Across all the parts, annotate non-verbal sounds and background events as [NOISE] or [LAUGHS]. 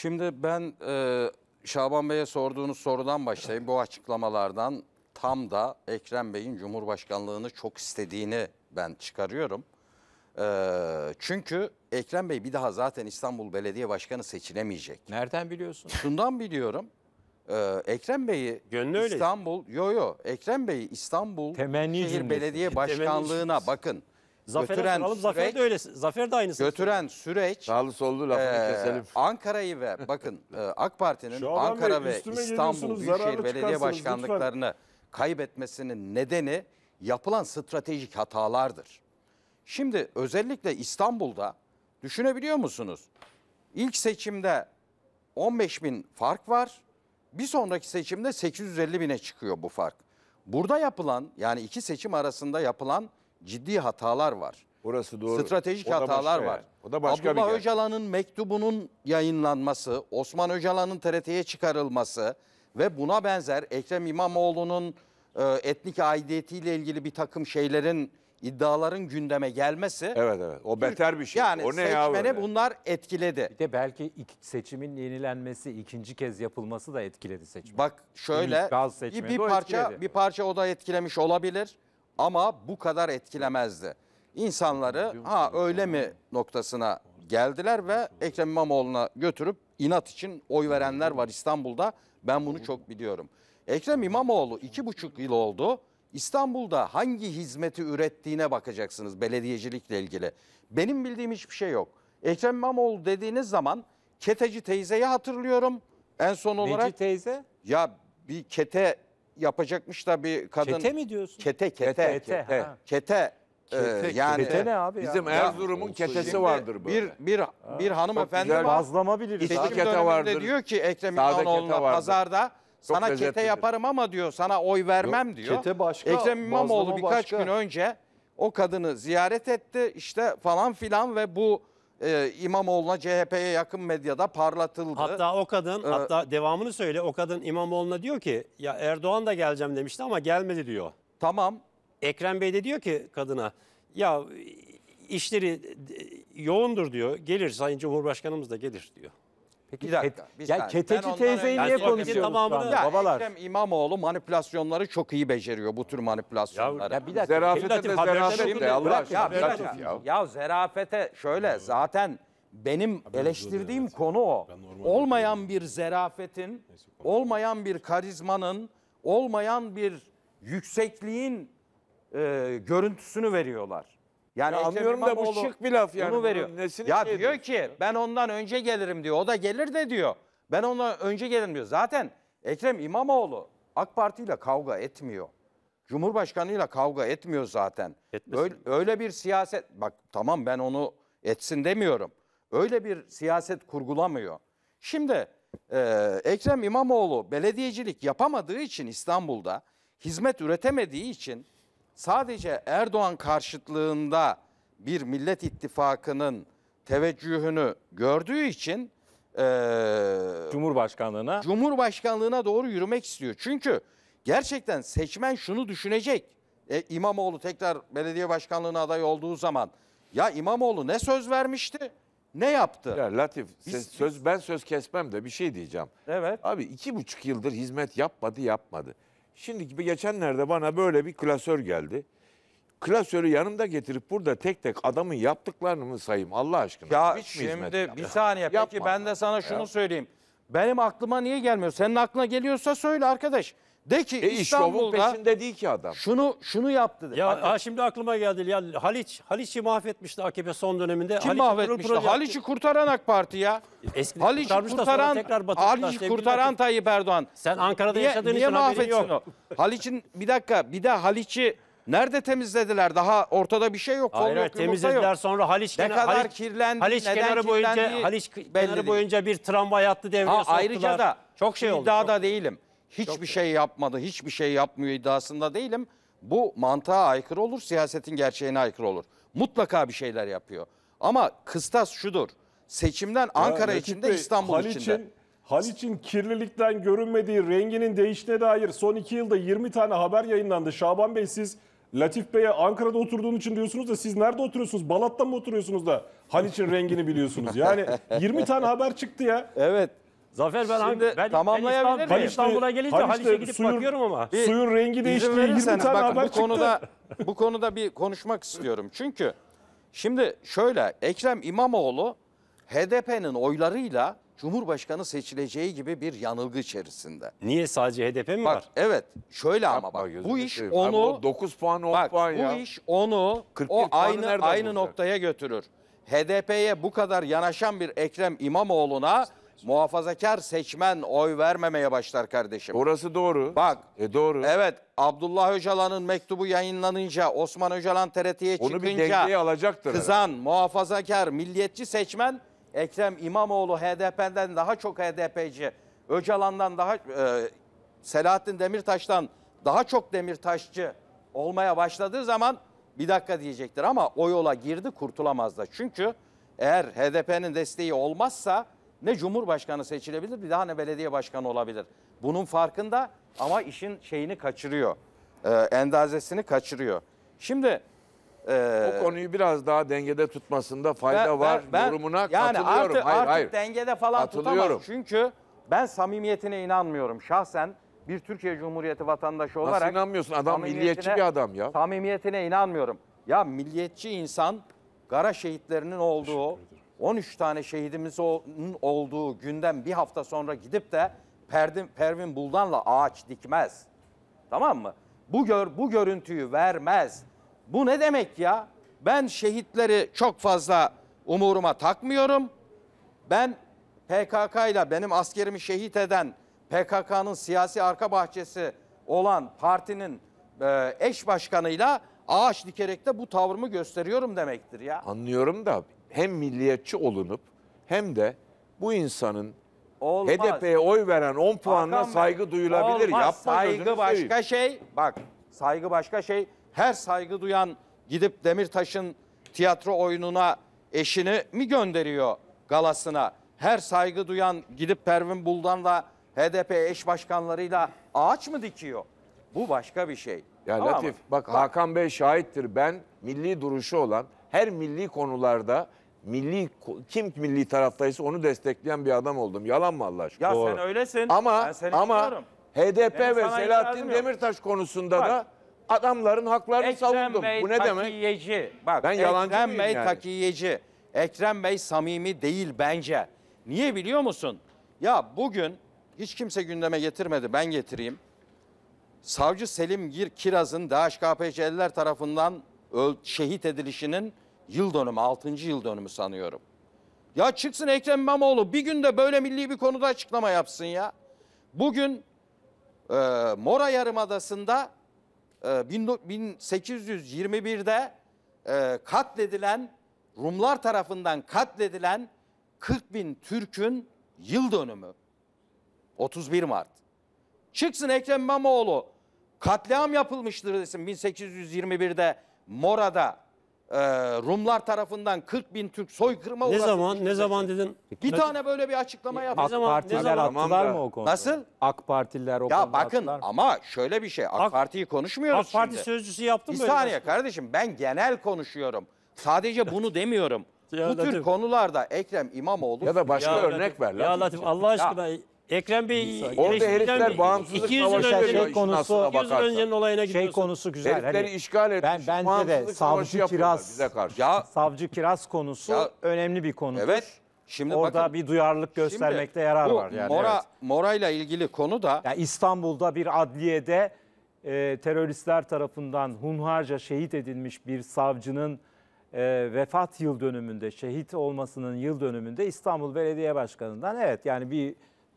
Şimdi ben e, Şaban Bey'e sorduğunuz sorudan başlayayım. Bu açıklamalardan tam da Ekrem Bey'in Cumhurbaşkanlığını çok istediğini ben çıkarıyorum. E, çünkü Ekrem Bey bir daha zaten İstanbul Belediye Başkanı seçilemeyecek. Nereden biliyorsun? Şundan biliyorum. Ee, Ekrem Bey'i İstanbul yo yo Ekrem Bey'i İstanbul Temenni Şehir cümlesi. Belediye Başkanlığına bakın Zafer'e götüren soralım. Zafer süreç- de öyle. Zafer de aynısı. Götüren süreç Sağlı soldu lafını ee, keselim. Ankara'yı ve [LAUGHS] bakın e, AK Parti'nin Ankara ve İstanbul Büyükşehir Belediye çıkarsınız, lütfen. Başkanlıklarını kaybetmesinin nedeni yapılan stratejik hatalardır. Şimdi özellikle İstanbul'da düşünebiliyor musunuz? İlk seçimde 15 bin fark var. Bir sonraki seçimde 850 bine çıkıyor bu fark. Burada yapılan yani iki seçim arasında yapılan ciddi hatalar var. Orası doğru. Stratejik o hatalar var. Yani. O da başka Abdullah bir Öcalan'ın mektubunun yayınlanması, Osman Öcalan'ın TRT'ye çıkarılması ve buna benzer Ekrem İmamoğlu'nun e, etnik aidiyetiyle ilgili bir takım şeylerin iddiaların gündeme gelmesi. Evet evet. O beter bir şey. Yani o ne seçmene bunlar etkiledi. Bir de belki ilk seçimin yenilenmesi, ikinci kez yapılması da etkiledi seçmeni. Bak şöyle bir parça etkiledi. bir parça o da etkilemiş olabilir ama bu kadar etkilemezdi. İnsanları ha öyle mi noktasına geldiler ve Ekrem İmamoğlu'na götürüp inat için oy verenler var İstanbul'da. Ben bunu çok biliyorum. Ekrem İmamoğlu iki buçuk yıl oldu. İstanbul'da hangi hizmeti ürettiğine bakacaksınız belediyecilikle ilgili. Benim bildiğim hiçbir şey yok. Ekrem İmamoğlu dediğiniz zaman keteci teyzeyi hatırlıyorum. En son olarak. Neci teyze? Ya bir kete yapacakmış da bir kadın. kete mi diyorsun? Kete kete. Kete. Kete, kete. kete. E, yani kete ne abi Bizim ya? Erzurum'un ya, ketesi vardır böyle. Bir bir ha, hanımefendi var. Bazlamabiliriz. Seçim kete vardır. diyor ki Ekrem İmamoğlu'na pazarda çok sana kete yaparım ama diyor sana oy vermem Yok, diyor. Kete başka. Ekrem İmamoğlu birkaç başka. gün önce o kadını ziyaret etti işte falan filan ve bu e, İmamoğlu'na CHP'ye yakın medyada parlatıldı. Hatta o kadın, ee, hatta devamını söyle, o kadın İmamoğlu'na diyor ki ya Erdoğan da geleceğim demişti ama gelmedi diyor. Tamam. Ekrem Bey de diyor ki kadına ya işleri yoğundur diyor, gelir Sayın Cumhurbaşkanımız da gelir diyor. Peki bir dakika. Bir ya saniye. Ben Keteci teyzeyi niye Ben sohbetin konuşuyoruz tamamını- şu Ya Babalar. Ekrem İmamoğlu manipülasyonları çok iyi beceriyor bu tür manipülasyonları. Ya bir dakika. Zerafete de Latif, de diyor. Allah ya, ya. Ya zerafete şöyle zaten benim eleştirdiğim konu o. Olmayan bir zerafetin, olmayan bir karizmanın, olmayan bir yüksekliğin e, görüntüsünü veriyorlar. Yani Ya anlıyorum da bu şık bir laf yani. bunu veriyor. Bunun nesini ya şey diyor ediyorsun ki ben ondan önce gelirim diyor. O da gelir de diyor. Ben ondan önce gelirim diyor. Zaten Ekrem İmamoğlu AK Parti ile kavga etmiyor. Cumhurbaşkanı ile kavga etmiyor zaten. Öyle, öyle bir siyaset bak tamam ben onu etsin demiyorum. Öyle bir siyaset kurgulamıyor. Şimdi e, Ekrem İmamoğlu belediyecilik yapamadığı için İstanbul'da hizmet üretemediği için sadece Erdoğan karşıtlığında bir millet ittifakının teveccühünü gördüğü için e, Cumhurbaşkanlığına Cumhurbaşkanlığına doğru yürümek istiyor. Çünkü gerçekten seçmen şunu düşünecek. E, İmamoğlu tekrar belediye başkanlığına aday olduğu zaman ya İmamoğlu ne söz vermişti? Ne yaptı? Ya Latif Biz, sen, söz ben söz kesmem de bir şey diyeceğim. Evet. Abi iki buçuk yıldır hizmet yapmadı yapmadı. Şimdi gibi geçenlerde bana böyle bir klasör geldi. Klasörü yanımda getirip burada tek tek adamın yaptıklarını mı sayayım Allah aşkına? Ya Hiç mi hizmet şimdi bir yaptı? saniye Yapma. peki ben de sana şunu Ya. söyleyeyim. Benim aklıma niye gelmiyor? Senin aklına geliyorsa söyle arkadaş. De ki e, İstanbul'da peşinde değil ki adam. Şunu şunu yaptı. De. Ya Hatta, şimdi aklıma geldi. Ya Haliç Haliç'i mahvetmişti AKP son döneminde. Kim Haliç mahvetmişti? Haliç'i kurtaran AK Parti ya. Eskiden Haliç'i kurtaran tekrar kurtaran Tayyip Erdoğan. Sen Ankara'da niye, yaşadığın niye için mahvetsin yok. o? Haliç'in bir dakika bir de Haliç'i Nerede temizlediler? Daha ortada bir şey yok. Hayır, yok, temizlediler yok. sonra Haliç ne kadar Haliç, kirlendi, Haliç kenarı boyunca Haliç kenarı boyunca bir tramvay attı devreye ha, soktular. Ayrıca da çok şey oldu. Daha da değilim hiçbir Çok şey yapmadı, hiçbir şey yapmıyor iddiasında değilim. Bu mantığa aykırı olur, siyasetin gerçeğine aykırı olur. Mutlaka bir şeyler yapıyor. Ama kıstas şudur. Seçimden Ankara Mekik içinde, Bey, İstanbul Hal içinde. Için, Hal için kirlilikten görünmediği, renginin değiştiğine dair son iki yılda 20 tane haber yayınlandı. Şaban Bey siz Latif Bey'e Ankara'da oturduğun için diyorsunuz da siz nerede oturuyorsunuz? Balat'ta mı oturuyorsunuz da Hal için rengini biliyorsunuz? Yani 20 tane haber çıktı ya. Evet. Zafer ben Şimdi ben, tamamlayabilir ben İstanbul'a gelince Haliç'te, Haliç'e gidip suyun, bakıyorum ama. Bir, suyun rengi değişti. 20 tane Bak, bu çıktı. konuda [LAUGHS] bu konuda bir konuşmak istiyorum. Çünkü şimdi şöyle Ekrem İmamoğlu HDP'nin oylarıyla Cumhurbaşkanı seçileceği gibi bir yanılgı içerisinde. Niye sadece HDP mi bak, var? Evet. Şöyle Yapma ama bak bu iş seveyim. onu Abi, 9 puan 10 bak, puan ya. Bu iş onu o aynı aynı olacak? noktaya götürür. HDP'ye bu kadar yanaşan bir Ekrem İmamoğlu'na muhafazakar seçmen oy vermemeye başlar kardeşim. Orası doğru. Bak. E doğru. Evet Abdullah Öcalan'ın mektubu yayınlanınca Osman Öcalan TRT'ye çıkınca. Onu bir dengeye alacaktır. Kızan muhafazakar milliyetçi seçmen Ekrem İmamoğlu HDP'den daha çok HDP'ci. Öcalan'dan daha e, Selahattin Demirtaş'tan daha çok Demirtaşçı olmaya başladığı zaman bir dakika diyecektir ama o yola girdi kurtulamaz da. Çünkü eğer HDP'nin desteği olmazsa ne cumhurbaşkanı seçilebilir bir daha ne belediye başkanı olabilir. Bunun farkında ama işin şeyini kaçırıyor. E, endazesini kaçırıyor. Şimdi e, bu konuyu biraz daha dengede tutmasında fayda ben, var ben, yorumuna yani katılıyorum. Artık, hayır, artık hayır. dengede falan tutamaz. Çünkü ben samimiyetine inanmıyorum. Şahsen bir Türkiye Cumhuriyeti vatandaşı olarak... Nasıl inanmıyorsun? Adam milliyetçi bir adam ya. Samimiyetine inanmıyorum. Ya milliyetçi insan, gara şehitlerinin olduğu 13 tane şehidimizin olduğu günden bir hafta sonra gidip de Perdin, Pervin Buldan'la ağaç dikmez. Tamam mı? Bu gör bu görüntüyü vermez. Bu ne demek ya? Ben şehitleri çok fazla umuruma takmıyorum. Ben PKK ile benim askerimi şehit eden PKK'nın siyasi arka bahçesi olan partinin e, eş başkanıyla ağaç dikerek de bu tavrımı gösteriyorum demektir ya. Anlıyorum da hem milliyetçi olunup hem de bu insanın Olmaz. HDP'ye oy veren 10 puanına Hakan saygı Bey, duyulabilir. Olmaz. Yapma saygı başka söyleyeyim. şey. Bak saygı başka şey. Her saygı duyan gidip Demirtaş'ın tiyatro oyununa eşini mi gönderiyor galasına? Her saygı duyan gidip Pervin Buldan'la HDP eş başkanlarıyla ağaç mı dikiyor? Bu başka bir şey. Ya tamam Latif mı? bak Hakan Bey şahittir. Ben milli duruşu olan her milli konularda milli kim milli taraftaysa onu destekleyen bir adam oldum. Yalan mı Allah aşkına? Ya Doğru. sen öylesin. Ama ama biliyorum. HDP yani ve Selahattin Demirtaş yok. konusunda Bak. da adamların haklarını Ekrem savundum. Bey Bu ne takiyeci. demek? Bak, ben yalancı Ekrem Bey yani. takiyeci. Ekrem Bey samimi değil bence. Niye biliyor musun? Ya bugün hiç kimse gündeme getirmedi. Ben getireyim. Savcı Selim Gir Kiraz'ın DHKPC'liler tarafından şehit edilişinin Yıl dönümü, 6. yıl dönümü sanıyorum. Ya çıksın Ekrem İmamoğlu bir günde böyle milli bir konuda açıklama yapsın ya. Bugün e, Mora Yarımadası'nda e, 1821'de e, katledilen, Rumlar tarafından katledilen 40 bin Türk'ün yıl dönümü. 31 Mart. Çıksın Ekrem İmamoğlu katliam yapılmıştır desin 1821'de Mora'da e, Rumlar tarafından 40 bin Türk soykırıma Ne zaman ne zaman dedin? Bir tane böyle bir açıklama yaptı. AK zaman- attılar mı o konuda? Nasıl? AK Partiler o konuda Ya bakın attılar ama şöyle bir şey. AK, AK- Parti'yi konuşmuyoruz AK Parti sözcüsü yaptım böyle Bir böyle. saniye kardeşim ben genel konuşuyorum. Sadece bunu [LAUGHS] demiyorum. Ya Bu tür konularda Ekrem İmamoğlu Ya da başka Ya örnek Latif, ver. Ya Latif Allah aşkına Ekrem Bey Orada herifler bağımsızlık savaşı şey konusu, aslına öncenin olayına Şey konusu güzel. Herifleri hani, işgal etmiş. Ben, bence de savcı kiraz, bize karşı. Ya, savcı kiraz konusu ya, önemli bir konu. Evet. Şimdi Orada bakın, bir duyarlılık göstermekte şimdi, yarar bu, var. Yani, mora, evet. Morayla ilgili konu da... Yani İstanbul'da bir adliyede e, teröristler tarafından hunharca şehit edilmiş bir savcının e, vefat yıl dönümünde, şehit olmasının yıl dönümünde İstanbul Belediye Başkanı'ndan evet yani bir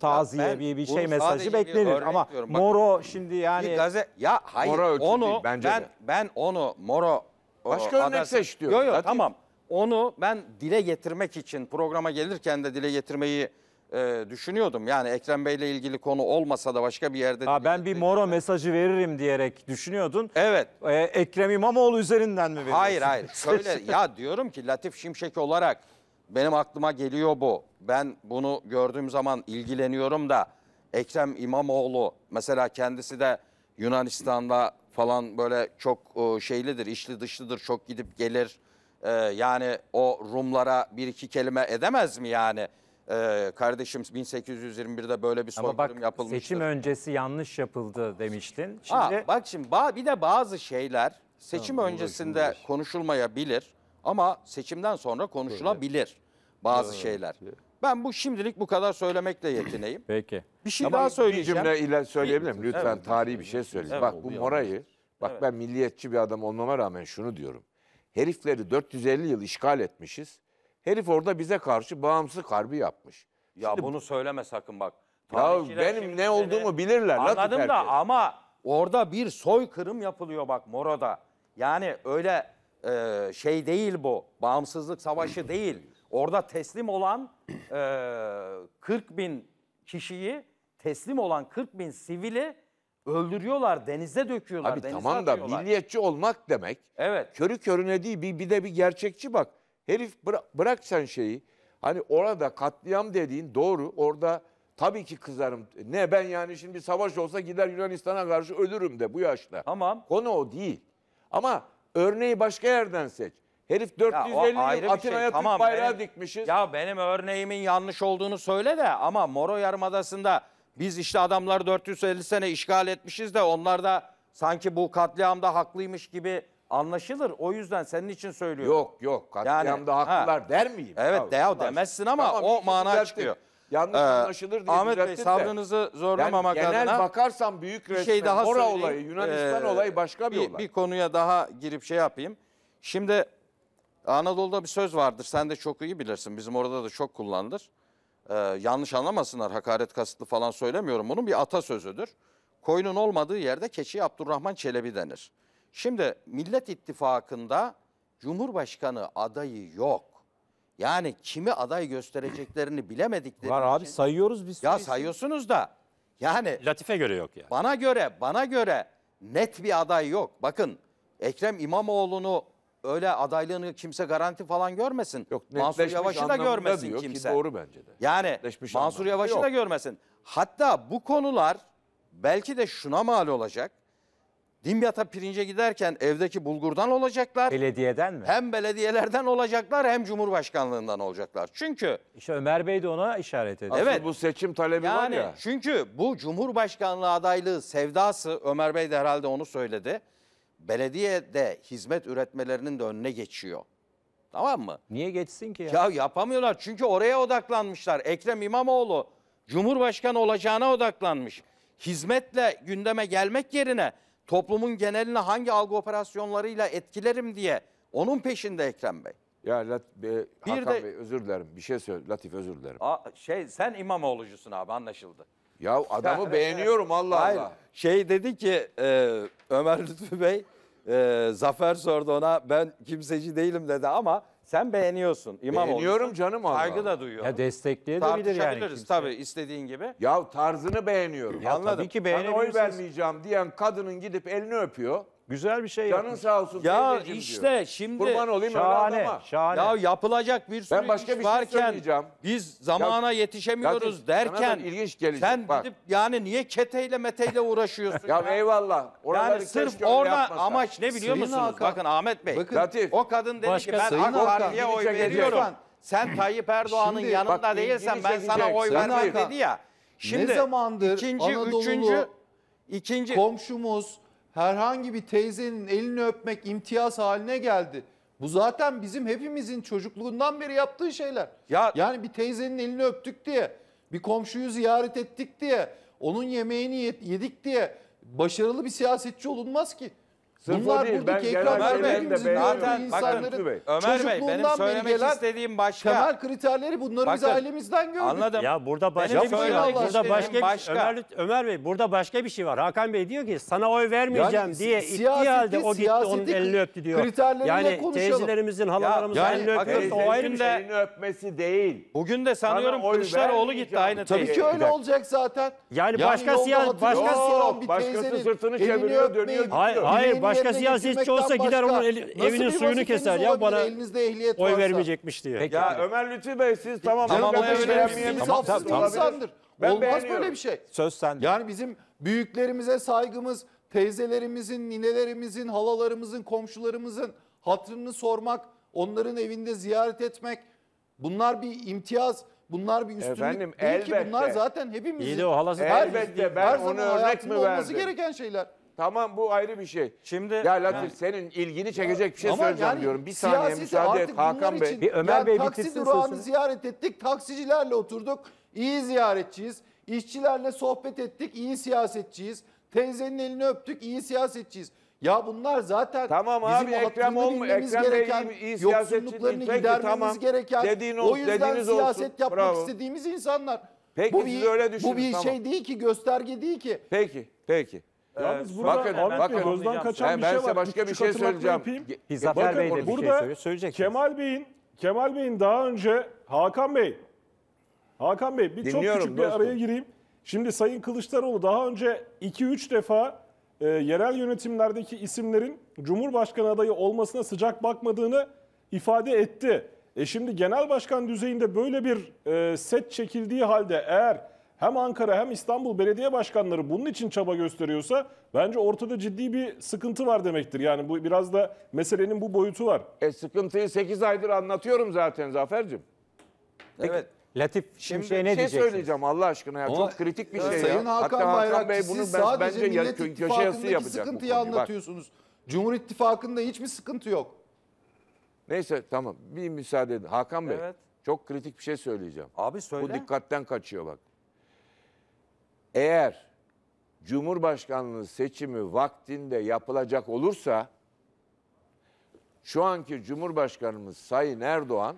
taziye ben bir bir şey mesajı beklenir ama Bak, Moro şimdi yani Bir gazete ya hayır onu bence ben de. ben onu Moro o Başka örnek adası- seç diyorum. Yo yo tamam. Onu ben dile getirmek için programa gelirken de dile getirmeyi e, düşünüyordum. Yani Ekrem Bey ile ilgili konu olmasa da başka bir yerde. ha, ben bir getireyim. Moro mesajı veririm diyerek düşünüyordun. Evet. Ee, Ekrem İmamoğlu üzerinden mi veriyorsun? Hayır hayır. [LAUGHS] Şöyle ya diyorum ki Latif Şimşek olarak benim aklıma geliyor bu. Ben bunu gördüğüm zaman ilgileniyorum da Ekrem İmamoğlu mesela kendisi de Yunanistan'da falan böyle çok e, şeylidir, işli dışlıdır, çok gidip gelir. E, yani o Rumlara bir iki kelime edemez mi yani? Ee, kardeşim 1821'de böyle bir soykırım Ama seçim öncesi yanlış yapıldı demiştin. Şimdi... Aa, bak şimdi bir de bazı şeyler seçim tamam, öncesinde konuşulmayabilir. Ama seçimden sonra konuşulabilir bazı şeyler. Ben bu şimdilik bu kadar söylemekle yetineyim. [CLEARS THROAT] Peki. Bir şey Ama daha söyleyeceğim. Bir cümle ile söyleyebilirim. Lütfen evet. tarihi bir şey söyleyeyim. Evet, bak bu Moray'ı, bak evet. ben milliyetçi bir adam olmama rağmen şunu diyorum. Herifleri 450 yıl işgal etmişiz. Herif orada bize karşı bağımsız harbi yapmış. Ya Şimdi, bunu söyleme sakın bak. Ya benim ne olduğumu bilirler. Anladım da ama orada bir soykırım yapılıyor bak Mora'da. Yani öyle e, şey değil bu. Bağımsızlık savaşı değil. Orada teslim olan e, 40 bin kişiyi, teslim olan 40 bin sivili öldürüyorlar, denize döküyorlar, Abi denize tamam da atıyorlar. milliyetçi olmak demek. Evet. Körü körüne değil bir, bir de bir gerçekçi bak. Herif bıra- bırak sen şeyi. Hani orada katliam dediğin doğru. Orada tabii ki kızarım. Ne ben yani şimdi savaş olsa gider Yunanistan'a karşı ölürüm de bu yaşta. Tamam. Konu o değil. Ama Örneği başka yerden seç. Herif 450 ya yıl Atina'ya şey. tamam, bayrağı benim, dikmişiz. Ya benim örneğimin yanlış olduğunu söyle de ama Moro Yarımadası'nda biz işte adamlar 450 sene işgal etmişiz de onlar da sanki bu katliamda haklıymış gibi anlaşılır. O yüzden senin için söylüyorum. Yok yok katliamda yani, haklılar ha. der miyim? Evet de, ya, demezsin ama tamam, o mana çıkıyor. Yanlış ee, anlaşılır diye Ahmet Bey sabrınızı zorlamamak yani genel adına. Genel bakarsam büyük şey resmen şey daha Mora olayı, Yunanistan e, olayı başka bir, bir olay. Bir konuya daha girip şey yapayım. Şimdi Anadolu'da bir söz vardır. Sen de çok iyi bilirsin. Bizim orada da çok kullanılır. Ee, yanlış anlamasınlar. Hakaret kasıtlı falan söylemiyorum. Bunun bir atasözüdür. Koyunun olmadığı yerde keçi Abdurrahman Çelebi denir. Şimdi Millet İttifakı'nda Cumhurbaşkanı adayı yok. Yani kimi aday göstereceklerini bilemedikleri Var abi için- sayıyoruz biz. ya sayıyorsunuz da yani Latife göre yok yani. bana göre bana göre net bir aday yok. Bakın Ekrem İmamoğlu'nu öyle adaylığını kimse garanti falan görmesin. Yok, Mansur Yavaş'ı da görmesin diyor ki kimse. doğru bence de. Yani Netleşmiş Mansur Yavaş'ı da görmesin. Hatta bu konular belki de şuna mal olacak. Dimyat'a pirince giderken evdeki bulgurdan olacaklar. Belediyeden mi? Hem belediyelerden olacaklar hem Cumhurbaşkanlığından olacaklar. Çünkü... İşte Ömer Bey de ona işaret ediyor. Evet. Bu seçim talebi yani, var ya. Çünkü bu Cumhurbaşkanlığı adaylığı sevdası Ömer Bey de herhalde onu söyledi. Belediyede hizmet üretmelerinin de önüne geçiyor. Tamam mı? Niye geçsin ki ya? Ya yapamıyorlar çünkü oraya odaklanmışlar. Ekrem İmamoğlu Cumhurbaşkanı olacağına odaklanmış. Hizmetle gündeme gelmek yerine toplumun geneline hangi algı operasyonlarıyla etkilerim diye onun peşinde Ekrem Bey. Ya Lat Be bir Hakan de, Bey özür dilerim. Bir şey söyle Latif özür dilerim. A, şey sen İmamoğlu'cusun abi anlaşıldı. Ya adamı [LAUGHS] beğeniyorum Allah Hayır, Allah. Şey dedi ki e, Ömer Lütfü Bey e, Zafer sordu ona ben kimseci değilim dedi ama sen beğeniyorsun İmamoğlu. Beğeniyorum canım Allah. Saygı da duyuyorum. Ya destekleyebilir yani kimse. tabii istediğin gibi. Ya tarzını beğeniyorum. Ya Anladım. tabii ki Ben oy vermeyeceğim diyen kadının gidip elini öpüyor. Güzel bir şey Canın yapmış. sağ olsun. Ya işte diyor. şimdi Kurban olayım şahane, öyle Şahane. Ya yapılacak bir sürü Ben başka iş bir şey varken biz zamana yetişemiyoruz Latif, sana derken ilginç gelecek, sen bak. gidip yani niye keteyle meteyle uğraşıyorsun? [LAUGHS] ya eyvallah. Oraları yani sırf keşke orada amaç ne biliyor Sayın musunuz? Hakan- Bakın Ahmet Bey. Bakın, Latif. o kadın dedi ki ben Sayın AK Parti'ye oy veriyorum. Sen Tayyip Erdoğan'ın yanında Bak, değilsen ben sana oy gidecek. vermem dedi ya. Şimdi ne zamandır ikinci, Anadolu'lu üçüncü, ikinci komşumuz herhangi bir teyzenin elini öpmek imtiyaz haline geldi. Bu zaten bizim hepimizin çocukluğundan beri yaptığı şeyler. Ya yani bir teyzenin elini öptük diye, bir komşuyu ziyaret ettik diye, onun yemeğini yedik diye başarılı bir siyasetçi olunmaz ki. Sırf Bunlar değil. buradaki Ben genel Ömer zaten bakın, insanların Lütfü Bey. Ömer Bey benim beri gelen istediğim başka. temel kriterleri bunları biz Bakın, ailemizden gördük. Anladım. Ya burada başka bir şey var. Burada başka, Başka. Ömer, Ömer Bey burada başka bir şey var. Hakan Bey diyor ki sana oy vermeyeceğim Yani diye si- itti halde o gitti onun elini öptü diyor. kriterleriyle Yani konuşalım. teyzelerimizin, halalarımızın yani elini öptü. O ayrı bir şey. elini öpmesi değil. Bugün de sanıyorum Bana oy Kılıçdaroğlu gitti vermeyeceğim. aynı Tabii ki öyle olacak zaten. Yani başka siyasi. başka musun? Yok, başkası sırtını elini çeviriyor, dönüyor, Hayır, hayır, bileğinin başka siyasetçi olsa gider onun el, evinin suyunu keser ya bana elinizde ehliyet oy varsa. vermeyecekmiş diye. Peki. Ya Ömer Lütfi Bey siz tamam tamam oy vermeyebilirsiniz. Tamam, tamam, insandır. Ben Olmaz böyle bir şey. Söz sende. Yani bizim büyüklerimize saygımız, teyzelerimizin, ninelerimizin, halalarımızın, komşularımızın hatrını sormak, onların evinde ziyaret etmek bunlar bir imtiyaz. Bunlar bir üstünlük Efendim, değil elbette. ki bunlar zaten hepimizin. İyi de o halası elbette her, ben her onu örnek mi verdim? gereken şeyler. Tamam bu ayrı bir şey. Şimdi ya Latif yani, senin ilgini çekecek bir şey söyleyeceğim yani, diyorum. Bir saniye müsaade et Hakan Bey. Için, bir Ömer yani Bey taksi durağını sözünü. ziyaret ettik. Taksicilerle oturduk. İyi ziyaretçiyiz. İşçilerle sohbet ettik. İyi siyasetçiyiz. Teyzenin elini öptük. İyi siyasetçiyiz. Ya bunlar zaten tamam bizim abi, Ekrem olma, Ekrem gereken, Bey iyi, yoksulluklarını peki, gidermemiz tamam. gereken, Dediğin o yüzden dediğiniz siyaset olsun. yapmak Bravo. istediğimiz insanlar. Peki bu siz bir, öyle düşünün. Bu bir şey tamam. şey değil ki, gösterge değil ki. Peki, peki. Yalnız ee, burada bakın, Ahmet bakın, Bey gözden kaçan bir şey var. size başka bir şey söyleyeceğim. Ge- Zafer Bey de bir şey Söyleyecek. Kemal Bey'in Kemal Bey'in daha önce Hakan Bey Hakan Bey bir çok küçük bir araya gireyim. Şimdi Sayın Kılıçdaroğlu daha önce 2-3 defa e, yerel yönetimlerdeki isimlerin Cumhurbaşkanı adayı olmasına sıcak bakmadığını ifade etti. E şimdi genel başkan düzeyinde böyle bir e, set çekildiği halde eğer hem Ankara hem İstanbul belediye başkanları bunun için çaba gösteriyorsa bence ortada ciddi bir sıkıntı var demektir. Yani bu biraz da meselenin bu boyutu var. E sıkıntıyı 8 aydır anlatıyorum zaten Zafer'cim. Evet. Latif Şimşek'e Şimdi ne bir şey diyeceksiniz? söyleyeceğim Allah aşkına ya. Ama Çok kritik bir şey ya. Sayın Hakan Hatta Hakan Bey bunu siz ben, sadece bence Millet ya- köşe yazısı yapacak sıkıntıyı anlatıyorsunuz. Bak, anlatıyorsunuz. Cumhur İttifakı'nda hiçbir sıkıntı yok. neyse tamam bir müsaade edin. Hakan Bey Evet. çok kritik bir şey söyleyeceğim. Abi söyle. Bu dikkatten kaçıyor bak. Eğer Cumhurbaşkanlığı seçimi vaktinde yapılacak olursa şu anki Cumhurbaşkanımız Sayın Erdoğan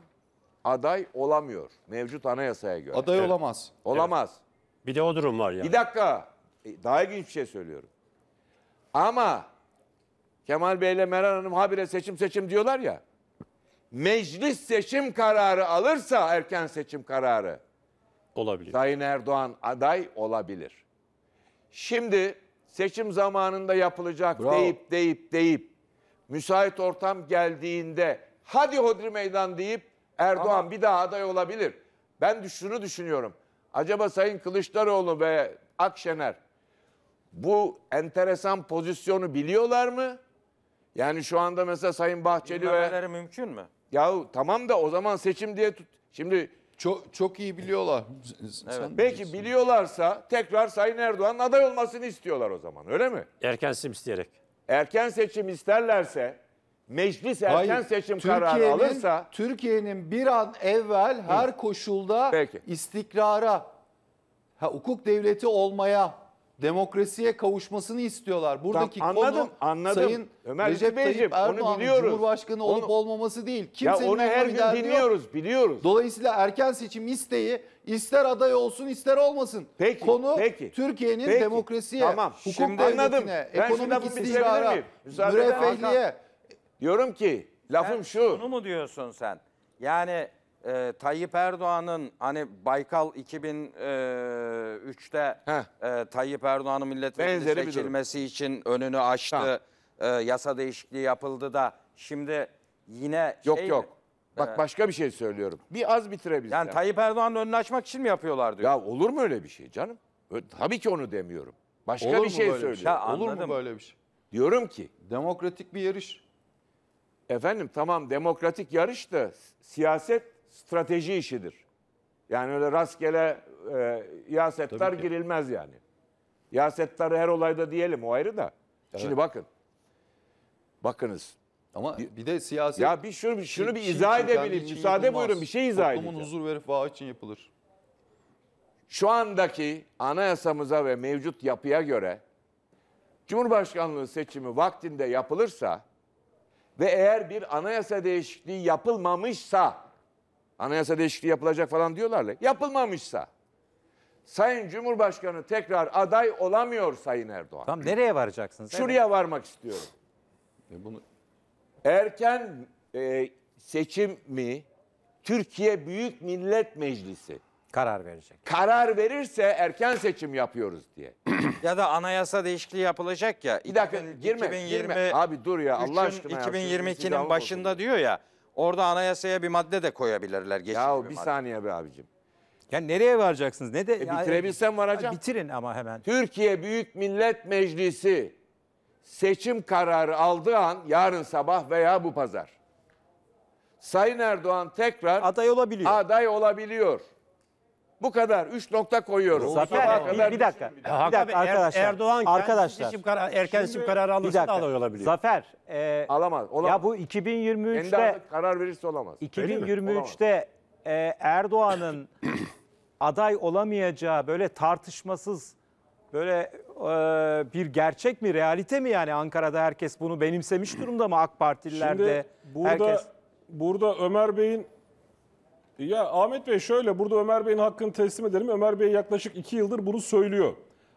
aday olamıyor mevcut anayasaya göre. Aday Evet. olamaz. Olamaz. Bir de o durum var yani. Bir dakika. E, daha ilginç bir şey söylüyorum. Ama Kemal Bey ile Meral Hanım habire seçim seçim diyorlar ya. Meclis seçim kararı alırsa erken seçim kararı olabilir. Sayın Erdoğan aday olabilir. Şimdi seçim zamanında yapılacak Bravo. deyip deyip deyip müsait ortam geldiğinde hadi hodri meydan deyip Erdoğan Ama... bir daha aday olabilir. Ben şunu düşünüyorum. Acaba Sayın Kılıçdaroğlu ve Akşener bu enteresan pozisyonu biliyorlar mı? Yani şu anda mesela Sayın Bahçeli Bilmemeleri ve... mümkün mü? Yahu tamam da o zaman seçim diye tut. Şimdi çok, çok iyi biliyorlar. Evet. Belki biliyorlarsa tekrar Sayın Erdoğan aday olmasını istiyorlar o zaman öyle mi? Erken seçim isteyerek. Erken seçim isterlerse meclis erken Hayır, seçim kararı alırsa Türkiye'nin bir an evvel her koşulda Peki. istikrara, ha, hukuk devleti olmaya demokrasiye kavuşmasını istiyorlar. Buradaki tamam, anladım, konu anladım. Sayın Ömer Recep Tayyip Erdoğan Cumhurbaşkanı olup olmaması değil. Kimsenin ya onu her gün dinliyoruz, yok. biliyoruz. Dolayısıyla erken seçim isteği ister aday olsun ister olmasın. Peki, konu peki, Türkiye'nin peki, demokrasiye, tamam. hukuk Şimdi devletine, ekonomik istikrara, müreffehliye. Diyorum ki lafım sen, şu. Bunu mu diyorsun sen? Yani e, Tayyip Erdoğan'ın hani Baykal 2003'te e, e, Tayyip Erdoğan'ın milletvekili Benzeri seçilmesi için önünü açtı. E, yasa değişikliği yapıldı da şimdi yine şey- Yok şey yok. Bak Ee, başka bir şey söylüyorum. Bir az bitirebilsem. Yani Tayyip Erdoğan'ın önünü açmak için mi yapıyorlar diyor. Ya olur mu öyle bir şey canım? Tabii ki onu demiyorum. Başka Olur bir şey, şey söylüyorum. Olur anladım. mu böyle bir şey? Diyorum ki Demokratik bir yarış. efendim tamam demokratik yarış da siyaset strateji işidir. Yani öyle rastgele e, yasettar girilmez yani. Yasettarı her olayda diyelim o ayrı da. Evet. Şimdi bakın. Bakınız. Ama bir, de siyasi... Ya bir şunu, şunu bir, izah edebilir. Müsaade buyurun bir şey izah edeyim. Toplumun huzur verip vaat için yapılır. Şu andaki anayasamıza ve mevcut yapıya göre Cumhurbaşkanlığı seçimi vaktinde yapılırsa ve eğer bir anayasa değişikliği yapılmamışsa Anayasa değişikliği yapılacak falan diyorlar. Yapılmamışsa Sayın Cumhurbaşkanı tekrar aday olamıyor Sayın Erdoğan. Tamam nereye varacaksınız? Şuraya evet. varmak istiyorum. E bunu... Erken e, seçim mi Türkiye Büyük Millet Meclisi karar verecek. Karar verirse erken seçim yapıyoruz diye. [CLEARS THROAT] ya da anayasa değişikliği yapılacak ya. Bir dakika 2000, girme, 2020, girme. Abi dur ya Allah aşkına. 2022'nin başında olsun. diyor ya Orada anayasaya bir madde de koyabilirler. geçici Ya bir, bir saniye be abicim. Ya nereye varacaksınız? Ne de E ya- e, bitirebilsem varacağım. Bitirin ama hemen. Türkiye Büyük Millet Meclisi seçim kararı aldığı an yarın sabah veya bu pazar. Sayın Erdoğan tekrar Aday olabiliyor. aday olabiliyor. Bu kadar. Üç nokta koyuyoruz. Zafer, Sabaha kadar bir, bir dakika. Bir dakika, bir dakika er, arkadaşlar. Erdoğan arkadaşlar. Seçim karar, erken seçim kararı alırsa da aday olabilir. Zafer. E, Alamaz. Olamaz. Ya bu 2023'te. karar verirse olamaz. 2023'te e, Erdoğan'ın [COUGHS] aday olamayacağı böyle tartışmasız böyle e, bir gerçek mi, realite mi yani Ankara'da herkes bunu benimsemiş durumda mı AK Partililerde? Şimdi burada, herkes... burada Ömer Bey'in ya Ahmet Bey şöyle burada Ömer Bey'in hakkını teslim ederim. Ömer Bey yaklaşık iki yıldır bunu söylüyor.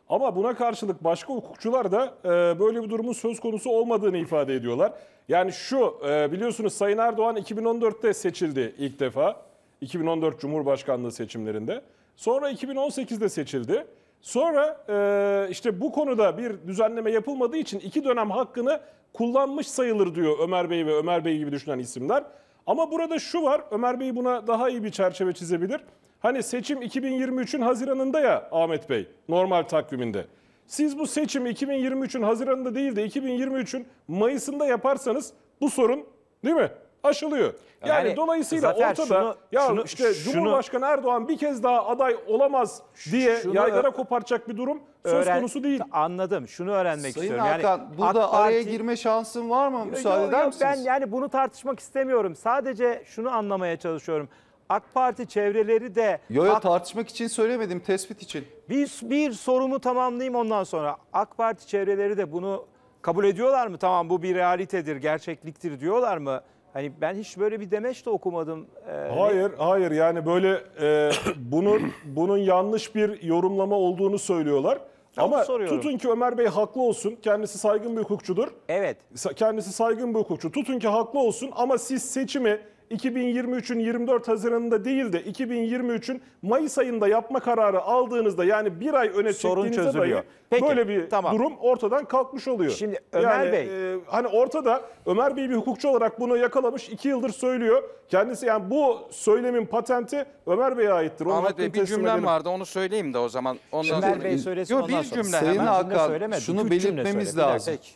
Ama buna karşılık başka hukukçular da e, böyle bir durumun söz konusu olmadığını ifade ediyorlar. Yani şu e, biliyorsunuz Sayın Erdoğan 2014'te seçildi ilk defa. 2014 Cumhurbaşkanlığı seçimlerinde. Sonra 2018'de seçildi. Sonra e, işte bu konuda bir düzenleme yapılmadığı için iki dönem hakkını kullanmış sayılır diyor Ömer Bey ve Ömer Bey gibi düşünen isimler. Ama burada şu var, Ömer Bey buna daha iyi bir çerçeve çizebilir. Hani seçim 2023'ün Haziran'ında ya Ahmet Bey, normal takviminde. Siz bu seçim 2023'ün Haziran'ında değil de 2023'ün Mayıs'ında yaparsanız bu sorun değil mi? Aşılıyor. Yani, yani dolayısıyla Zafer ortada şunu, ya şunu, işte şunu, Cumhurbaşkanı Erdoğan bir kez daha aday olamaz diye şunu, yaygara koparacak bir durum öğren, söz konusu değil. Anladım. Şunu öğrenmek Sayın istiyorum. Sayın Hakan yani, burada AK Parti, araya girme şansın var mı? Müsaade eder misiniz? Ben yani bunu tartışmak istemiyorum. Sadece şunu anlamaya çalışıyorum. AK Parti çevreleri de... Yo yo tartışmak için söylemedim, tespit için. Bir, bir sorumu tamamlayayım ondan sonra. AK Parti çevreleri de bunu kabul ediyorlar mı? Tamam bu bir realitedir, gerçekliktir diyorlar mı? Hani ben hiç böyle bir demeç de okumadım. Ee, hayır, hayır. Yani böyle e, [COUGHS] bunun bunun yanlış bir yorumlama olduğunu söylüyorlar. Tamam, Ama tutun ki Ömer Bey haklı olsun. Kendisi saygın bir hukukçudur. Evet. Kendisi saygın bir hukukçu. Tutun ki haklı olsun ama siz seçimi 2023'ün 24 Haziran'ında değil de 2023'ün Mayıs ayında yapma kararı aldığınızda yani bir ay öne Sorun çektiğinizde çözülüyor. dahi Peki, böyle bir tamam. durum ortadan kalkmış oluyor. Şimdi Ömer yani, Bey. E, hani ortada Ömer Bey bir hukukçu olarak bunu yakalamış iki yıldır söylüyor. Kendisi yani bu söylemin patenti Ömer Bey'e aittir. Onun Ahmet Bey bir cümlem edelim. vardı onu söyleyeyim de o zaman. Ondan Ömer sonra... Bey söylesin Yo, ondan bir sonra. cümle Sayın hemen. Hakan şunu belirtmemiz lazım. Peki.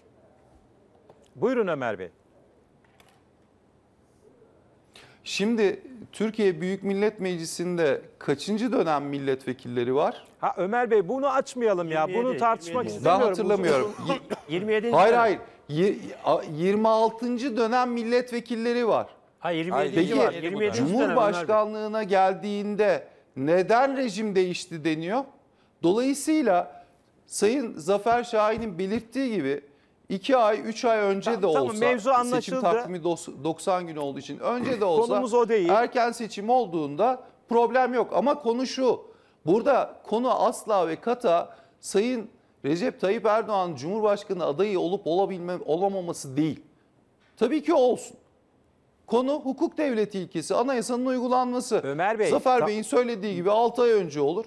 Buyurun Ömer Bey. Şimdi Türkiye Büyük Millet Meclisi'nde kaçıncı dönem milletvekilleri var? Ha Ömer Bey bunu açmayalım ya. 27, bunu tartışmak 27. istemiyorum. Ben hatırlamıyorum. 27. [LAUGHS] Hayır hayır. 26. dönem milletvekilleri var. Ha 27. Peki, var. 27. Cumhurbaşkanlığına geldiğinde neden rejim değişti deniyor? Dolayısıyla Sayın Zafer Şahin'in belirttiği gibi 2 ay 3 ay önce de olsa tamam, mevzu seçim takvimi 90 gün olduğu için önce de olsa Konumuz o değil. erken seçim olduğunda problem yok. Ama konu şu burada konu asla ve kata Sayın Recep Tayyip Erdoğan Cumhurbaşkanı adayı olup olabilme, olamaması değil. Tabii ki olsun. Konu hukuk devleti ilkesi, anayasanın uygulanması. Ömer Bey. Zafer Bey'in söylediği gibi 6 ay önce olur.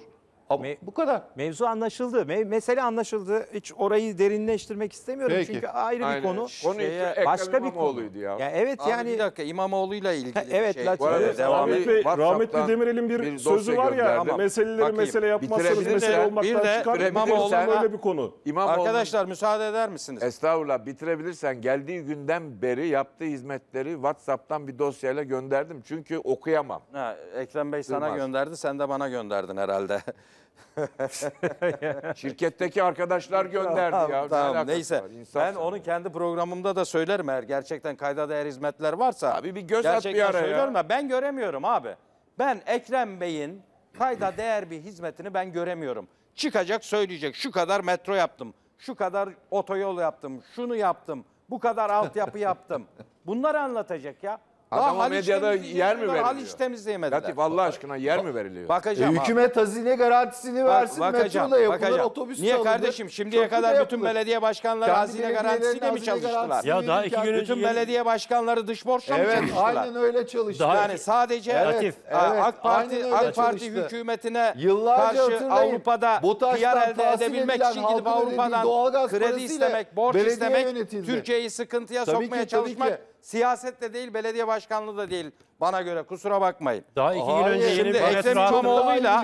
Me bu kadar. Mevzu anlaşıldı. Me mesele anlaşıldı. Hiç orayı derinleştirmek istemiyorum Peki. çünkü ayrı Aynen. bir konu. Konu şeye, başka bir konu. ya. ya evet Abi yani bir dakika İmamoğlu'yla ilgili ha, evet, bir şey. Bu arada devam rahmetli, et. rahmetli Demirel'in bir, bir sözü var ya tamam. Hani meseleleri Bakayım. mesele yapmazsanız mesele olmaktan bir de, çıkar. İmamoğlu'na böyle bir konu. İmamoğlu, Arkadaşlar müsaade eder misiniz? Estağfurullah bitirebilirsen geldiği günden beri yaptığı hizmetleri WhatsApp'tan bir dosyayla gönderdim. Çünkü okuyamam. Ha, Ekrem Bey sana gönderdi sen de bana gönderdin herhalde. [LAUGHS] [LAUGHS] Şirketteki arkadaşlar gönderdi tamam, ya. Tamam, ne neyse. Var, ben onun kendi programımda da söylerim eğer gerçekten kayda değer hizmetler varsa. Abi bir göz at bir ara söylüyorum ya. Ben göremiyorum abi. Ben Ekrem Bey'in kayda değer bir hizmetini ben göremiyorum. Çıkacak söyleyecek şu kadar metro yaptım, şu kadar otoyol yaptım, şunu yaptım, bu kadar altyapı yaptım. Bunları anlatacak ya. Adama Haliç medyada yer mi veriliyor? Haliç temizleyemediler. Latif Allah aşkına yer mi veriliyor? Bakacağım. E, hükümet hazine garantisini versin. Bak, bakacağım. Metro da yapılır, bakacağım. otobüs Niye alınır, kardeşim şimdiye kadar bütün belediye başkanları Kendi hazine garantisiyle mi çalıştılar? Ya daha iki gün bütün belediye başkanları dış borçla evet, mı çalıştılar? Evet aynen öyle çalıştı. Daha yani sadece evet, evet, AK Parti AK Parti hükümetine Yıllarca karşı Avrupa'da PR elde edebilmek için gidip Avrupa'dan kredi istemek, borç istemek, Türkiye'yi sıkıntıya sokmaya çalışmak Siyasetle değil, belediye başkanlığı da değil. Bana göre kusura bakmayın. Daha iki gün önce yeni bir metro Ekrem hattı- İmamoğlu'yla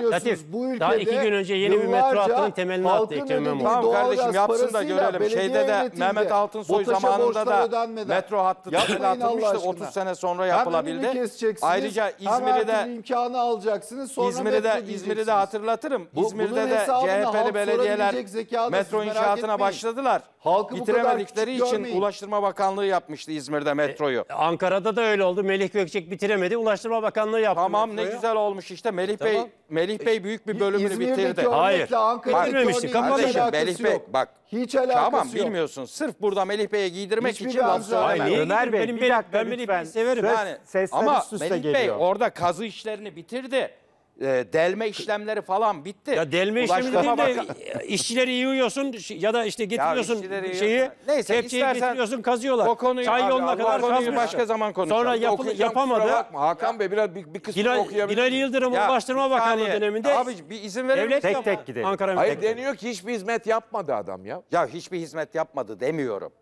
daha iki gün önce yeni bir metro hattının temelini attı Ekrem İmamoğlu. Tamam kardeşim yapsın da görelim. Şeyde de Mehmet Altınsoy zamanında da metro hattı temeli 30 sene sonra yapılabildi. Ayrıca İzmir'de imkanı alacaksınız. Sonra metro İzmir'de İzmir'de diyeceksiniz. hatırlatırım. Bu- İzmir'de bunun de hesabını halk CHP'li belediyeler sorabilecek zekada, siz metro merak inşaatına etmeyin. başladılar. Halkı bu Bitiremedikleri kadar küçük için görmeyin. Ulaştırma Bakanlığı yapmıştı İzmir'de metroyu. E, Ankara'da da öyle oldu. Melih Gökçek bir bitiremedi. Ulaştırma Bakanlığı yaptı. Tamam ne güzel olmuş işte e, Melih Bey Melih Bey büyük bir bölümünü İzmir'deki bitirdi. Hayır. Ankara'daki Bitirmemişti, örneğin hiç Kardeşim alakası Melih Bey bak Hiç alakası tamam yok. bilmiyorsun. Sırf burada Melih Bey'e giydirmek Hiçbir için laf benzer- Ömer Bey, Benim- bir dakika ben Melih Bey'i severim. Ses Yani sesler ama Melih Bey geliyor. orada kazı işlerini bitirdi. Ee, delme işlemleri falan bitti. Ya delme işlemi değil de e, işçileri yiyorsun şey, ya da işte getiriyorsun şeyi. Neyse kepçeyi getiriyorsun kazıyorlar. O konuyu Çay yoluna kadar kazmışlar. başka zaman konuşalım. Sonra yapıl, yapamadı. Bakma. Hakan Bey biraz bir, bir kısmını Hilal, okuyabilir. Hilal Yıldırım ya, Ulaştırma Bakanlığı döneminde. Abi bir izin verir Devlet tek tek gidelim. Ankara Hayır tek deniyor ki hiçbir hizmet yapmadı adam ya. Ya hiçbir hizmet yapmadı demiyorum.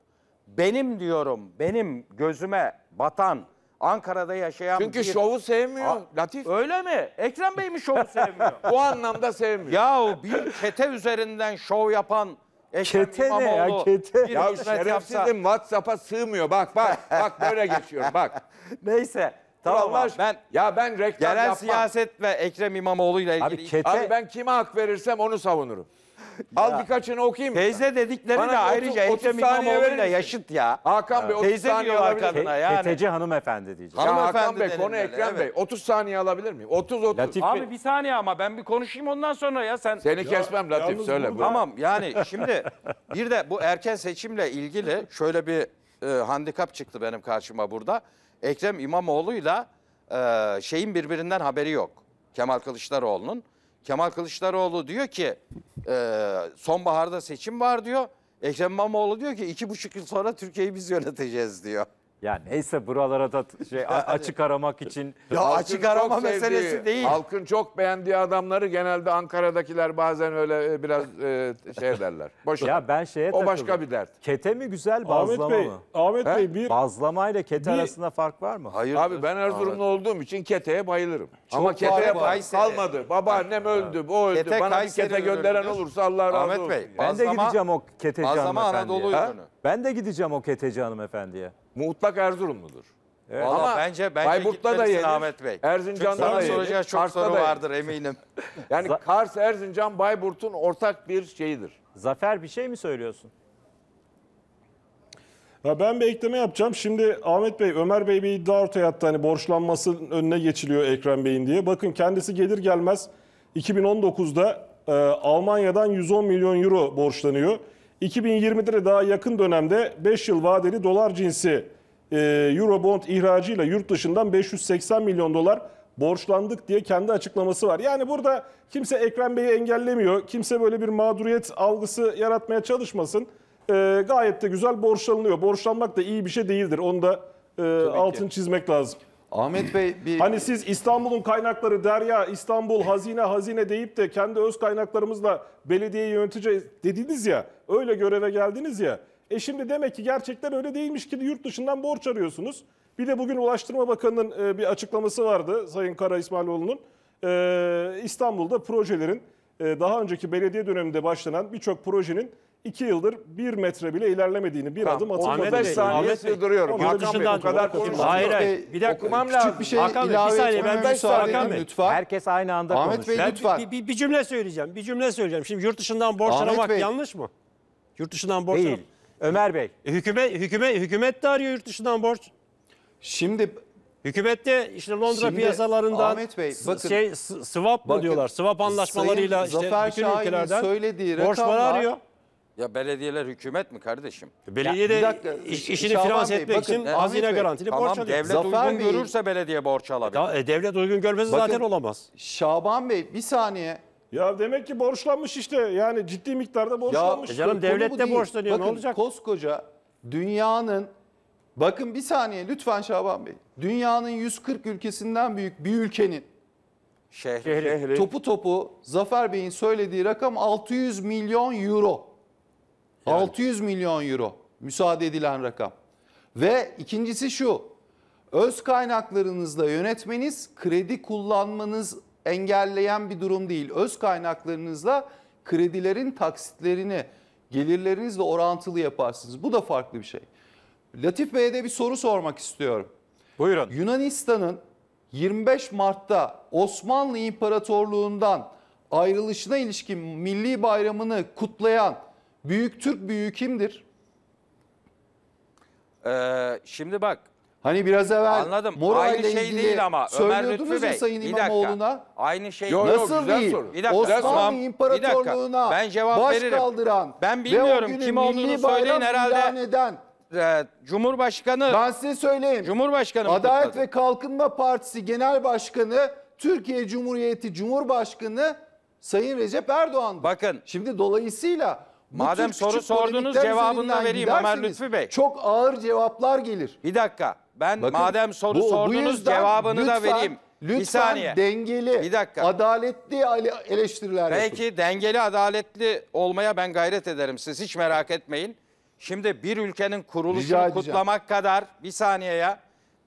Benim diyorum benim gözüme batan Ankara'da yaşayan Çünkü bir... şovu sevmiyor Aa, Latif. Öyle mi? Ekrem Bey mi şovu sevmiyor? [LAUGHS] Bu anlamda sevmiyor. Yahu bir kete üzerinden şov yapan Ekrem kete İmamoğlu ne ya kete? Ya şerefsizim WhatsApp'a sığmıyor. Bak bak bak böyle geçiyorum. bak. [LAUGHS] Neyse. Tamam Allah ben ya ben reklam Genel yapmam. siyaset ve Ekrem İmamoğlu ile ilgili. Abi, kete... Abi ben kime hak verirsem onu savunurum. Al birkaçını okuyayım. Teyze dedikleri Bana de ayrıca otuz- Ekrem saniye verir yaşıt ya. Hakan Bey 30 Teyze saniye diyorlar kadına yani. TTC hanımefendi diyeceğim. Ya Hakan Hanımefendi Bey konu Ekrem evet. Bey. 30 saniye alabilir miyim? 30 30. Latif Abi bir saniye ama ben bir konuşayım ondan sonra ya sen. Seni kesmem Latif söyle. burada. Tamam yani şimdi bir de bu erken seçimle ilgili şöyle bir e, handikap çıktı benim karşıma burada. Ekrem İmamoğlu'yla e, şeyin birbirinden haberi yok. Kemal Kılıçdaroğlu'nun. Kemal Kılıçdaroğlu diyor ki e, sonbaharda seçim var diyor. Ekrem İmamoğlu diyor ki iki buçuk yıl sonra Türkiye'yi biz yöneteceğiz diyor. Yani neyse buralara da şey [LAUGHS] açık aramak için. Ya Halkın açık arama çok sevdiği, değil. Halkın çok beğendiği adamları genelde Ankara'dakiler bazen öyle e, biraz e, şey derler. Boş ya ben şeye O takıldım. başka bir dert. Kete mi güzel bazlama Ahmet Bey, mı? Ahmet Bey bir Bazlama ile kete arasında fark var mı? Hayır. Abi ben Erzurumlu olduğum için keteye bayılırım. Ama keteye var, bay- Kayseri. kalmadı. Babaannem öldü, o öldü. Kete Bana bir kete gönderen ürünüdür. olursa Allah razı Ahmet olsun. Bey, Ben de gideceğim o keteci Bazlama hanımefendiye. Anadolu ürünü. Ben de gideceğim o keteci hanımefendiye mutlak Erzurumludur. Evet. Vallahi bence bence Bayburt'ta da yenir. Ahmet Bey. Erzincan'da da yenir. çok Kars'ta soru vardır eminim. [LAUGHS] yani Kars, Erzincan, Bayburt'un ortak bir şeyidir. Zafer bir şey mi söylüyorsun? Ya ben bir ekleme yapacağım. Şimdi Ahmet Bey, Ömer Bey bir iddia ortaya attı. Hani borçlanmasının önüne geçiliyor Ekrem Bey'in diye. Bakın kendisi gelir gelmez 2019'da e, Almanya'dan 110 milyon euro borçlanıyor. 2020'de de daha yakın dönemde 5 yıl vadeli dolar cinsi e, Eurobond ihracıyla yurt dışından 580 milyon dolar borçlandık diye kendi açıklaması var. Yani burada kimse Ekrem Bey'i engellemiyor. Kimse böyle bir mağduriyet algısı yaratmaya çalışmasın. E, gayet de güzel borçlanılıyor. Borçlanmak da iyi bir şey değildir. Onu da e, altın çizmek lazım. Ahmet Bey bir... Hani siz İstanbul'un kaynakları derya, İstanbul hazine hazine deyip de kendi öz kaynaklarımızla belediyeyi yöneteceğiz dediniz ya. Öyle göreve geldiniz ya. E şimdi demek ki gerçekten öyle değilmiş ki yurt dışından borç arıyorsunuz. Bir de bugün Ulaştırma Bakanı'nın e, bir açıklaması vardı Sayın Kara İsmailoğlu'nun. E, İstanbul'da projelerin e, daha önceki belediye döneminde başlanan birçok projenin 2 yıldır 1 metre bile ilerlemediğini, bir adım atılmadığını. Ahmet Bey, saniye Ahmet Bey, duruyorum. Onu Hakan Bey, o kadar konuşuyorum. Hayır hayır. Şey bir dakika. Okumam lazım. Bir şey Hakan Bey, bir saniye ben bir soru Hakan Bey. Lütfen. Herkes aynı anda Ahmet konuşuyor. Bey, lütfen. Bir, bir, bir, cümle söyleyeceğim. Bir cümle söyleyeceğim. Şimdi yurt dışından borç Ahmet aramak Bey. yanlış mı? Yurt dışından borç Değil. Ömer Bey. E, hükümet, hükümet, hükümet de arıyor yurt dışından borç. Şimdi Hükümette işte Londra Şimdi, piyasalarından Ahmet Bey, bakın, şey swap mı bakın, diyorlar? Swap anlaşmalarıyla işte Zafer bütün Şahin'in ülkelerden söylediği borç rakamlar, arıyor. Ya belediyeler hükümet mi kardeşim? E, belediye de iş, işini finanse etmek bakın, için Ahmet hazine garantili tamam, borç alıyor. Devlet Zafer uygun Bey, görürse belediye borç e, alabilir. e, devlet uygun görmezse bakın, zaten olamaz. Şaban Bey bir saniye. Ya demek ki borçlanmış işte. Yani ciddi miktarda borçlanmış. Ya, e canım devlet de borçlanıyor bakın, ne olacak? koskoca dünyanın Bakın bir saniye lütfen Şaban Bey. Dünyanın 140 ülkesinden büyük bir ülkenin şehri, şehri. topu topu Zafer Bey'in söylediği rakam 600 milyon euro. 600 milyon euro müsaade edilen rakam. Ve ikincisi şu. Öz kaynaklarınızla yönetmeniz kredi kullanmanız engelleyen bir durum değil. Öz kaynaklarınızla kredilerin taksitlerini gelirlerinizle orantılı yaparsınız. Bu da farklı bir şey. Latif Bey'e de bir soru sormak istiyorum. Buyurun. Yunanistan'ın 25 Mart'ta Osmanlı İmparatorluğu'ndan ayrılışına ilişkin milli bayramını kutlayan Büyük Türk büyüğü kimdir? Ee, şimdi bak. Hani biraz evvel Anladım. Moral Aynı şey değil ama Ömer Lütfü Bey. Sayın bir dakika. İmamoğlu'na. Aynı şey. Yok, yok, Nasıl güzel değil? Bir dakika. Osmanlı Tamam. İmparatorluğu'na Bir dakika. Ben cevap baş veririm. kaldıran Ben ve o bilmiyorum kim olduğunu milli bayram söyleyin herhalde. ilan eden ee, Cumhurbaşkanı ben size söyleyeyim. Cumhurbaşkanı Adalet ve Kalkınma Partisi Genel Başkanı Türkiye Cumhuriyeti Cumhurbaşkanı Sayın Recep Erdoğan. Bakın. Şimdi dolayısıyla Madem soru sordunuz cevabını da üzerinden vereyim Ömer giderseniz Lütfü Bey. Çok ağır cevaplar gelir. Bir dakika. Ben Bakın, madem soru bu- sordunuz yüzden cevabını da vereyim. Lütfen bir saniye. dengeli, Bir dakika. adaletli ale- eleştiriler yapın. Belki dengeli adaletli olmaya ben gayret ederim. Siz hiç merak etmeyin. Şimdi bir ülkenin Rica kuruluşunu edeceğim. kutlamak kadar bir saniye ya.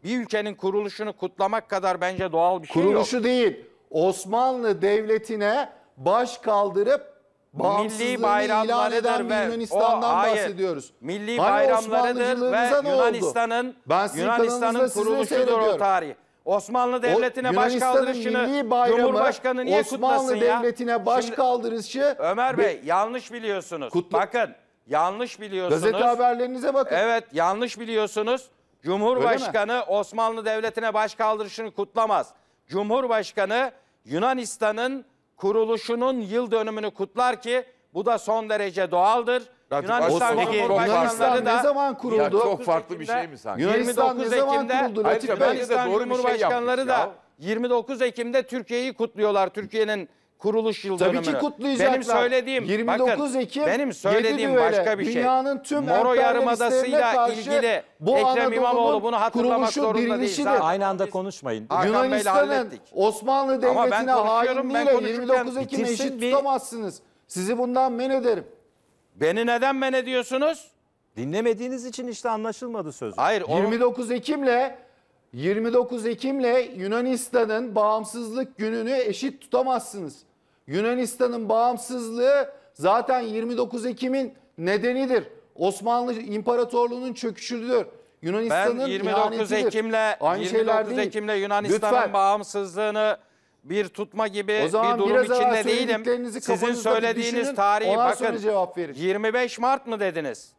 Bir ülkenin kuruluşunu kutlamak kadar bence doğal bir şey yok. Kuruluşu değil, Osmanlı Devleti'ne baş kaldırıp milli bayramlarıdır ve Yunanistan'dan o, hayır, bahsediyoruz. Milli hani bayramlarıdır ve Yunanistan'ın Yunanistan'ın kuruluşudur o tarih. Osmanlı Devleti'ne baş kaldırışını Cumhurbaşkanı niye Osmanlı kutlasın Devleti'ne ya? Osmanlı Devleti'ne baş Şimdi, Ömer Bey bir, yanlış biliyorsunuz. Kutlu, Bakın yanlış biliyorsunuz. Gazete haberlerinize bakın. Evet yanlış biliyorsunuz. Cumhurbaşkanı Osmanlı Devleti'ne baş kaldırışını kutlamaz. Cumhurbaşkanı Yunanistan'ın kuruluşunun yıl dönümünü kutlar ki bu da son derece doğaldır. Yunanistan Osmanlı Cumhurbaşkanları da ne zaman kuruldu? Ya çok farklı bir şey mi sanki? Yunanistan 29 ne zaman kuruldu? Ayrıca Yunanistan doğru şey Cumhurbaşkanları şey da 29 Ekim'de Türkiye'yi kutluyorlar. Türkiye'nin kuruluş yıl Tabii ki kutlayacaklar. Benim söylediğim 29 bakın, Ekim benim söylediğim başka bir şey. Dünyanın tüm Moro Yarımadası'yla ilgili bu Ekrem Anadolu'nun İmamoğlu bunu hatırlamak zorunda değil. Zaten. Aynı anda konuşmayın. Yunanistan'ın Osmanlı Devleti'ne hainliğiyle 29 Ekim'e eşit bir... tutamazsınız. Sizi bundan men ederim. Beni neden men ediyorsunuz? Dinlemediğiniz için işte anlaşılmadı sözü. Hayır. Onu... 29 Ekim'le 29 Ekim'le Yunanistan'ın bağımsızlık gününü eşit tutamazsınız. Yunanistan'ın bağımsızlığı zaten 29 Ekim'in nedenidir. Osmanlı İmparatorluğu'nun çöküşüdür. Yunanistan'ın ben 29 Ekim'le Aynı 29 Ekim'le Yunanistan'ın bağımsızlığını bir tutma gibi o zaman bir durum içinde değilim. Sizin söylediğiniz düşünün, tarihi bakın. Cevap 25 Mart mı dediniz?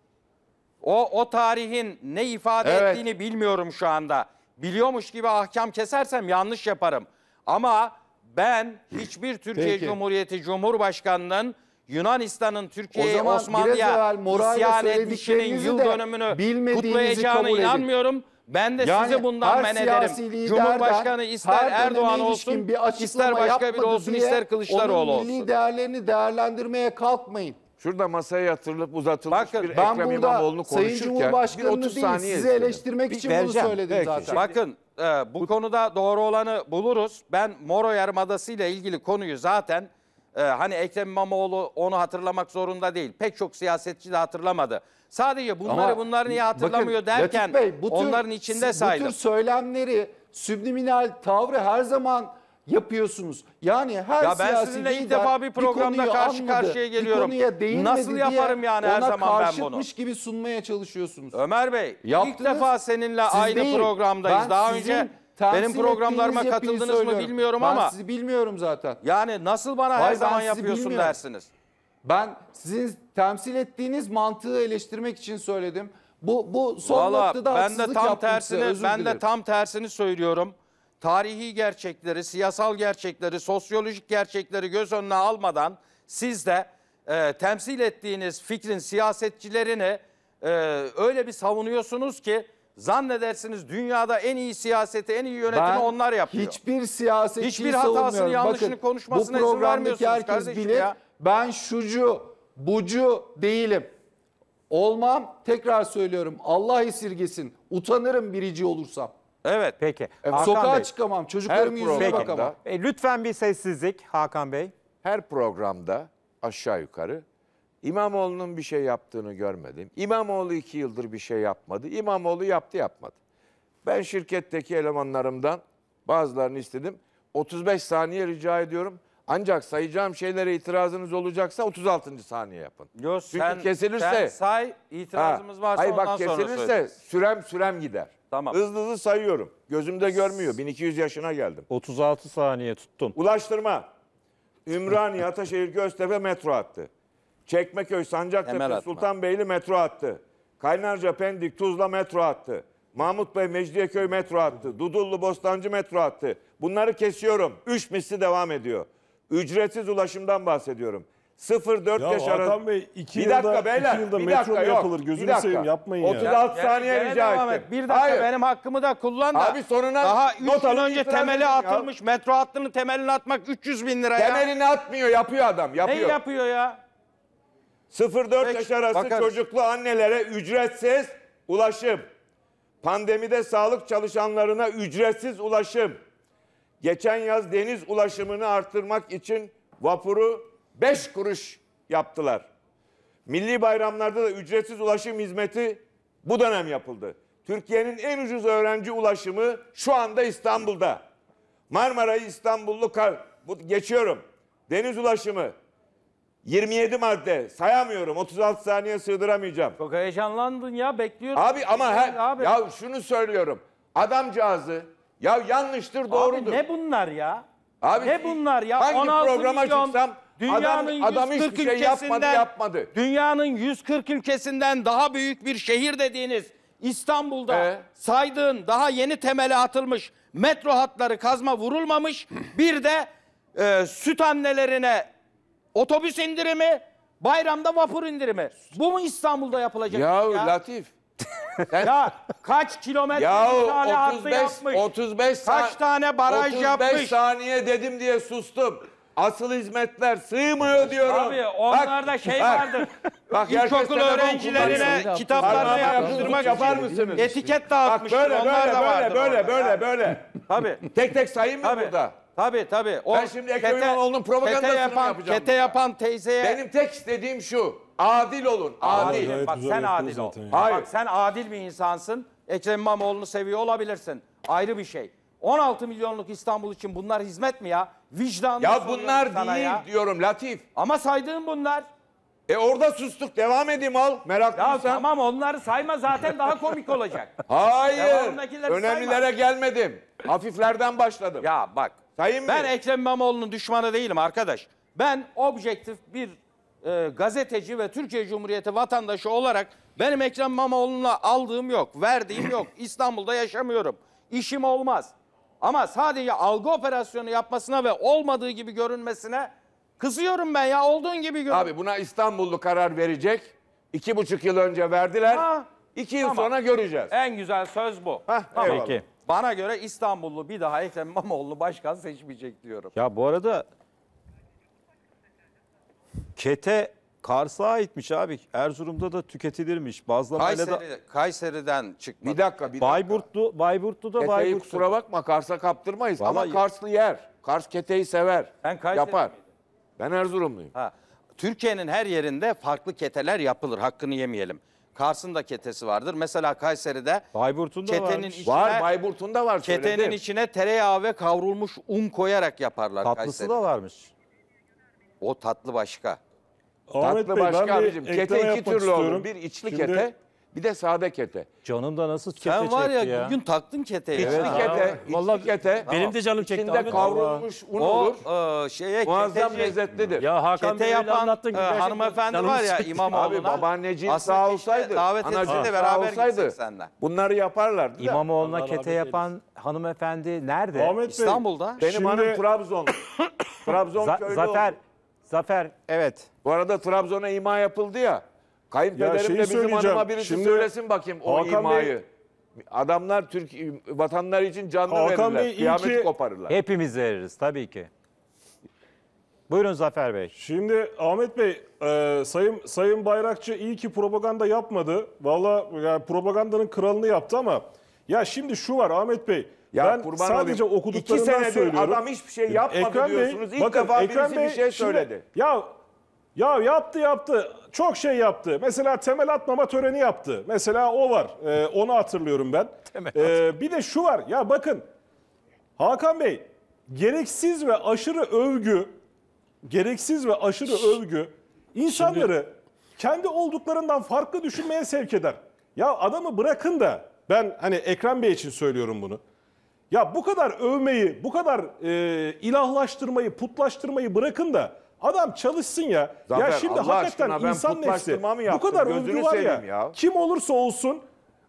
O o tarihin ne ifade evet. ettiğini bilmiyorum şu anda. Biliyormuş gibi ahkam kesersem yanlış yaparım. Ama ben hiçbir Türkiye Peki. Cumhuriyeti Cumhurbaşkanı'nın Yunanistan'ın Türkiye'ye Osmanlı'ya isyan edişinin yıl dönümünü kutlayacağına inanmıyorum. Ben de yani sizi bundan men ederim. Cumhurbaşkanı ister Erdoğan olsun, bir ister başka biri olsun, ister Kılıçdaroğlu olsun. Onun milli değerlerini değerlendirmeye kalkmayın. Şurada masaya yatırılıp uzatılmış Bakın, bir ben Ekrem İmamoğlu'nu Sayın konuşurken bir 30 saniye değil, sizi eleştirmek için vereceğim. bunu söyledim Peki. zaten. Bakın e, bu, bu konuda doğru olanı buluruz. Ben Moro Yarmadası ile ilgili konuyu zaten e, hani Ekrem İmamoğlu onu hatırlamak zorunda değil. Pek çok siyasetçi de hatırlamadı. Sadece bunları Ama, bunlar niye hatırlamıyor bakın, derken Bey, tür, onların içinde saydım. Bu tür söylemleri, subliminal tavrı her zaman yapıyorsunuz. Yani her ya ben sizinle ilk defa bir programda bir karşı karşıya geliyorum. Nasıl yaparım yani her zaman ben bunu? Ona gibi sunmaya çalışıyorsunuz. Ömer Bey Yaptınız. ilk defa seninle Siz aynı değil. programdayız. Ben Daha önce benim programlarıma katıldınız söylüyorum. mı bilmiyorum ben ama. Ben sizi bilmiyorum zaten. Yani nasıl bana Hayır, her zaman yapıyorsun bilmiyorum. dersiniz. Ben sizin temsil ettiğiniz mantığı eleştirmek için söyledim. Bu bu son Vallahi, noktada ben de tam tersini size, ben de tam tersini söylüyorum tarihi gerçekleri, siyasal gerçekleri, sosyolojik gerçekleri göz önüne almadan siz de e, temsil ettiğiniz fikrin siyasetçilerini e, öyle bir savunuyorsunuz ki zannedersiniz dünyada en iyi siyaseti, en iyi yönetimi ben onlar yapıyor. Hiçbir siyasetçiyi Hiçbir hatasını, yanlışını Bakın, konuşmasına izin vermiyorsunuz herkes kardeşim bilir, ya. Ben şucu, bucu değilim. Olmam, tekrar söylüyorum Allah esirgesin. Utanırım birici olursam. Evet. Peki. E, sokağa Bey, çıkamam, çocuklarımın yüzüne programda- bakamam. e, lütfen bir sessizlik Hakan Bey. Her programda aşağı yukarı İmamoğlu'nun bir şey yaptığını görmedim. İmamoğlu iki yıldır bir şey yapmadı. İmamoğlu yaptı yapmadı. Ben şirketteki elemanlarımdan bazılarını istedim. 35 saniye rica ediyorum. Ancak sayacağım şeylere itirazınız olacaksa 36. saniye yapın. Yo, Çünkü kesilirse... Sen say Ha, itirazımız varsa Hayır bak ondan sonra kesilirse sürem sürem gider. Tamam. Hızlı hızlı sayıyorum. Gözümde görmüyor. 1200 yaşına geldim. 36 saniye tuttun. Ulaştırma. Ümraniye, Ataşehir, Göztepe metro attı. Çekmeköy, Sancaktepe, Sultanbeyli metro attı. Kaynarca, Pendik, Tuzla metro attı. Mahmut Bey, Mecidiyeköy metro attı. Dudullu, Bostancı metro attı. Bunları kesiyorum. Üç misli devam ediyor. Ücretsiz ulaşımdan bahsediyorum. 0-4 Ya yaş arası. Bey 2 Bir yılda, dakika beyler, iki yılda bir metro dakika, yok, yapılır bir gözünü dakika. seveyim yapmayın ya. 36 saniye rica devam ettim. Bir dakika Hayır. benim hakkımı da kullan da. Abi sonuna Daha 3 not yıl önce temeli edin ya. atılmış. Metro hattının temelini atmak 300 bin lira ya. Temelini atmıyor, yapıyor adam, Ne yapıyor. yapıyor ya? 0-4 Peki, yaş arası bakarız. çocuklu annelere ücretsiz ulaşım. Pandemide sağlık çalışanlarına ücretsiz ulaşım. Geçen yaz deniz ulaşımını arttırmak için vapuru 5 kuruş yaptılar. Milli bayramlarda da ücretsiz ulaşım hizmeti bu dönem yapıldı. Türkiye'nin en ucuz öğrenci ulaşımı şu anda İstanbul'da. Marmara İstanbullu kar, bu, geçiyorum. Deniz ulaşımı 27 madde sayamıyorum. 36 saniye sığdıramayacağım. Çok heyecanlandın ya bekliyorum. Abi ama he, abi. ya şunu söylüyorum. Adamcağızı ya yanlıştır doğrudur. Abi ne bunlar ya? Abi ne bunlar ya? Hangi 16 programa milyon, çıksam Dünyanın adam, adam 140 şey ülkesinden yapmadı, yapmadı. Dünyanın 140 ülkesinden daha büyük bir şehir dediğiniz İstanbul'da ee? saydığın daha yeni temele atılmış metro hatları kazma vurulmamış. [CLEARS THROAT] bir de e, süt annelerine otobüs indirimi, bayramda vapur indirimi. Bu mu İstanbul'da yapılacak? Ya, ya? Latif. Sen... [LAUGHS] Ya kaç kilometre ya, 35, yapmış? 35 kaç tane baraj 35 yapmış? 35 saniye dedim diye sustum asıl hizmetler sığmıyor diyorum. Abi onlarda bak, şey bak, vardır. Bak, İlkokul öğrencilerine kitaplarını yapıştırmak yapar mısınız? Etiket dağıtmıştır. Bak, böyle, Onlar böyle, vardır. Böyle böyle böyle. [LAUGHS] Tabii. Tek tek sayayım mı burada? Tabii tabii. O ben şimdi Ekrem İmamoğlu'nun propagandasını kete yapan, yapacağım. Kete burada. yapan teyzeye... Benim tek istediğim şu. Adil olun. Adil. adil. Bak sen adil ol. Hayır. Bak sen adil bir insansın. Ekrem İmamoğlu'nu seviyor olabilirsin. Ayrı bir şey. 16 milyonluk İstanbul için bunlar hizmet mi ya? Vicdanlı Ya bunlar değil ya. diyorum Latif. Ama saydığım bunlar. E orada sustuk. Devam edeyim al. Meraklıysan. Ya tamam onları sayma zaten daha komik olacak. [LAUGHS] Hayır. Önemlilere sayma. gelmedim. Hafiflerden başladım. Ya bak. Sayın ben mi? Ekrem İmamoğlu'nun düşmanı değilim arkadaş. Ben objektif bir e, gazeteci ve Türkiye Cumhuriyeti vatandaşı olarak benim Ekrem İmamoğlu'na aldığım yok, verdiğim yok. [CLEARS THROAT] İstanbul'da yaşamıyorum. İşim olmaz. Ama sadece algı operasyonu yapmasına ve olmadığı gibi görünmesine kızıyorum ben ya olduğun gibi görün. Abi buna İstanbullu karar verecek. İki buçuk yıl önce verdiler. Ha, İki yıl tamam. sonra göreceğiz. En güzel söz bu. Heh, tamam. Peki. Bana göre İstanbullu bir daha Ekrem İmamoğlu başkan seçmeyecek diyorum. Ya bu arada kete Kars'a aitmiş abi. Erzurum'da da tüketilirmiş. Bazlamayla da Kayseri'den çıkmadı. Bir dakika bir dakika. Bayburtlu Bayburtlu da Keteyi Bayburtlu. kusura bakma Kars'a kaptırmayız Vallahi- ama Karslı yer. Kars keteyi sever. Sen Kayseri yapar. miydin? Ben Erzurumluyum. Ha. Türkiye'nin her yerinde farklı keteler yapılır. Hakkını yemeyelim. Kars'ın da ketesi vardır. Mesela Kayseri'de Bayburt'un da Var Bayburt'un da var ketenin söyledim. içine tereyağı ve kavrulmuş un koyarak yaparlar Tatlısı Kayseri. da varmış. O tatlı başka. Ahmet Tatlı Bey, başka ben abicim. ekleme Kete iki yapmak türlü istiyorum. olur. Bir içli Şimdi- kete, bir de sade kete. Canım da nasıl kete Sen var ya, çekti ya. bugün taktın keteye. İçli ya. kete, Vallahi içli kete. Benim de canım çekti. İçinde Ahmet. kavrulmuş un olur. O e, şeye Muazzam keteci- şey- lezzetlidir. Ya Hakan Kete yapan e, hanımefendi var ya sıktı. İmamoğlu'na. Abi babaanneciğim Aslında sağ keşke olsaydı. Davet etse de sağ beraber olsaydı. gitsek senden. Bunları yaparlar. İmamoğlu'na kete yapan hanımefendi nerede? İstanbul'da. Benim hanım Trabzon. [COUGHS] Trabzon Za- köylü Zafer Zafer. Evet. Bu arada Trabzon'a ima yapıldı ya. Kayınpederimle ya bizim hanıma birisi şimdi, söylesin bakayım o Hakan imayı. Bey, Adamlar Türk vatanlar için canını Hakan verirler. Bey, Kıyamet ilki... koparırlar. Hepimiz veririz tabii ki. Buyurun Zafer Bey. Şimdi Ahmet Bey, e, Sayın Sayın Bayrakçı iyi ki propaganda yapmadı. Valla yani propagandanın kralını yaptı ama ya şimdi şu var Ahmet Bey. Ya ben kurban sadece olayım. okuduklarından İki senedir söylüyorum. adam hiçbir şey yapmadı Ekrem diyorsunuz. Bey, İlk bakın, defa Ekrem birisi Bey, bir şey söyledi. Şimdi, ya ya yaptı yaptı. Çok şey yaptı. Mesela temel atmama töreni yaptı. Mesela o var. Ee, onu hatırlıyorum ben. [LAUGHS] ee, bir de şu var. Ya bakın Hakan Bey gereksiz ve aşırı övgü gereksiz ve aşırı Şş, övgü insanları şimdi... kendi olduklarından farklı düşünmeye sevk eder. Ya adamı bırakın da ben hani Ekrem Bey için söylüyorum bunu. Ya bu kadar övmeyi, bu kadar e, ilahlaştırmayı, putlaştırmayı bırakın da adam çalışsın ya. Zafer, ya şimdi Allah hakikaten insan nefsi putlaştırma bu kadar Gözünü övgü var ya, ya. Kim olursa olsun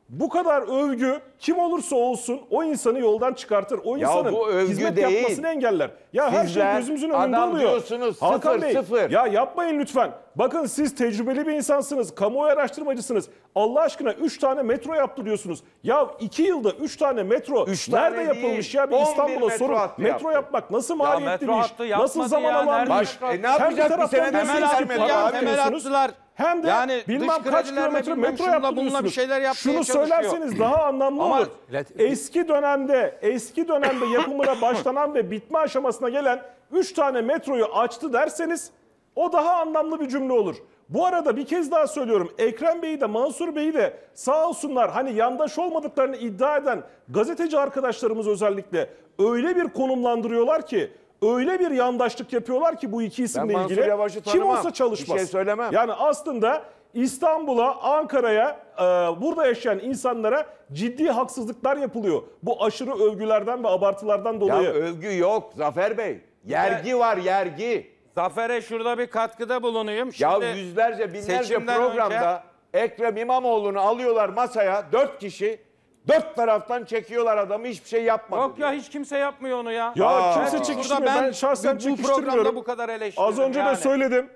bu kadar övgü kim olursa olsun o insanı yoldan çıkartır. O ya bu övgü hizmet değil. yapmasını engeller. Ya Sizler her şey gözümüzün önünde oluyor. diyorsunuz Hakan sıfır Bey, sıfır. Ya yapmayın lütfen. Bakın siz tecrübeli bir insansınız. Kamuoyu araştırmacısınız. Allah aşkına 3 tane metro yaptırıyorsunuz. Ya 2 yılda 3 tane metro üç nerede tane yapılmış ya? Bir İstanbul'a metro sorun. Metro yapmak nasıl maliyetli bir iş? Nasıl zaman alan bir iş? E, ne yapacak bir sene Hemen attılar hem de yani bilmem kaç kilometre bilmem metro yaptırıyorsunuz. bir şeyler yapmaya Şunu çalışıyor. söylerseniz daha anlamlı olur. Eski dönemde eski dönemde yapımına [COUGHS] başlanan ve bitme aşamasına gelen 3 tane metroyu açtı derseniz o daha anlamlı bir cümle olur. Bu arada bir kez daha söylüyorum. Ekrem Bey'i de Mansur Bey'i de sağ olsunlar hani yandaş olmadıklarını iddia eden gazeteci arkadaşlarımız özellikle öyle bir konumlandırıyorlar ki öyle bir yandaşlık yapıyorlar ki bu iki isimle ben ilgili. Yavaş'ı Kim olsa çalışmaz. Bir şey söylemem. Yani aslında İstanbul'a, Ankara'ya, e, burada yaşayan insanlara ciddi haksızlıklar yapılıyor. Bu aşırı övgülerden ve abartılardan dolayı. Ya övgü yok Zafer Bey. Yergi ya, var yergi. Zafer'e şurada bir katkıda bulunayım. Şimdi ya yüzlerce binlerce programda önce... Ekrem İmamoğlu'nu alıyorlar masaya dört kişi Dört taraftan çekiyorlar adamı hiçbir şey yapmadı. Yok diyor. ya hiç kimse yapmıyor onu ya. Ya Aa, kimse Herkes çekişmiyor. Ben, ben şahsen bu, bu programda bu kadar eleştiriyorum. Az önce yani. de söyledim.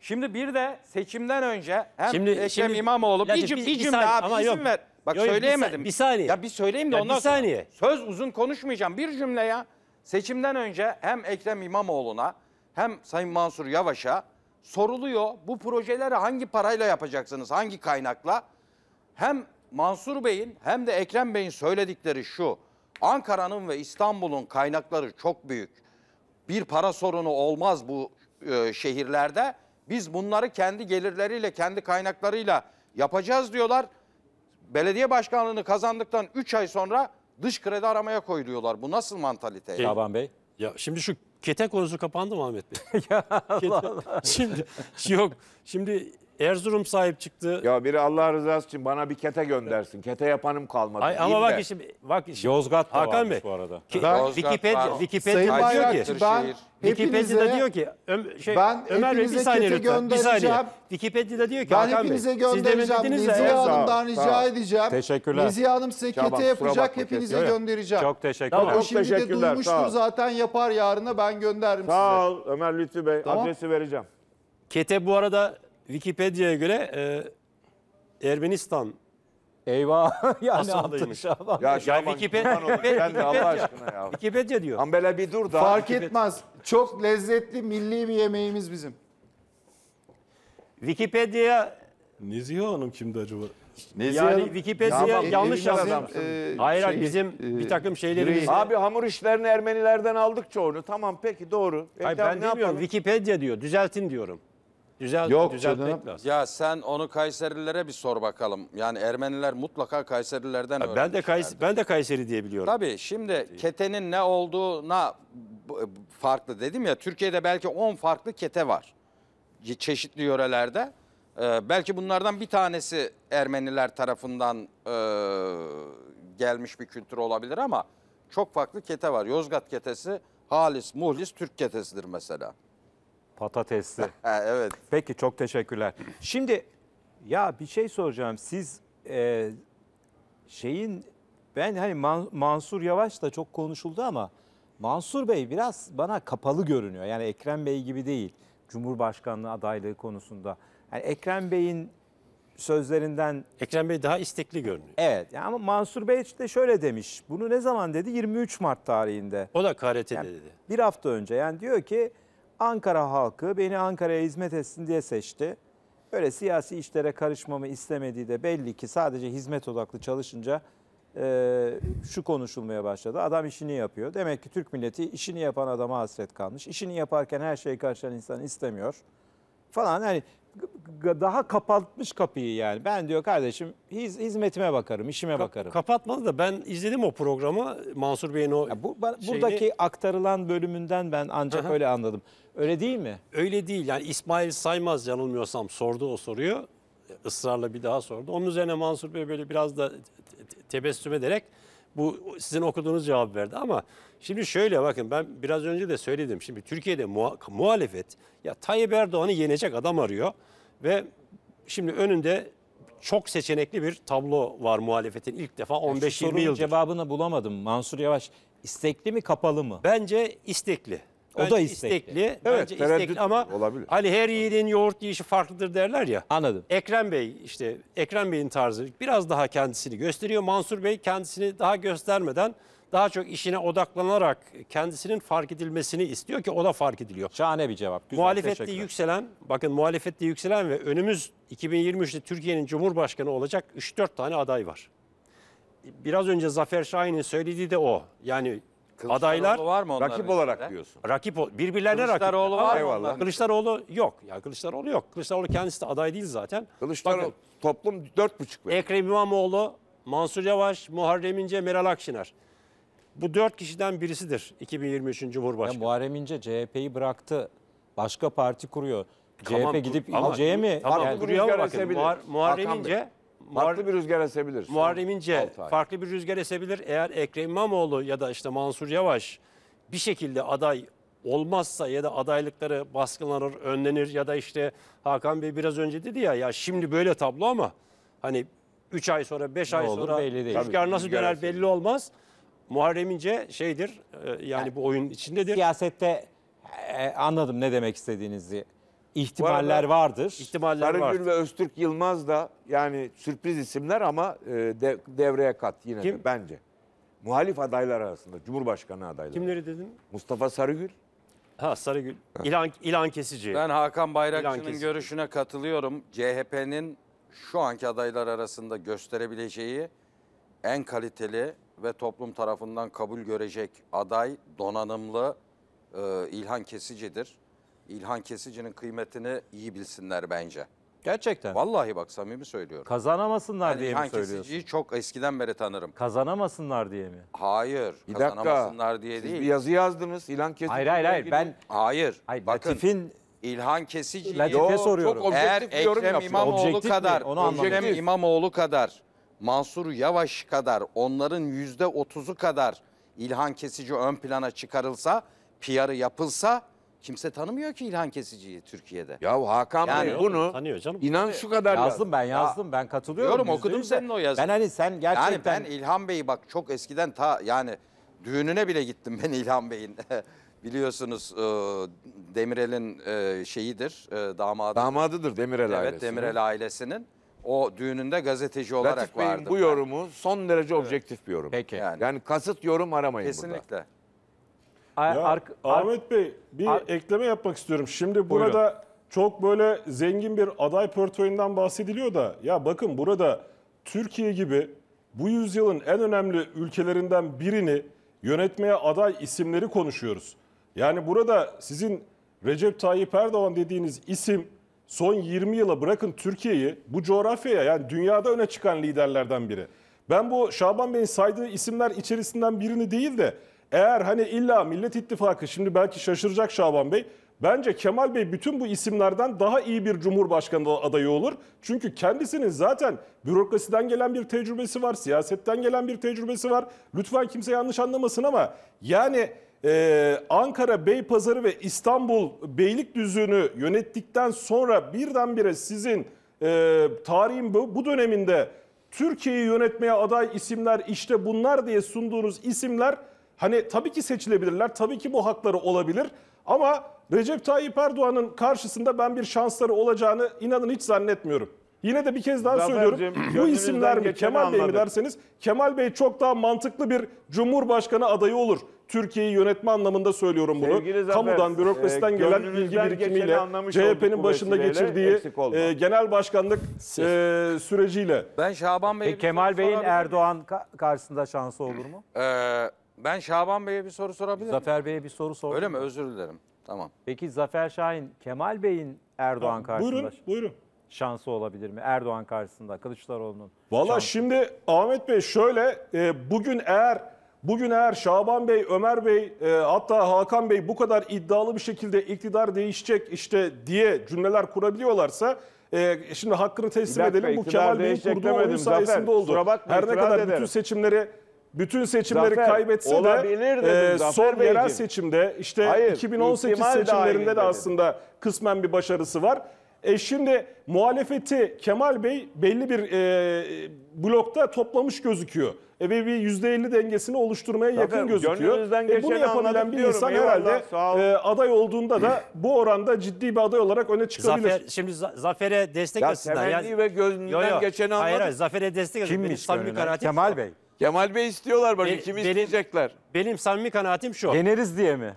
Şimdi bir de seçimden önce hem şimdi, Ekrem şimdi, İmamoğlu bir, cüm, bir, cümle abi ama izin yok. ver. Bak yok, söyleyemedim. Bir, bir saniye. Ya bir söyleyeyim de ya ondan bir saniye. sonra söz uzun konuşmayacağım. Bir cümle ya. Seçimden önce hem Ekrem İmamoğlu'na hem Sayın Mansur Yavaş'a soruluyor. Bu projeleri hangi parayla yapacaksınız? Hangi kaynakla? Hem Mansur Bey'in hem de Ekrem Bey'in söyledikleri şu. Ankara'nın ve İstanbul'un kaynakları çok büyük. Bir para sorunu olmaz bu e, şehirlerde. Biz bunları kendi gelirleriyle, kendi kaynaklarıyla yapacağız diyorlar. Belediye başkanlığını kazandıktan 3 ay sonra dış kredi aramaya koyuluyorlar. Bu nasıl mantalite? Şey, Şaban Bey. Ya şimdi şu kete konusu kapandı mı Ahmet Bey? ya [LAUGHS] Allah Allah. Şimdi yok. Şimdi Erzurum sahip çıktı. Ya biri Allah rızası için bana bir kete göndersin. Kete yapanım kalmadı. Ay, ama bak de. bak şimdi. Yozgat da Hakan Bey. bu arada. Ki, ben, Wikipedia, Wikipedia Sayın diyor ki. Ben Wikipedia'da diyor ki Öm, şey, ben Ömer Bey bir saniye lütfen. Bir saniye. Wikipedia'da diyor ki ben Hakan Bey. Ben göndereceğim. Nezihe ya. Hanım'dan rica sağ edeceğim. Teşekkürler. Nezihe Hanım size kete Şaban, yapacak. Hepinize yok. göndereceğim. Çok teşekkürler. Tamam. Çok şimdi teşekkürler. de duymuştur zaten yapar yarına ben gönderirim size. Sağ ol Ömer Lütfi Bey. Adresi vereceğim. Kete bu arada Wikipedia'ya göre e, Ermenistan Eyvah [LAUGHS] ya ne yaptın Ya şu Ya Wikipedia- Wikipedia. Allah aşkına ya. Wikipedia diyor. Ambele bir dur da. Fark etmez. Çok lezzetli milli bir yemeğimiz bizim. Wikipedia'ya Nezihe Hanım kimdi acaba? Nezihe yani Hanım- Wikipedia'ya Ya yanlış bizim, yazmışsın. e, Hayır hayır şey, bizim e, bir takım şeyleri Hayır Abi hamur işlerini Ermenilerden aldık çoğunu. Tamam peki doğru. Peki, ben ne demiyorum yapalım? Wikipedia diyor. Düzeltin diyorum. Düzel, Yok düzeltmek canım. lazım. Ya sen onu Kayserililere bir sor bakalım. Yani Ermeniler mutlaka Kayserililerden. ya Ben de Kayseri, ben de Kayseri diye biliyorum. Tabii şimdi ketenin ne olduğuna e, farklı dedim ya. Türkiye'de belki 10 farklı kete var. Çeşitli yörelerde. Ee, belki bunlardan bir tanesi Ermeniler tarafından e, gelmiş bir kültür olabilir ama çok farklı kete var. Yozgat ketesi halis, muhlis Türk ketesidir mesela. Patatesli. [LAUGHS] evet. Peki çok teşekkürler. Şimdi ya bir şey soracağım. Siz e, şeyin ben hani Man Mansur Yavaş da çok konuşuldu ama Mansur Bey biraz bana kapalı görünüyor. Yani Ekrem Bey gibi değil. Cumhurbaşkanlığı adaylığı konusunda. Yani Ekrem Bey'in sözlerinden... Ekrem Bey daha istekli görünüyor. Evet ama Mansur Bey de şöyle demiş. Bunu ne zaman dedi? 23 Mart tarihinde. O da KRT'de yani, dedi. Bir hafta önce. Yani diyor ki Ankara halkı beni Ankara'ya hizmet etsin diye seçti. Böyle siyasi işlere karışmamı istemediği de belli ki sadece hizmet odaklı çalışınca e, şu konuşulmaya başladı. Adam işini yapıyor. Demek ki Türk milleti işini yapan adama hasret kalmış. İşini yaparken her şeyi karşılayan insan istemiyor falan. Yani daha kapatmış kapıyı yani. Ben diyor kardeşim hiz, hizmetime bakarım, işime Ka bakarım. Kapatmadı da ben izledim o programı Mansur Bey'in o ya bu, ben, şeyini... Buradaki aktarılan bölümünden ben ancak Aha. öyle anladım. Öyle değil mi? Öyle değil. Yani İsmail Saymaz yanılmıyorsam sordu o soruyu. ısrarla bir daha sordu. Onun üzerine Mansur Bey böyle biraz da tebessüm ederek bu sizin okuduğunuz cevap verdi ama şimdi şöyle bakın ben biraz önce de söyledim. Şimdi Türkiye'de muha muhalefet ya Tayyip Erdoğan'ı yenecek adam arıyor ve şimdi önünde çok seçenekli bir tablo var muhalefetin ilk defa 15-20 yıldır. cevabını bulamadım Mansur Yavaş. İstekli mi kapalı mı? Bence istekli o da istekli. istekli. Evet, Bence istekli ama olabilir. hani her yiğidin yoğurt yiyişi farklıdır derler ya. Anladım. Ekrem Bey işte Ekrem Bey'in tarzı biraz daha kendisini gösteriyor. Mansur Bey kendisini daha göstermeden daha çok işine odaklanarak kendisinin fark edilmesini istiyor ki o da fark ediliyor. Şahane bir cevap. Güzel, muhalefette yükselen, bakın muhalefette yükselen ve önümüz 2023'te Türkiye'nin Cumhurbaşkanı olacak 3-4 tane aday var. Biraz önce Zafer Şahin'in söylediği de o. Yani adaylar var mı rakip olarak diyorsun. rakip ol- birbirlerine rakip. Kılıçdaroğlu var mı Eyvallah. Kılıçdaroğlu yok. Ya Kılıçdaroğlu yok. Kılıçdaroğlu kendisi de aday değil zaten. Kılıçdaroğlu Bakın, toplum 4,5 ver. Ekrem İmamoğlu, Mansur Yavaş, Muharrem İnce, Meral Akşener. Bu dört kişiden birisidir 2023'ün Ya Cumhurbaşkanı. Muharrem İnce CHP'yi bıraktı. Başka parti kuruyor. CHP Tamam, gidip ama- mi? Tamam, Yani- duruyor bakın. Muharrem Hakan Bey farklı bir rüzgar esebilir. Muharrem İnce farklı bir rüzgar esebilir. Eğer Ekrem İmamoğlu ya da işte Mansur Yavaş bir şekilde aday olmazsa ya da adaylıkları baskılanır, önlenir ya da işte Hakan Bey biraz önce dedi ya ya şimdi böyle tablo ama hani 3 ay sonra 5 ay olur, sonra belli değil. rüzgar nasıl rüzgar döner belli olmaz. Muharrem İnce şeydir e, yani, yani bu oyun içindedir. Siyasette e, anladım ne demek istediğinizi ihtimaller arada, vardır. İhtimaller Sarıgül vardır. ve Öztürk Yılmaz da yani sürpriz isimler ama e, de, devreye kat yine Kim? De, bence. Muhalif adaylar arasında Cumhurbaşkanı adayları. Kimleri dedin? Mustafa Sarıgül. Ha Sarıgül. Ha. İlan, kesici. Ben Hakan Bayrakçı'nın görüşüne katılıyorum. CHP'nin şu anki adaylar arasında gösterebileceği en kaliteli ve toplum tarafından kabul görecek aday donanımlı e, İlhan Kesici'dir. İlhan Kesici'nin kıymetini iyi bilsinler bence. Gerçekten. Vallahi bak samimi söylüyorum. Kazanamasınlar yani diye mi söylüyorsun? İlhan Kesici'yi çok eskiden beri tanırım. Kazanamasınlar diye mi? Hayır. Bir kazanamasınlar dakika. diye Siz değil. bir yazı yazdınız. İlhan Kesici. Hayır hayır hayır. Ben Hayır. Hayır, Bakın Latif'in İlhan Kesici Latif'e Yok, soruyorum. Çok eğer objektif bir yorum Ekrem yapıyor. İmamoğlu Objektif mi? kadar, Onu anlamadım. Ekrem İmamoğlu kadar, Mansur Yavaş kadar, onların yüzde otuzu kadar İlhan Kesici ön plana çıkarılsa, PR'ı yapılsa Kimse tanımıyor ki İlhan Kesici'yi Türkiye'de. Ya Hakan Yani Bey bunu Tanıyor canım. İnan şu kadar yazdım ben yazdım ben katılıyorum. Diyorum, okudum yüzde senin o yazını. Ben hani sen Yani ben İlhan Bey'i bak çok eskiden ta yani düğününe bile gittim ben [LAUGHS] İlhan Bey'in. [LAUGHS] Biliyorsunuz e, Demirel'in e, şeyidir, e, damadı. Damadıdır Demirel evet, ailesi. Demirel ailesinin. O düğününde gazeteci olarak Latif Bey'in vardım. bu ben. yorumu son derece objektif bir yorum. Peki. Yani. Yani kasıt yorum aramayın burada. Kesinlikle. Ya, Ahmet Bey bir ekleme yapmak istiyorum. Şimdi burada buyurun. çok böyle zengin bir aday portföyünden bahsediliyor da ya bakın burada Türkiye gibi bu yüzyılın en önemli ülkelerinden birini yönetmeye aday isimleri konuşuyoruz. Yani burada sizin Recep Tayyip Erdoğan dediğiniz isim son 20 yıla bırakın Türkiye'yi bu coğrafyaya yani dünyada öne çıkan liderlerden biri. Ben bu Şaban Bey'in saydığı isimler içerisinden birini değil de eğer hani illa Millet İttifakı şimdi belki şaşıracak Şaban Bey. Bence Kemal Bey bütün bu isimlerden daha iyi bir cumhurbaşkanı adayı olur. Çünkü kendisinin zaten bürokrasiden gelen bir tecrübesi var, siyasetten gelen bir tecrübesi var. Lütfen kimse yanlış anlamasın ama yani e, Ankara Pazarı ve İstanbul Beylikdüzü'nü yönettikten sonra birdenbire sizin e, tarihin bu, bu döneminde Türkiye'yi yönetmeye aday isimler işte bunlar diye sunduğunuz isimler Hani tabii ki seçilebilirler, tabii ki bu hakları olabilir ama Recep Tayyip Erdoğan'ın karşısında ben bir şansları olacağını inanın hiç zannetmiyorum. Yine de bir kez daha Zafer'cim, söylüyorum. Bu isimler mi Kemal Bey mi derseniz Kemal Bey çok daha mantıklı bir Cumhurbaşkanı adayı olur. Türkiye'yi yönetme anlamında söylüyorum bunu. Sevgili Kamudan, bürokrasiden e, gelen bilgi birikimiyle CHP'nin başında geçirdiği e, genel başkanlık e, süreciyle. Ben Şaban Bey. E, Kemal Bey'in Erdoğan karşısında şansı olur mu? Eee ben Şaban Bey'e bir soru sorabilir miyim? Zafer Bey'e bir soru sordum. Öyle mi? Özür dilerim. Tamam. Peki Zafer Şahin, Kemal Bey'in Erdoğan Tamam, karşısında Buyurun, buyurun. şansı olabilir mi? Erdoğan karşısında Kılıçdaroğlu'nun. Valla şimdi Ahmet Bey şöyle e, bugün eğer bugün eğer Şaban Bey, Ömer Bey e, hatta Hakan Bey bu kadar iddialı bir şekilde iktidar değişecek işte diye cümleler kurabiliyorlarsa e, şimdi hakkını teslim Bir dakika, edelim bu Kemal Bey'in kurduğu oyun sayesinde Zafer. oldu. Her ne kadar ederim. bütün seçimleri bütün seçimleri Zafer, kaybetse de e, son Beyciğim. yerel seçimde işte Hayır, 2018 seçimlerinde de, aslında kısmen bir başarısı var. E şimdi muhalefeti Kemal Bey belli bir e, blokta toplamış gözüküyor. E ve bir %50 dengesini oluşturmaya Zaten yakın gözüküyor. E bunu yapabilen bir diyorum, insan herhalde e, aday olduğunda da [CLEARS THROAT] bu oranda ciddi bir aday olarak öne çıkabilir. Zafer, şimdi Zafer'e destek ya, Ya, ve gözünden yo, yo. geçeni anladık. Hayır, hayır Zafer'e destek Kimmiş Kimmiş Kemal Bey. Kemal Bey istiyorlar bakın Be- kimi benim- isteyecekler. Benim samimi kanaatim şu. Yeneriz diye mi?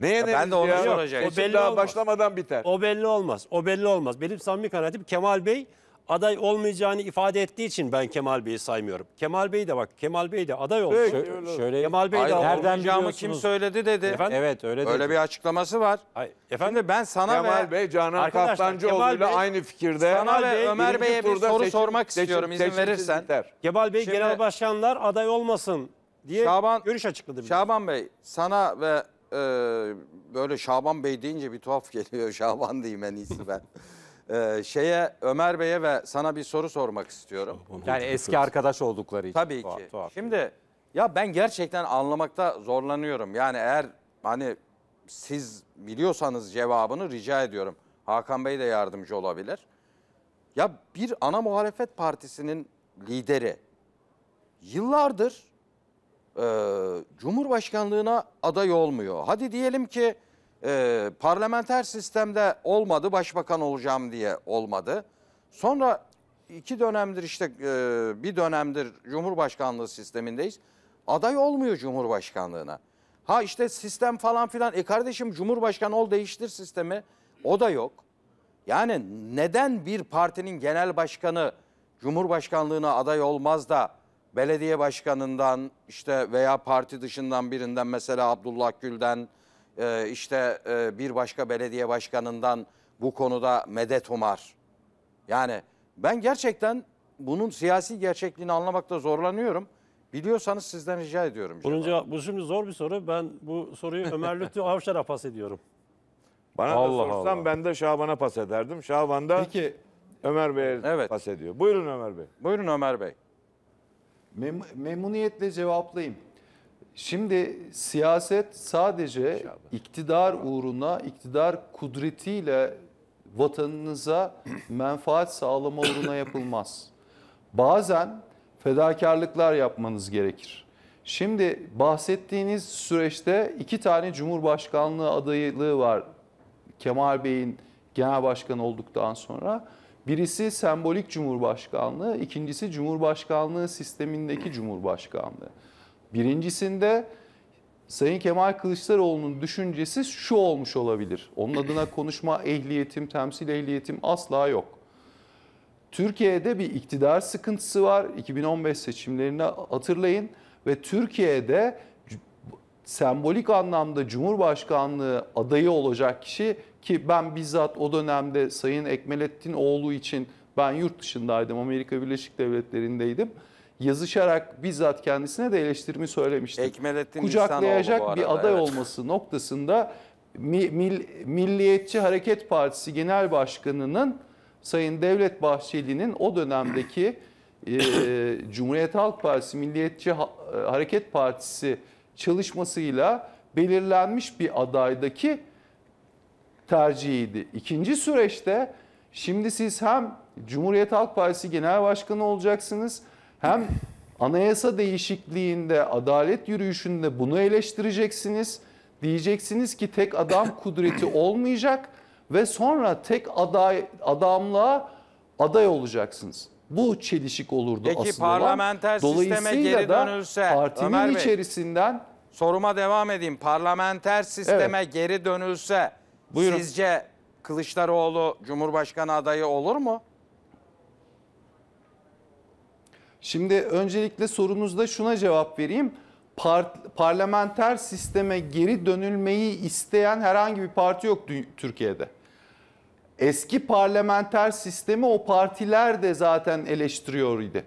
Ne yeneriz ben de onu ya? O belli daha olmaz. başlamadan biter. O belli olmaz. O belli olmaz. Benim samimi kanaatim Kemal Bey aday olmayacağını ifade ettiği için ben Kemal Bey'i saymıyorum. Kemal Bey de bak Kemal Bey de aday olmuş. Peki, şöyle Kemal Bey de Hayır, aday nereden biliyorsunuz? kim söyledi dedi. Efendim? Evet öyle dedi. Öyle bir açıklaması var. Ay, efendim Şimdi ben sana Kemal ve Bey Canan Arkadaşlar, Kaftancıoğlu Kemal aynı fikirde. Sana ve Ömer Bey'e bir soru seçim- sormak seçim- istiyorum izin verirsen. biter. Kemal Bey Şimdi- genel başkanlar aday olmasın diye Şaban- görüş açıkladı. Şaban, Şaban Bey sana ve e, böyle Şaban Bey deyince bir tuhaf geliyor. [LAUGHS] Şaban diyeyim en iyisi ben. Ee, şeye Ömer Bey'e ve sana bir soru sormak istiyorum. Yani eski arkadaş oldukları için. Tabii ki. Tuhaf, tuhaf. Şimdi ya ben gerçekten anlamakta zorlanıyorum. Yani eğer hani siz biliyorsanız cevabını rica ediyorum. Hakan Bey de yardımcı olabilir. Ya bir ana muhalefet partisinin lideri yıllardır e, Cumhurbaşkanlığına aday olmuyor. Hadi diyelim ki e, parlamenter sistemde olmadı başbakan olacağım diye olmadı. Sonra iki dönemdir işte e, bir dönemdir cumhurbaşkanlığı sistemindeyiz. Aday olmuyor cumhurbaşkanlığına. Ha işte sistem falan filan. E kardeşim cumhurbaşkanı ol değiştir sistemi. O da yok. Yani neden bir partinin genel başkanı cumhurbaşkanlığına aday olmaz da belediye başkanından işte veya parti dışından birinden mesela Abdullah Gül'den ee, e, işte bir başka belediye başkanından bu konuda medet umar. Yani ben gerçekten bunun siyasi gerçekliğini anlamakta zorlanıyorum. Biliyorsanız sizden rica ediyorum. Bunun cevabı. Bu şimdi zor bir soru. Ben bu soruyu Ömer [LAUGHS] Lütfü Avşar'a pas ediyorum. Bana Allah da sorsan Allah. ben de Şaban'a pas ederdim. Şaban da Peki, Ömer Bey'e Evet. pas ediyor. Buyurun Ömer Bey. Buyurun Ömer Bey. Mem- memnuniyetle cevaplayayım. Şimdi siyaset sadece İnşallah. iktidar uğruna, iktidar kudretiyle vatanınıza menfaat sağlama uğruna yapılmaz. Bazen fedakarlıklar yapmanız gerekir. Şimdi bahsettiğiniz süreçte iki tane Cumhurbaşkanlığı adaylığı var Kemal Bey'in genel başkan olduktan sonra. Birisi sembolik cumhurbaşkanlığı, ikincisi cumhurbaşkanlığı sistemindeki cumhurbaşkanlığı. Birincisinde Sayın Kemal Kılıçdaroğlu'nun düşüncesi şu olmuş olabilir. Onun adına konuşma ehliyetim, temsil ehliyetim asla yok. Türkiye'de bir iktidar sıkıntısı var. 2015 seçimlerini hatırlayın ve Türkiye'de sembolik anlamda Cumhurbaşkanlığı adayı olacak kişi ki ben bizzat o dönemde Sayın Ekmelettin oğlu için ben yurt dışındaydım. Amerika Birleşik Devletleri'ndeydim yazışarak bizzat kendisine de eleştirimi söylemiştik. Ekmelettin Kucaklayacak bir aday evet. olması noktasında Mil, Milliyetçi Hareket Partisi Genel Başkanı'nın Sayın Devlet Bahçeli'nin o dönemdeki e, [COUGHS] Cumhuriyet Halk Partisi, Milliyetçi Hareket Partisi çalışmasıyla belirlenmiş bir adaydaki tercihiydi. İkinci süreçte şimdi siz hem Cumhuriyet Halk Partisi Genel Başkanı olacaksınız hem anayasa değişikliğinde, adalet yürüyüşünde bunu eleştireceksiniz. Diyeceksiniz ki tek adam [COUGHS] kudreti olmayacak ve sonra tek aday adamla aday olacaksınız. Bu çelişik olurdu Peki, aslında. Peki parlamenter sisteme geri dönülse partinin Ömer Bey, içerisinden soruma devam edeyim. Parlamenter sisteme evet. geri dönülse Buyurun. sizce Kılıçdaroğlu Cumhurbaşkanı adayı olur mu? Şimdi öncelikle sorunuzda şuna cevap vereyim. Par parlamenter sisteme geri dönülmeyi isteyen herhangi bir parti yok Türkiye'de. Eski parlamenter sistemi o partiler de zaten eleştiriyor idi.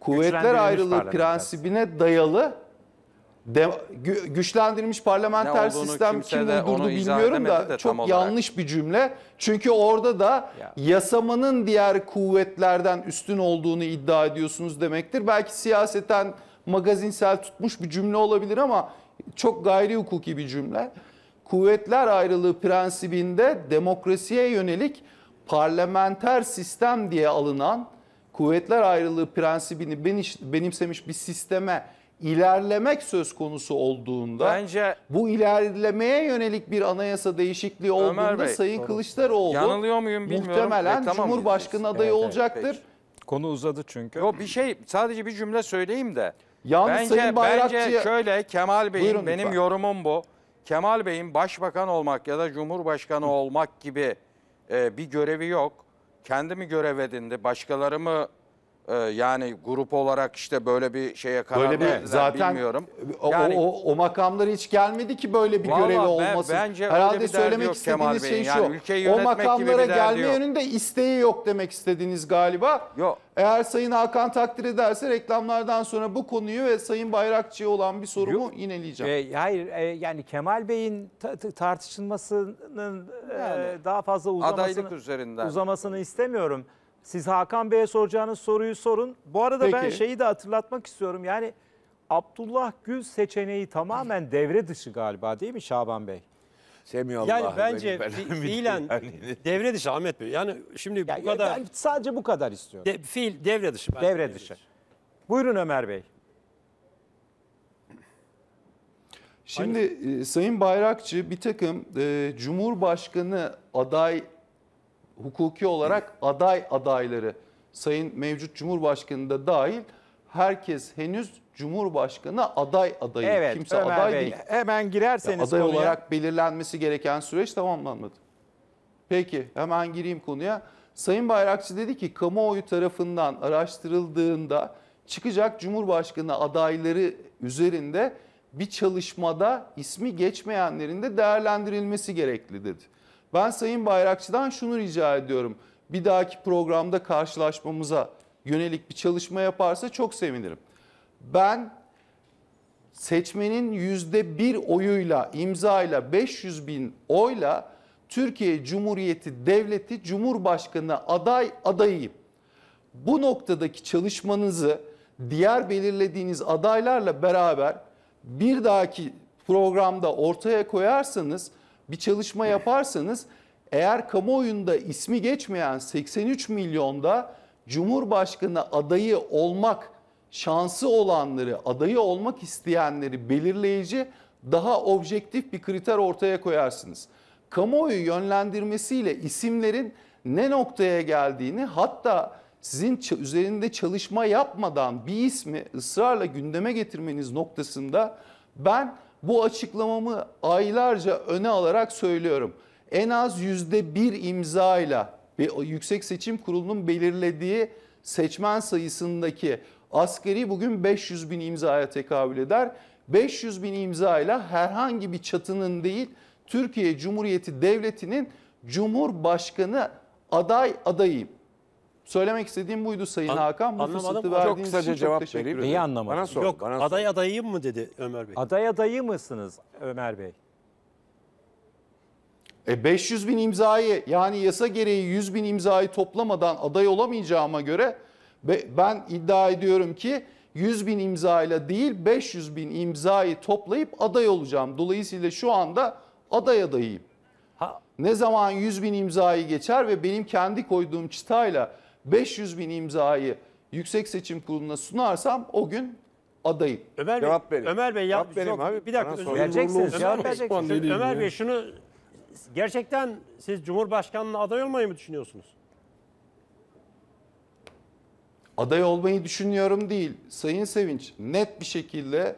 Kuvvetler ayrılığı prensibine dayalı de, gü, güçlendirilmiş parlamenter ne sistem kimin durdu bilmiyorum da çok yanlış bir cümle. Çünkü orada da ya. yasamanın diğer kuvvetlerden üstün olduğunu iddia ediyorsunuz demektir. Belki siyaseten magazinsel tutmuş bir cümle olabilir ama çok gayri hukuki bir cümle. Kuvvetler ayrılığı prensibinde demokrasiye yönelik parlamenter sistem diye alınan kuvvetler ayrılığı prensibini benimsemiş bir sisteme ilerlemek söz konusu olduğunda Bence bu ilerlemeye yönelik bir anayasa değişikliği Ömer olduğunda Bey, Sayın doğru. Kılıçdaroğlu yanılıyor muyum bilmiyorum. Muhtemelen e, tamam Cumhurbaşkanı mıyız? adayı evet, olacaktır. Evet, Konu uzadı çünkü. Yok bir şey sadece bir cümle söyleyeyim de. Yalnız bence, Sayın Bayrakçı'ya... Bence şöyle Kemal Bey'in Buyurun benim lütfen. yorumum bu. Kemal Bey'in başbakan olmak ya da cumhurbaşkanı Hı. olmak gibi e, bir görevi yok. Kendimi mi görev edindi, başkaları e, yani grup olarak işte böyle bir şeye karar Böyle bir zaten bilmiyorum. o, Yani o, o makamlar hiç gelmedi ki böyle bir Vallahi görevi ben- olması. bence Herhalde bir derdi söylemek yok Kemal istediğiniz şey Bey'in. şu. Yani o makamlara gelme yönünde isteği yok demek istediğiniz galiba. Yok. Eğer Sayın Hakan takdir ederse reklamlardan sonra bu konuyu ve Sayın Bayrakçı'ya olan bir sorumu ineleyeceğim. E, hayır e, yani Kemal Bey'in ta- ta- tartışılmasının e, daha fazla uzamasını, üzerinden. uzamasını istemiyorum. Siz Hakan Bey'e soracağınız soruyu sorun. Bu arada Peki. ben şeyi de hatırlatmak istiyorum. Yani Abdullah Gül seçeneği tamamen devre dışı galiba değil mi Şaban Bey? Semih Yani bence fi- fiilen devre dışı Ahmet Bey. Yani şimdi bu Yani kadar ben sadece bu kadar istiyorum. de, fiil devre dışı. bence. devre dışı. Buyurun Ömer Bey. Şimdi e, Sayın Bayrakçı bir takım e, Cumhurbaşkanı aday hukuki olarak aday adayları Sayın mevcut Cumhurbaşkanı da dahil herkes henüz Cumhurbaşkanı aday adayı. Evet, Kimse Ömer aday Bey, değil. Hemen girerseniz ya aday konuya. olarak belirlenmesi gereken süreç tamamlanmadı. Peki hemen gireyim konuya. Sayın Bayrakçı dedi ki kamuoyu tarafından araştırıldığında çıkacak Cumhurbaşkanı adayları üzerinde bir çalışmada ismi geçmeyenlerin de değerlendirilmesi gerekli dedi. Ben Sayın Bayrakçı'dan şunu rica ediyorum. Bir dahaki programda karşılaşmamıza yönelik bir çalışma yaparsa çok sevinirim. Ben seçmenin yüzde bir oyuyla, imzayla, 500 bin oyla Türkiye Cumhuriyeti Devleti Cumhurbaşkanı aday adayıyım. Bu noktadaki çalışmanızı diğer belirlediğiniz adaylarla beraber bir dahaki programda ortaya koyarsanız bir çalışma yaparsanız eğer kamuoyunda ismi geçmeyen 83 milyonda Cumhurbaşkanı adayı olmak şansı olanları, adayı olmak isteyenleri belirleyici daha objektif bir kriter ortaya koyarsınız. Kamuoyu yönlendirmesiyle isimlerin ne noktaya geldiğini hatta sizin üzerinde çalışma yapmadan bir ismi ısrarla gündeme getirmeniz noktasında ben bu açıklamamı aylarca öne alarak söylüyorum. En az yüzde bir imzayla ve Yüksek Seçim Kurulu'nun belirlediği seçmen sayısındaki askeri bugün 500 bin imzaya tekabül eder. 500 bin imzayla herhangi bir çatının değil Türkiye Cumhuriyeti Devleti'nin Cumhurbaşkanı aday adayıyım. Söylemek istediğim buydu Sayın An Hakan. Bu anlamadım. Çok kısaca cevap vereyim. Neyi anlamadım? Bana sor, Yok bana sor. aday adayım mı dedi Ömer Bey. Aday adayı mısınız Ömer Bey? E 500 bin imzayı yani yasa gereği 100 bin imzayı toplamadan aday olamayacağıma göre ben iddia ediyorum ki 100 bin imzayla değil 500 bin imzayı toplayıp aday olacağım. Dolayısıyla şu anda aday adayıyım. Ha. Ne zaman 100 bin imzayı geçer ve benim kendi koyduğum çıtayla 500 bin imzayı Yüksek Seçim Kurulu'na sunarsam o gün adayım. Ömer Cevap Bey, Ömer Bey ya Cevap verin abi, bir dakika bana özür Vereceksiniz, Ömer, Bey, vereceksiniz. Ömer Bey şunu gerçekten siz Cumhurbaşkanlığı aday olmayı mı düşünüyorsunuz? Aday olmayı düşünüyorum değil. Sayın Sevinç net bir şekilde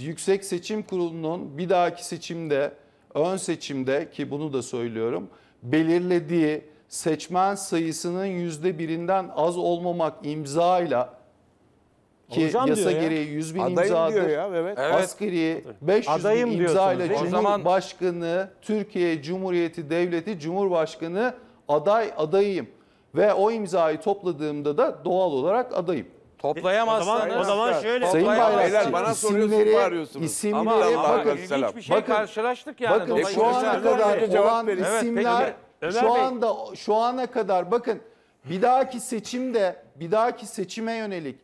Yüksek Seçim Kurulu'nun bir dahaki seçimde, ön seçimde ki bunu da söylüyorum, belirlediği seçmen sayısının yüzde birinden az olmamak imzayla ki Olacağım yasa diyor ya. gereği 100 bin Adayım imzadır. diyor ya, evet. Evet. 500 Adayım bin imzayla diyorsunuz, zaman- Cumhurbaşkanı, Türkiye Cumhuriyeti Devleti Cumhurbaşkanı aday adayım. Ve o imzayı topladığımda da doğal olarak adayım. O zaman, o zaman şöyle. Sayın Toplayamaz. Bayrakçı, Beyler bana isimleri, bağırıyorsunuz. isimleri Ama, ama bakın, ilginç şey bakın. karşılaştık yani. bakın şu ana kadar Cevap olan verin. isimler peki. Ömer şu Bey. anda şu ana kadar bakın bir dahaki seçimde bir dahaki seçime yönelik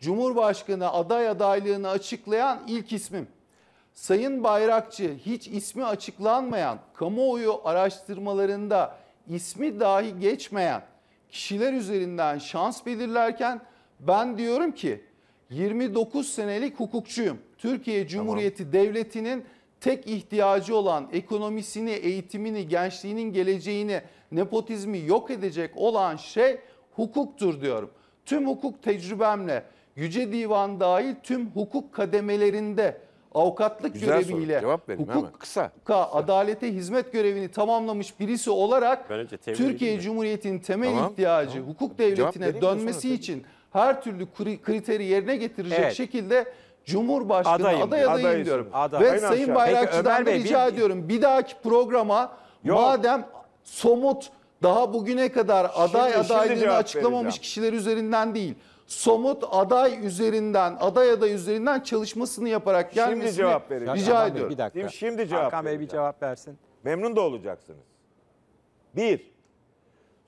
Cumhurbaşkanı aday adaylığını açıklayan ilk ismim. Sayın Bayrakçı hiç ismi açıklanmayan, kamuoyu araştırmalarında ismi dahi geçmeyen kişiler üzerinden şans belirlerken ben diyorum ki 29 senelik hukukçuyum. Türkiye Cumhuriyeti tamam. Devleti'nin tek ihtiyacı olan ekonomisini, eğitimini, gençliğinin geleceğini, nepotizmi yok edecek olan şey hukuktur diyorum. Tüm hukuk tecrübemle Yüce Divan dahil tüm hukuk kademelerinde avukatlık Güzel göreviyle kısa, adalete hizmet görevini tamamlamış birisi olarak Türkiye Cumhuriyeti'nin temel tamam, ihtiyacı tamam. hukuk devletine dönmesi için her türlü kriteri yerine getirecek evet. şekilde Cumhurbaşkanı adayım, aday adayım adayısın, diyorum. Aday. Ve en Sayın Bayrakçı'dan Bey, rica bir... ediyorum bir dahaki programa Yok. madem somut daha bugüne kadar aday şimdi, adaylığını şimdi açıklamamış vereceğim. kişiler üzerinden değil somut aday üzerinden, aday aday üzerinden çalışmasını yaparak gelmesini şimdi cevap vereceğim. rica Hakan ediyorum. Bey, bir dakika. Şimdi cevap Hakan Bey bir cevap versin. Memnun da olacaksınız. Bir,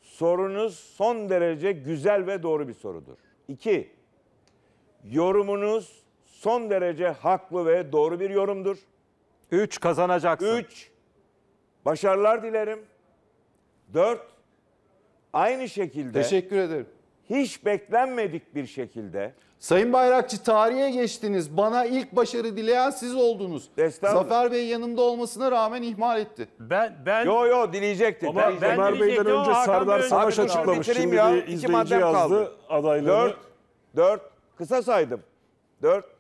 sorunuz son derece güzel ve doğru bir sorudur. İki, yorumunuz son derece haklı ve doğru bir yorumdur. 3 kazanacaksın. 3 başarılar dilerim. 4 aynı şekilde Teşekkür ederim. hiç beklenmedik bir şekilde Sayın Bayrakçı tarihe geçtiniz. Bana ilk başarı dileyen siz oldunuz. Estağfurullah. Zafer Bey yanımda olmasına rağmen ihmal etti. Ben ben yo yo dileyecekti. Ama ben dileyecekti. Ömer Bey'den önce Hakan Serdar Bey önce Savaş açıklamış. Şimdi ya, ya. izleyici yazdı kaldı. adaylarını. 4 4 kısa saydım. 4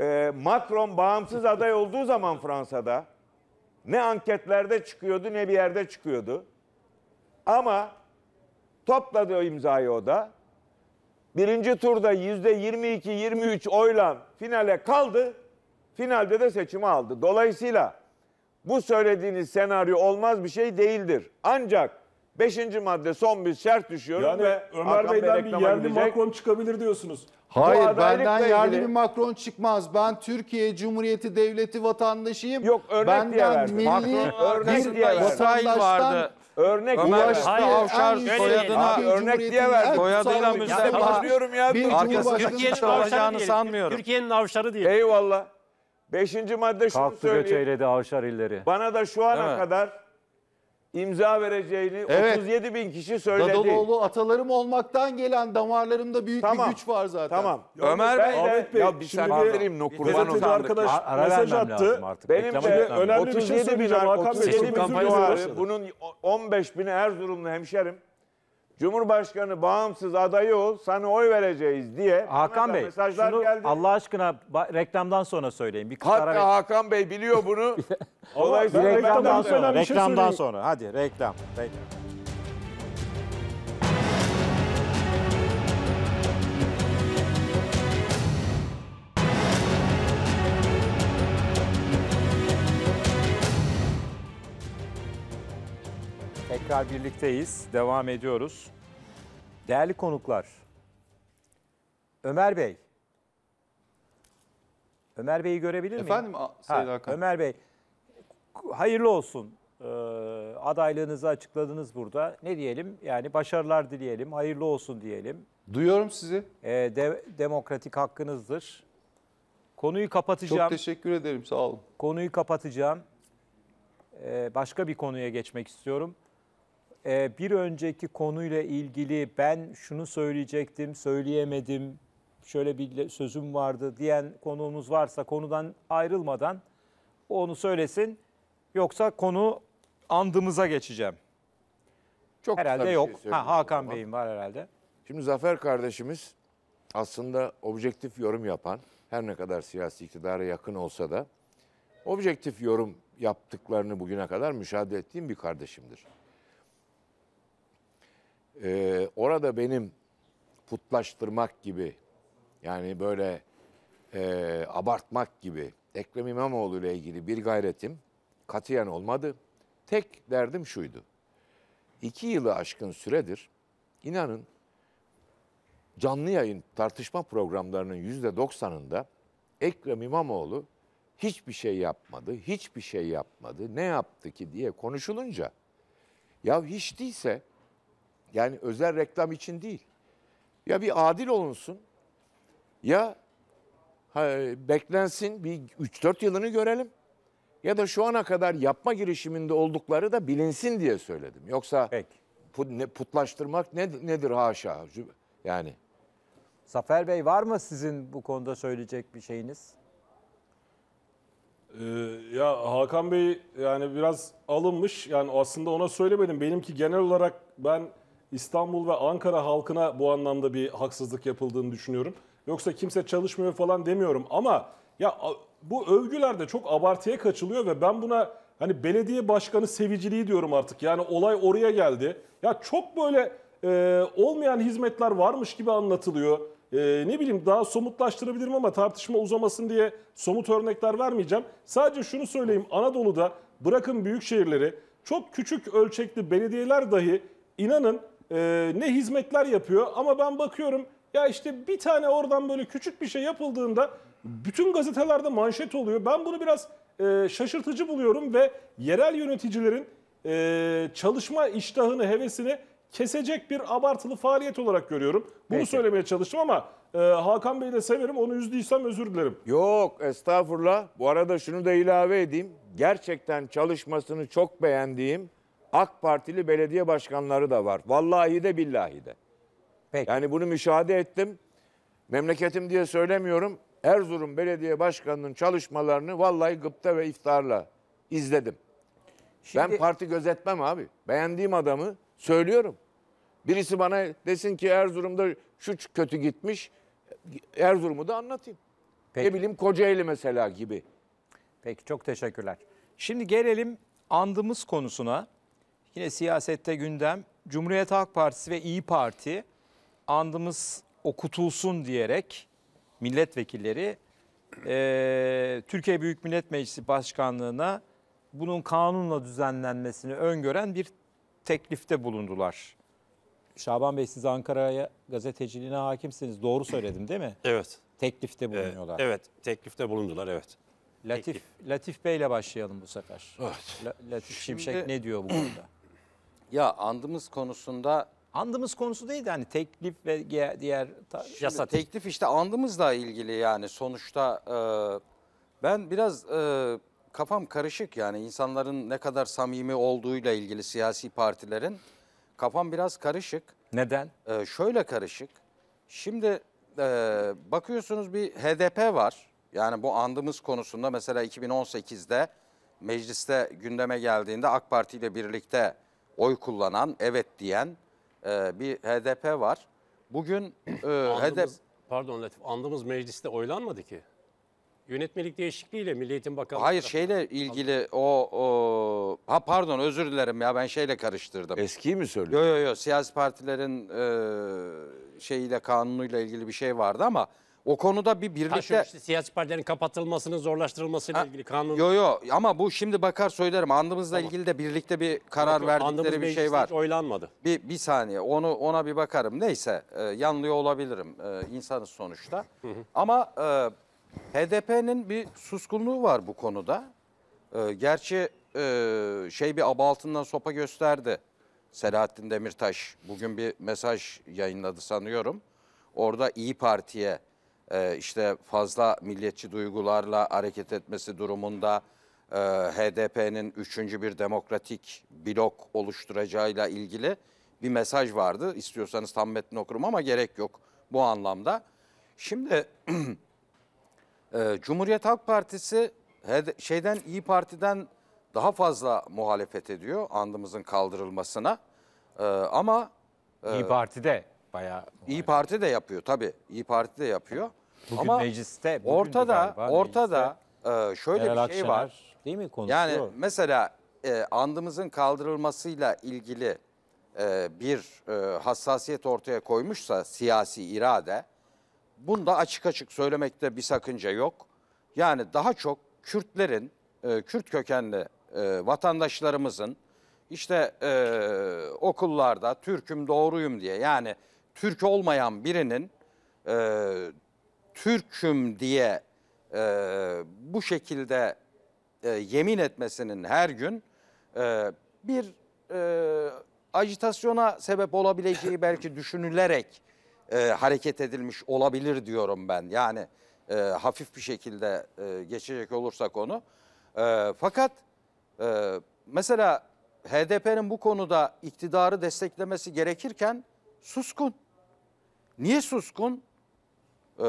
ee, Macron bağımsız aday olduğu zaman Fransa'da ne anketlerde çıkıyordu ne bir yerde çıkıyordu. Ama topladı o imzayı o da. Birinci turda yüzde 22-23 oyla finale kaldı. Finalde de seçimi aldı. Dolayısıyla bu söylediğiniz senaryo olmaz bir şey değildir. Ancak Beşinci madde son bir sert düşüyorum yani ve Ömer Hakan Bey'den bir yerli gidecek. Macron çıkabilir diyorsunuz. Hayır benden ilgili... yerli bir Macron çıkmaz. Ben Türkiye Cumhuriyeti Devleti vatandaşıyım. Yok örnek benden diye verdim. Macron, örnek bir diye vatandaştan Örnek Ulaştı Hayır, Avşar soyadına örnek diye verdi. Soyadına müstemel. Anlıyorum ya. bir Türkiye'nin olacağını sanmıyorum. Türkiye'nin avşarı değil. Eyvallah. Beşinci madde şunu Kalktı söyleyeyim. Kalktı göç avşar illeri. Bana da şu ana kadar imza vereceğini Evet. 37 bin kişi söyledi. Dadaloğlu atalarım olmaktan gelen damarlarımda büyük Tamam. bir güç var zaten. Tamam. Ömer Bey, Ben Ahmet Bey, Ya bir şimdi saniye vereyim no arkadaş Ara- mesaj attı. artık. Benim Reklama önemli bir şey 37 bin, söyleyeceğim Hakan 37 bin bunun 15 bini Erzurumlu hemşerim. Cumhurbaşkanı bağımsız adayı ol, sana oy vereceğiz diye Hakan Bey, mesajlar şunu geldi. Allah aşkına reklamdan sonra söyleyin. Bir Hatta ara Hakan Bey biliyor bunu. Dolayısıyla [LAUGHS] reklamdan sonra, şey reklamdan sonra. Hadi reklam, reklam. Tekrar birlikteyiz, devam ediyoruz. Değerli konuklar, Ömer Bey. Ömer Bey'i görebilir miyim? Efendim Sayın ha, Hakan. Ömer Bey, hayırlı olsun. Ee, adaylığınızı açıkladınız burada. Ne diyelim? Yani başarılar dileyelim, hayırlı olsun diyelim. Duyuyorum sizi. Ee, de, demokratik hakkınızdır. Konuyu kapatacağım. Çok teşekkür ederim, sağ olun. Konuyu kapatacağım. Ee, başka bir konuya geçmek istiyorum. Ee, bir önceki konuyla ilgili ben şunu söyleyecektim, söyleyemedim, şöyle bir sözüm vardı diyen konuğumuz varsa konudan ayrılmadan onu söylesin. Yoksa konu andımıza geçeceğim. Çok herhalde şey yok. ha, Hakan Bey'in var herhalde. Şimdi Zafer kardeşimiz aslında objektif yorum yapan, her ne kadar siyasi iktidara yakın olsa da objektif yorum yaptıklarını bugüne kadar müşahede ettiğim bir kardeşimdir. Ee, orada benim putlaştırmak gibi yani böyle e, abartmak gibi Ekrem İmamoğlu ile ilgili bir gayretim katiyen olmadı. Tek derdim şuydu. İki yılı aşkın süredir inanın canlı yayın tartışma programlarının yüzde doksanında Ekrem İmamoğlu hiçbir şey yapmadı, hiçbir şey yapmadı, ne yaptı ki diye konuşulunca ya hiç değilse yani özel reklam için değil. Ya bir adil olunsun ya beklensin bir 3-4 yılını görelim ya da şu ana kadar yapma girişiminde oldukları da bilinsin diye söyledim. Yoksa Peki. putlaştırmak ne, nedir haşa yani. Zafer Bey var mı sizin bu konuda söyleyecek bir şeyiniz? Ee, ya Hakan Bey yani biraz alınmış yani aslında ona söylemedim. Benimki genel olarak ben İstanbul ve Ankara halkına bu anlamda bir haksızlık yapıldığını düşünüyorum. Yoksa kimse çalışmıyor falan demiyorum ama ya bu övgülerde çok abartıya kaçılıyor ve ben buna hani belediye başkanı seviciliği diyorum artık. Yani olay oraya geldi. Ya çok böyle e, olmayan hizmetler varmış gibi anlatılıyor. E, ne bileyim daha somutlaştırabilirim ama tartışma uzamasın diye somut örnekler vermeyeceğim. Sadece şunu söyleyeyim Anadolu'da bırakın büyük şehirleri çok küçük ölçekli belediyeler dahi inanın e, ne hizmetler yapıyor. Ama ben bakıyorum ya işte bir tane oradan böyle küçük bir şey yapıldığında bütün gazetelerde manşet oluyor. Ben bunu biraz e, şaşırtıcı buluyorum ve yerel yöneticilerin e, çalışma iştahını, hevesini kesecek bir abartılı faaliyet olarak görüyorum. Bunu Peki. söylemeye çalıştım ama e, Hakan Bey'i de severim. Onu üzdüysem özür dilerim. Yok estağfurullah. Bu arada şunu da ilave edeyim. Gerçekten çalışmasını çok beğendiğim AK Partili belediye başkanları da var. Vallahi de billahi de. Peki. Yani bunu müşahede ettim. Memleketim diye söylemiyorum. Erzurum Belediye Başkanı'nın çalışmalarını vallahi gıpta ve iftarla izledim. Şimdi... Ben parti gözetmem abi. Beğendiğim adamı söylüyorum. Birisi bana desin ki Erzurum'da şu kötü gitmiş. Erzurum'u da anlatayım. Peki. Ne bileyim Kocaeli mesela gibi. Peki çok teşekkürler. Şimdi gelelim andımız konusuna. Yine siyasette gündem Cumhuriyet Halk Partisi ve İyi Parti andımız okutulsun diyerek milletvekilleri e, Türkiye Büyük Millet Meclisi Başkanlığı'na bunun kanunla düzenlenmesini öngören bir teklifte bulundular. Şaban Bey siz Ankara'ya gazeteciliğine hakimsiniz. Doğru söyledim değil mi? Evet. Teklifte bulunuyorlar. Evet, teklifte bulundular evet. Latif Teklif. Latif Bey'le başlayalım bu sefer. Evet. La, Latif Şimdi, Şimşek ne diyor bu konuda? Ya andımız konusunda Andımız konusu değil yani teklif ve diğer Şimdi yasa teklif işte andımızla ilgili yani sonuçta e, ben biraz e, kafam karışık yani insanların ne kadar samimi olduğuyla ilgili siyasi partilerin kafam biraz karışık. Neden? E, şöyle karışık. Şimdi e, bakıyorsunuz bir HDP var. Yani bu andımız konusunda mesela 2018'de mecliste gündeme geldiğinde AK Parti ile birlikte oy kullanan, evet diyen e, bir HDP var. Bugün e, HDP... [CLEARS THROAT] Pardon Latif, andığımız mecliste oylanmadı ki. Yönetmelik değişikliğiyle Milli Eğitim Bakanlığı... Hayır şeyle ilgili o, o... Ha pardon özür dilerim ya ben şeyle karıştırdım. Eskiyi mi söylüyorsun? Yok yok yok siyasi partilerin e, şeyiyle kanunuyla ilgili bir şey vardı ama... O konuda bir birlikte... işte, siyasi partilerin kapatılmasının zorlaştırılmasıyla ha, ilgili kanun... Yo yo ama bu şimdi bakar söylerim. Andımızla tamam. ilgili de birlikte bir karar Bakın, verdikleri bir şey var. Hiç oylanmadı. Bir, bir saniye onu ona bir bakarım. Neyse e, yanlıyor olabilirim. E, insanız sonuçta. Hı hı. Ama e, HDP'nin bir suskunluğu var bu konuda. E, gerçi e, şey bir aba altından sopa gösterdi. Selahattin Demirtaş bugün bir mesaj yayınladı sanıyorum. Orada İyi Parti'ye e, işte fazla milliyetçi duygularla hareket etmesi durumunda e, HDP'nin üçüncü bir demokratik blok oluşturacağıyla ilgili bir mesaj vardı. İstiyorsanız tam metni okurum ama gerek yok bu anlamda. Şimdi [CLEARS THROAT] e, Cumhuriyet Halk Partisi şeyden İyi Parti'den daha fazla muhalefet ediyor andımızın kaldırılmasına. E, ama e, İyi Parti'de bayağı muhalefet. İyi Parti de yapıyor tabii. İyi Parti de yapıyor. Bugün Ama mecliste bugün ortada galiba, ortada e, mecliste, e, şöyle bir şey var. Değil mi konuşuyor? Yani mesela e, andımızın kaldırılmasıyla ilgili e, bir e, hassasiyet ortaya koymuşsa siyasi irade bunu da açık açık söylemekte bir sakınca yok. Yani daha çok Kürtlerin, e, Kürt kökenli e, vatandaşlarımızın işte e, okullarda Türk'üm doğruyum diye yani Türk olmayan birinin e, Türk'üm diye e, bu şekilde e, yemin etmesinin her gün e, bir e, ajitasyona sebep olabileceği [LAUGHS] belki düşünülerek e, hareket edilmiş olabilir diyorum ben. Yani e, hafif bir şekilde e, geçecek olursak onu. E, fakat e, mesela HDP'nin bu konuda iktidarı desteklemesi gerekirken suskun. Niye suskun? E,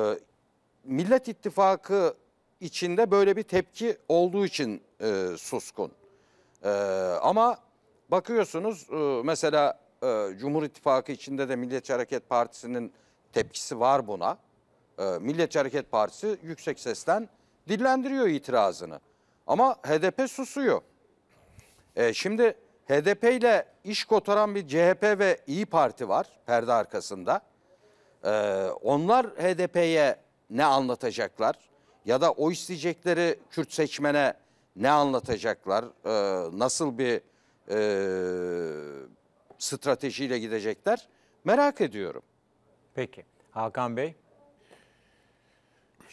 Millet İttifakı içinde böyle bir tepki olduğu için e, suskun. E, ama bakıyorsunuz e, mesela e, Cumhur İttifakı içinde de Milliyetçi Hareket Partisi'nin tepkisi var buna. E, Milliyetçi Hareket Partisi yüksek sesten dillendiriyor itirazını. Ama HDP susuyor. E, şimdi HDP ile iş kotaran bir CHP ve İyi Parti var perde arkasında. E, onlar HDP'ye ne anlatacaklar ya da o isteyecekleri Kürt seçmene ne anlatacaklar, e, nasıl bir e, stratejiyle gidecekler merak ediyorum. Peki Hakan Bey.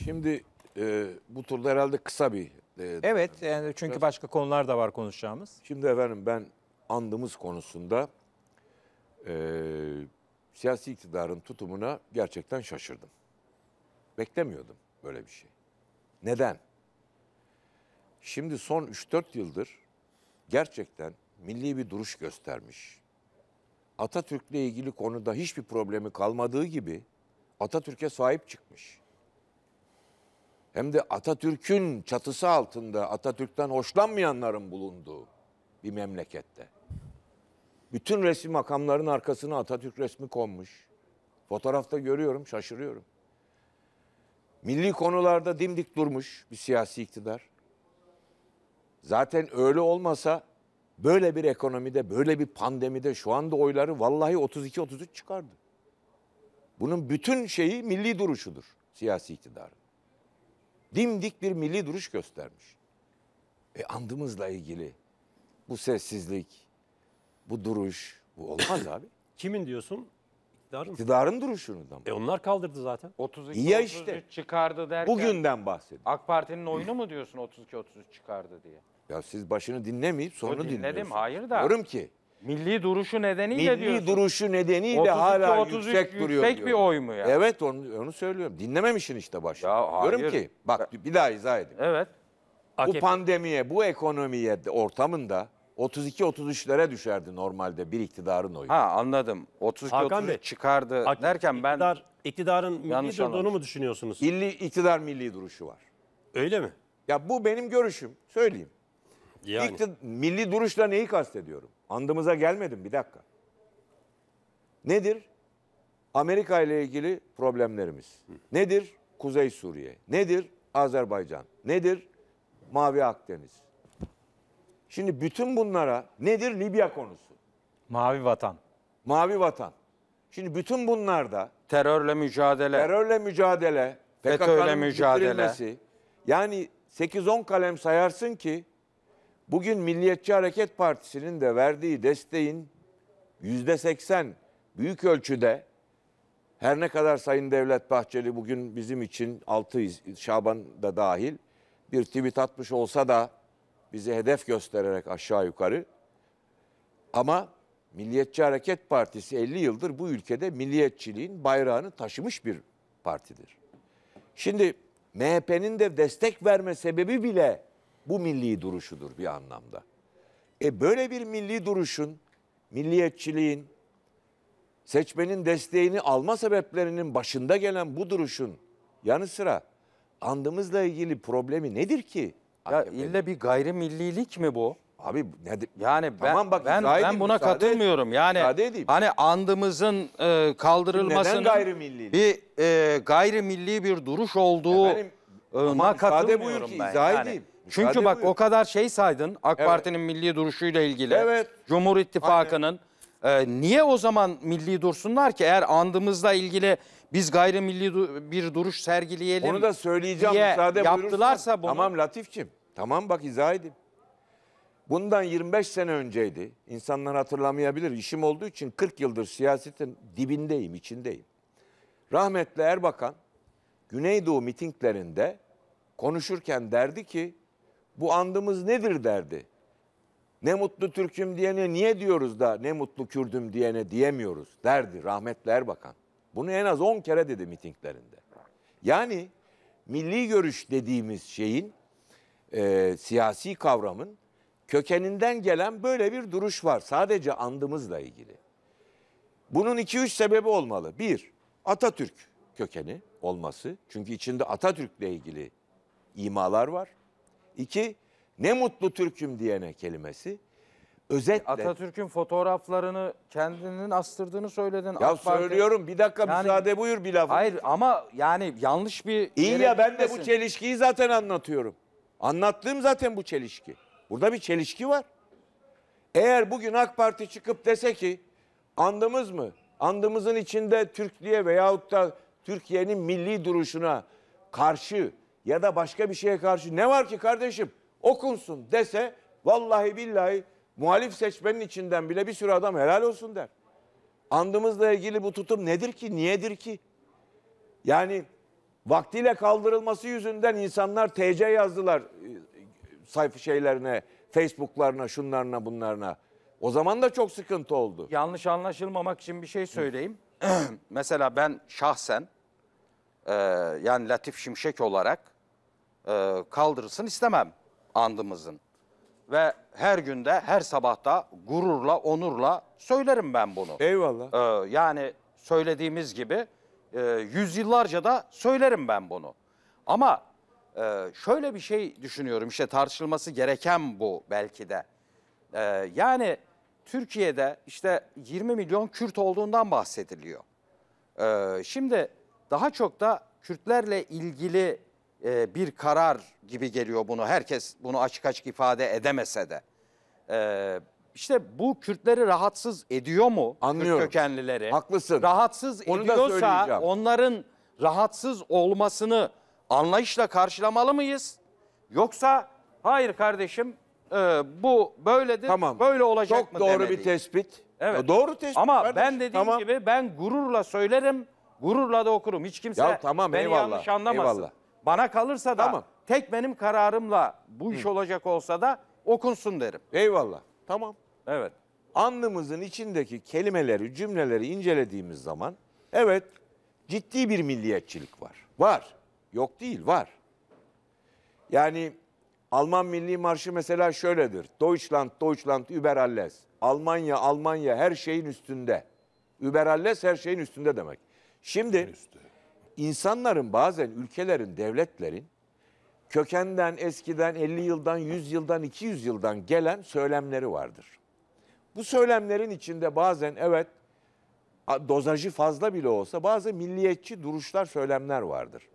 Şimdi e, bu turda herhalde kısa bir... E, evet yani çünkü başka konular da var konuşacağımız. Şimdi efendim ben andımız konusunda e, siyasi iktidarın tutumuna gerçekten şaşırdım. Beklemiyordum böyle bir şey. Neden? Şimdi son 3-4 yıldır gerçekten milli bir duruş göstermiş. Atatürk'le ilgili konuda hiçbir problemi kalmadığı gibi Atatürk'e sahip çıkmış. Hem de Atatürk'ün çatısı altında Atatürk'ten hoşlanmayanların bulunduğu bir memlekette. Bütün resmi makamların arkasına Atatürk resmi konmuş. Fotoğrafta görüyorum, şaşırıyorum. Milli konularda dimdik durmuş bir siyasi iktidar. Zaten öyle olmasa böyle bir ekonomide, böyle bir pandemide şu anda oyları vallahi 32-33 çıkardı. Bunun bütün şeyi milli duruşudur siyasi iktidar. Dimdik bir milli duruş göstermiş. E andımızla ilgili bu sessizlik, bu duruş, bu olmaz abi. Kimin diyorsun? İktidarın. İktidarın duruşunu da mı? E onlar kaldırdı zaten. 32 İyi ya 33 işte. çıkardı derken. Bugünden bahsediyorum. AK Parti'nin oyunu mu diyorsun 32 33 çıkardı diye? Ya siz başını dinlemeyip sonra dinledim, dinliyorsunuz. hayır da. Diyorum ki Milli duruşu nedeniyle milli diyorsun. duruşu nedeniyle 32, hala 33, yüksek, yüksek duruyor. Yüksek bir oy mu ya? Evet onu, onu söylüyorum. Dinlememişsin işte başta. Ya hayır. Diyorum ki bak bir daha izah edeyim. Evet. Bu pandemiye, bu ekonomiye ortamında 32-33'lere düşerdi normalde bir iktidarın oyu. Ha anladım. 32 33 çıkardı Ak- derken ben iktidarın milli Yanlış durduğunu mu düşünüyorsunuz? İlli, iktidar milli duruşu var. Öyle mi? Ya bu benim görüşüm. Söyleyeyim. Yani. İktid- milli duruşla neyi kastediyorum? Andımıza gelmedim bir dakika. Nedir? Amerika ile ilgili problemlerimiz. Nedir? Kuzey Suriye. Nedir? Azerbaycan. Nedir? Mavi Akdeniz. Şimdi bütün bunlara nedir Libya konusu? Mavi vatan. Mavi vatan. Şimdi bütün bunlarda terörle mücadele, terörle mücadele, FETÖ'yle mücadele. Yani 8-10 kalem sayarsın ki bugün Milliyetçi Hareket Partisi'nin de verdiği desteğin %80 büyük ölçüde her ne kadar Sayın Devlet Bahçeli bugün bizim için 6 Şaban dahil bir tweet atmış olsa da bize hedef göstererek aşağı yukarı. Ama Milliyetçi Hareket Partisi 50 yıldır bu ülkede milliyetçiliğin bayrağını taşımış bir partidir. Şimdi MHP'nin de destek verme sebebi bile bu milli duruşudur bir anlamda. E böyle bir milli duruşun, milliyetçiliğin, seçmenin desteğini alma sebeplerinin başında gelen bu duruşun yanı sıra andımızla ilgili problemi nedir ki? Ya ille bir gayrimillilik mi bu? Abi ne de- Yani ben Tamam bak, ben, ben buna müsaade katılmıyorum. Yani hani andımızın e, kaldırılmasının gayrimilli? bir e, gayrimilli bir duruş olduğu Efendim, ama ona müsaade katılmıyorum ki, ben. izah edeyim. Müsaade Çünkü bak buyur. o kadar şey saydın AK Evet. Parti'nin milli duruşuyla ilgili. Evet. Cumhur İttifakı'nın e, niye o zaman milli dursunlar ki eğer andımızla ilgili biz gayrimilli du- bir duruş sergileyelim. Onu da söyleyeceğim diye müsaade buyurursan. yaptılarsa bunu. Tamam Latifçim. Tamam bak izah edeyim. Bundan 25 sene önceydi. İnsanlar hatırlamayabilir. İşim olduğu için 40 yıldır siyasetin dibindeyim, içindeyim. Rahmetli Erbakan Güneydoğu mitinglerinde konuşurken derdi ki bu andımız nedir derdi. Ne mutlu Türk'üm diyene niye diyoruz da ne mutlu Kürd'üm diyene diyemiyoruz derdi rahmetli Erbakan. Bunu en az 10 kere dedi mitinglerinde. Yani milli görüş dediğimiz şeyin e, siyasi kavramın kökeninden gelen böyle bir duruş var. Sadece andımızla ilgili. Bunun iki üç sebebi olmalı. Bir, Atatürk kökeni olması. Çünkü içinde Atatürk'le ilgili imalar var. İki, ne mutlu Türk'üm diyene kelimesi. Özetle. Atatürk'ün fotoğraflarını kendinin astırdığını söyledin. Ya AK söylüyorum bir dakika yani, müsaade buyur bir lafı. Hayır ama yani yanlış bir... İyi ya ben de bu çelişkiyi zaten anlatıyorum. Anlattığım zaten bu çelişki. Burada bir çelişki var. Eğer bugün AK Parti çıkıp dese ki andımız mı? Andımızın içinde Türklüğe veyahut da Türkiye'nin milli duruşuna karşı ya da başka bir şeye karşı ne var ki kardeşim okunsun dese vallahi billahi muhalif seçmenin içinden bile bir sürü adam helal olsun der. Andımızla ilgili bu tutum nedir ki? Niyedir ki? Yani Vaktiyle kaldırılması yüzünden insanlar TC yazdılar e, sayfa şeylerine, Facebook'larına, şunlarına, bunlarına. O zaman da çok sıkıntı oldu. Yanlış anlaşılmamak için bir şey söyleyeyim. [CLEARS THROAT] Mesela ben şahsen e, yani Latif Şimşek olarak e, kaldırılsın istemem andımızın. Ve her günde, her sabahta gururla, onurla söylerim ben bunu. Eyvallah. E, yani söylediğimiz gibi e, yüzyıllarca da söylerim ben bunu. Ama e, şöyle bir şey düşünüyorum işte tartışılması gereken bu belki de. E, yani Türkiye'de işte 20 milyon Kürt olduğundan bahsediliyor. E, şimdi daha çok da Kürtlerle ilgili e, bir karar gibi geliyor bunu. Herkes bunu açık açık ifade edemese de. E, işte bu Kürtleri rahatsız ediyor mu? Anlıyorum. Kürt kökenlileri. Haklısın. Rahatsız Onu ediyorsa onların rahatsız olmasını anlayışla karşılamalı mıyız? Yoksa hayır kardeşim e, bu böyledir, tamam. böyle olacak Çok mı Çok doğru demeliyiz. bir tespit. Evet. doğru tespit. Ama kardeşim. ben dediğim tamam. gibi ben gururla söylerim, gururla da okurum. Hiç kimse ya, tamam, beni eyvallah, yanlış anlamasın. Eyvallah. Bana kalırsa da tamam. tek benim kararımla bu iş Hı. olacak olsa da okunsun derim. Eyvallah. Tamam. Evet. Anlımızın içindeki kelimeleri, cümleleri incelediğimiz zaman evet ciddi bir milliyetçilik var. Var. Yok değil, var. Yani Alman Milli Marşı mesela şöyledir. Deutschland, Deutschland über alles. Almanya, Almanya her şeyin üstünde. Über alles her şeyin üstünde demek. Şimdi insanların bazen ülkelerin, devletlerin kökenden, eskiden, 50 yıldan, 100 yıldan, 200 yıldan gelen söylemleri vardır. Bu söylemlerin içinde bazen evet dozajı fazla bile olsa bazı milliyetçi duruşlar, söylemler vardır.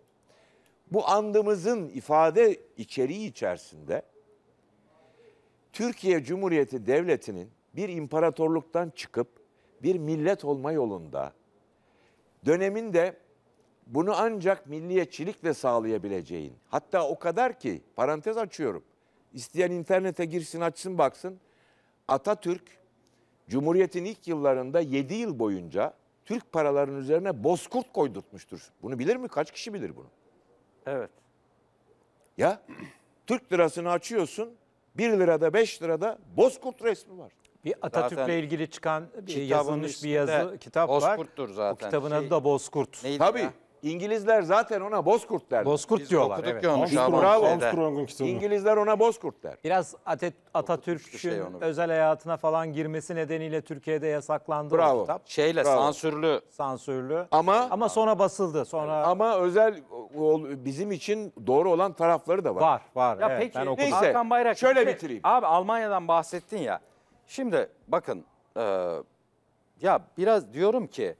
Bu andımızın ifade içeriği içerisinde Türkiye Cumhuriyeti Devleti'nin bir imparatorluktan çıkıp bir millet olma yolunda döneminde bunu ancak milliyetçilikle sağlayabileceğin. Hatta o kadar ki parantez açıyorum. İsteyen internete girsin açsın baksın. Atatürk Cumhuriyet'in ilk yıllarında 7 yıl boyunca Türk paralarının üzerine bozkurt koydurtmuştur. Bunu bilir mi? Kaç kişi bilir bunu? Evet. Ya Türk lirasını açıyorsun 1 lirada 5 lirada bozkurt resmi var. Bir Atatürk'le Zaten ilgili çıkan bir yazılmış bir yazı kitap var. Bozkurt'tur zaten. O kitabın şey, adı da Bozkurt. Neydi Tabii. Ya? İngilizler zaten ona bozkurt der. Bozkurt Biz diyorlar. Okuduk evet. Onu, Bravo. Bravo. İngilizler ona bozkurt der. Biraz şey Atatürk'ün şey özel hayatına falan girmesi nedeniyle Türkiye'de yasaklandı Bravo. kitap. Şeyle Bravo. sansürlü. Sansürlü. Ama ama sonra basıldı. Sonra Ama özel bizim için doğru olan tarafları da var. Var, var. Ya evet, peki ben neyse Hakan Bayrak. şöyle işte, bitireyim. Abi Almanya'dan bahsettin ya. Şimdi bakın e, ya biraz diyorum ki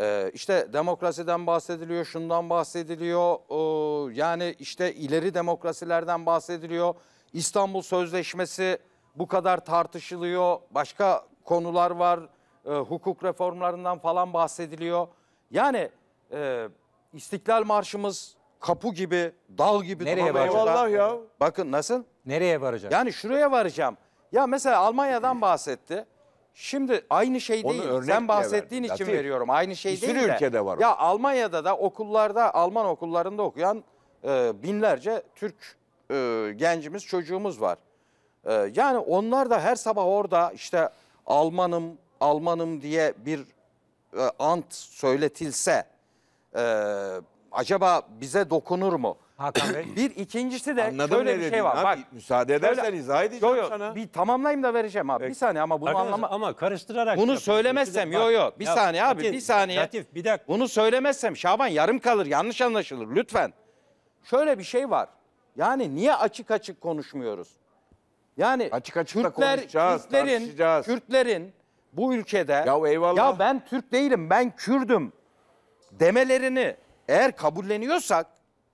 ee, işte demokrasiden bahsediliyor, şundan bahsediliyor, ee, yani işte ileri demokrasilerden bahsediliyor. İstanbul Sözleşmesi bu kadar tartışılıyor, başka konular var, ee, hukuk reformlarından falan bahsediliyor. Yani e, İstiklal Marşımız kapı gibi, dal gibi. Nereye varacak? ya. Bakın nasıl? Nereye varacak? Yani şuraya varacağım. Ya mesela Almanya'dan bahsetti. Şimdi aynı şey değil. örnekle Sen bahsettiğin verdim. için Latif. veriyorum. Aynı şey Bir değil sürü de. var Ya Almanya'da da okullarda, Alman okullarında okuyan e, binlerce Türk e, gencimiz, çocuğumuz var. E, yani onlar da her sabah orada işte Almanım, Almanım diye bir e, ant söyletilse e, acaba bize dokunur mu? Hakan Bey. Bir ikincisi de Anladım şöyle bir şey var. abi. Bak Müsaade edersen şöyle- izah edeceğim Yo, yo, sana. bir tamamlayayım da vereceğim abi. Bir saniye ama bunu anlama. ama karıştırarak Bunu yapıyorsunuz. söylemezsem- Bir de- yo, yo, bir saniye abi, Latif, bir saniye. Latif bir dakika. Bunu söylemezsem Şaban yarım kalır, yanlış anlaşılır lütfen. Şöyle bir şey var. Yani niye açık açık konuşmuyoruz? Yani Açık açık da Kürtler, konuşacağız, Kürtlerin, Kürtlerin bu ülkede Ya eyvallah. "Ya ben Türk değilim, ben Kürdüm demelerini eğer kabulleniyorsak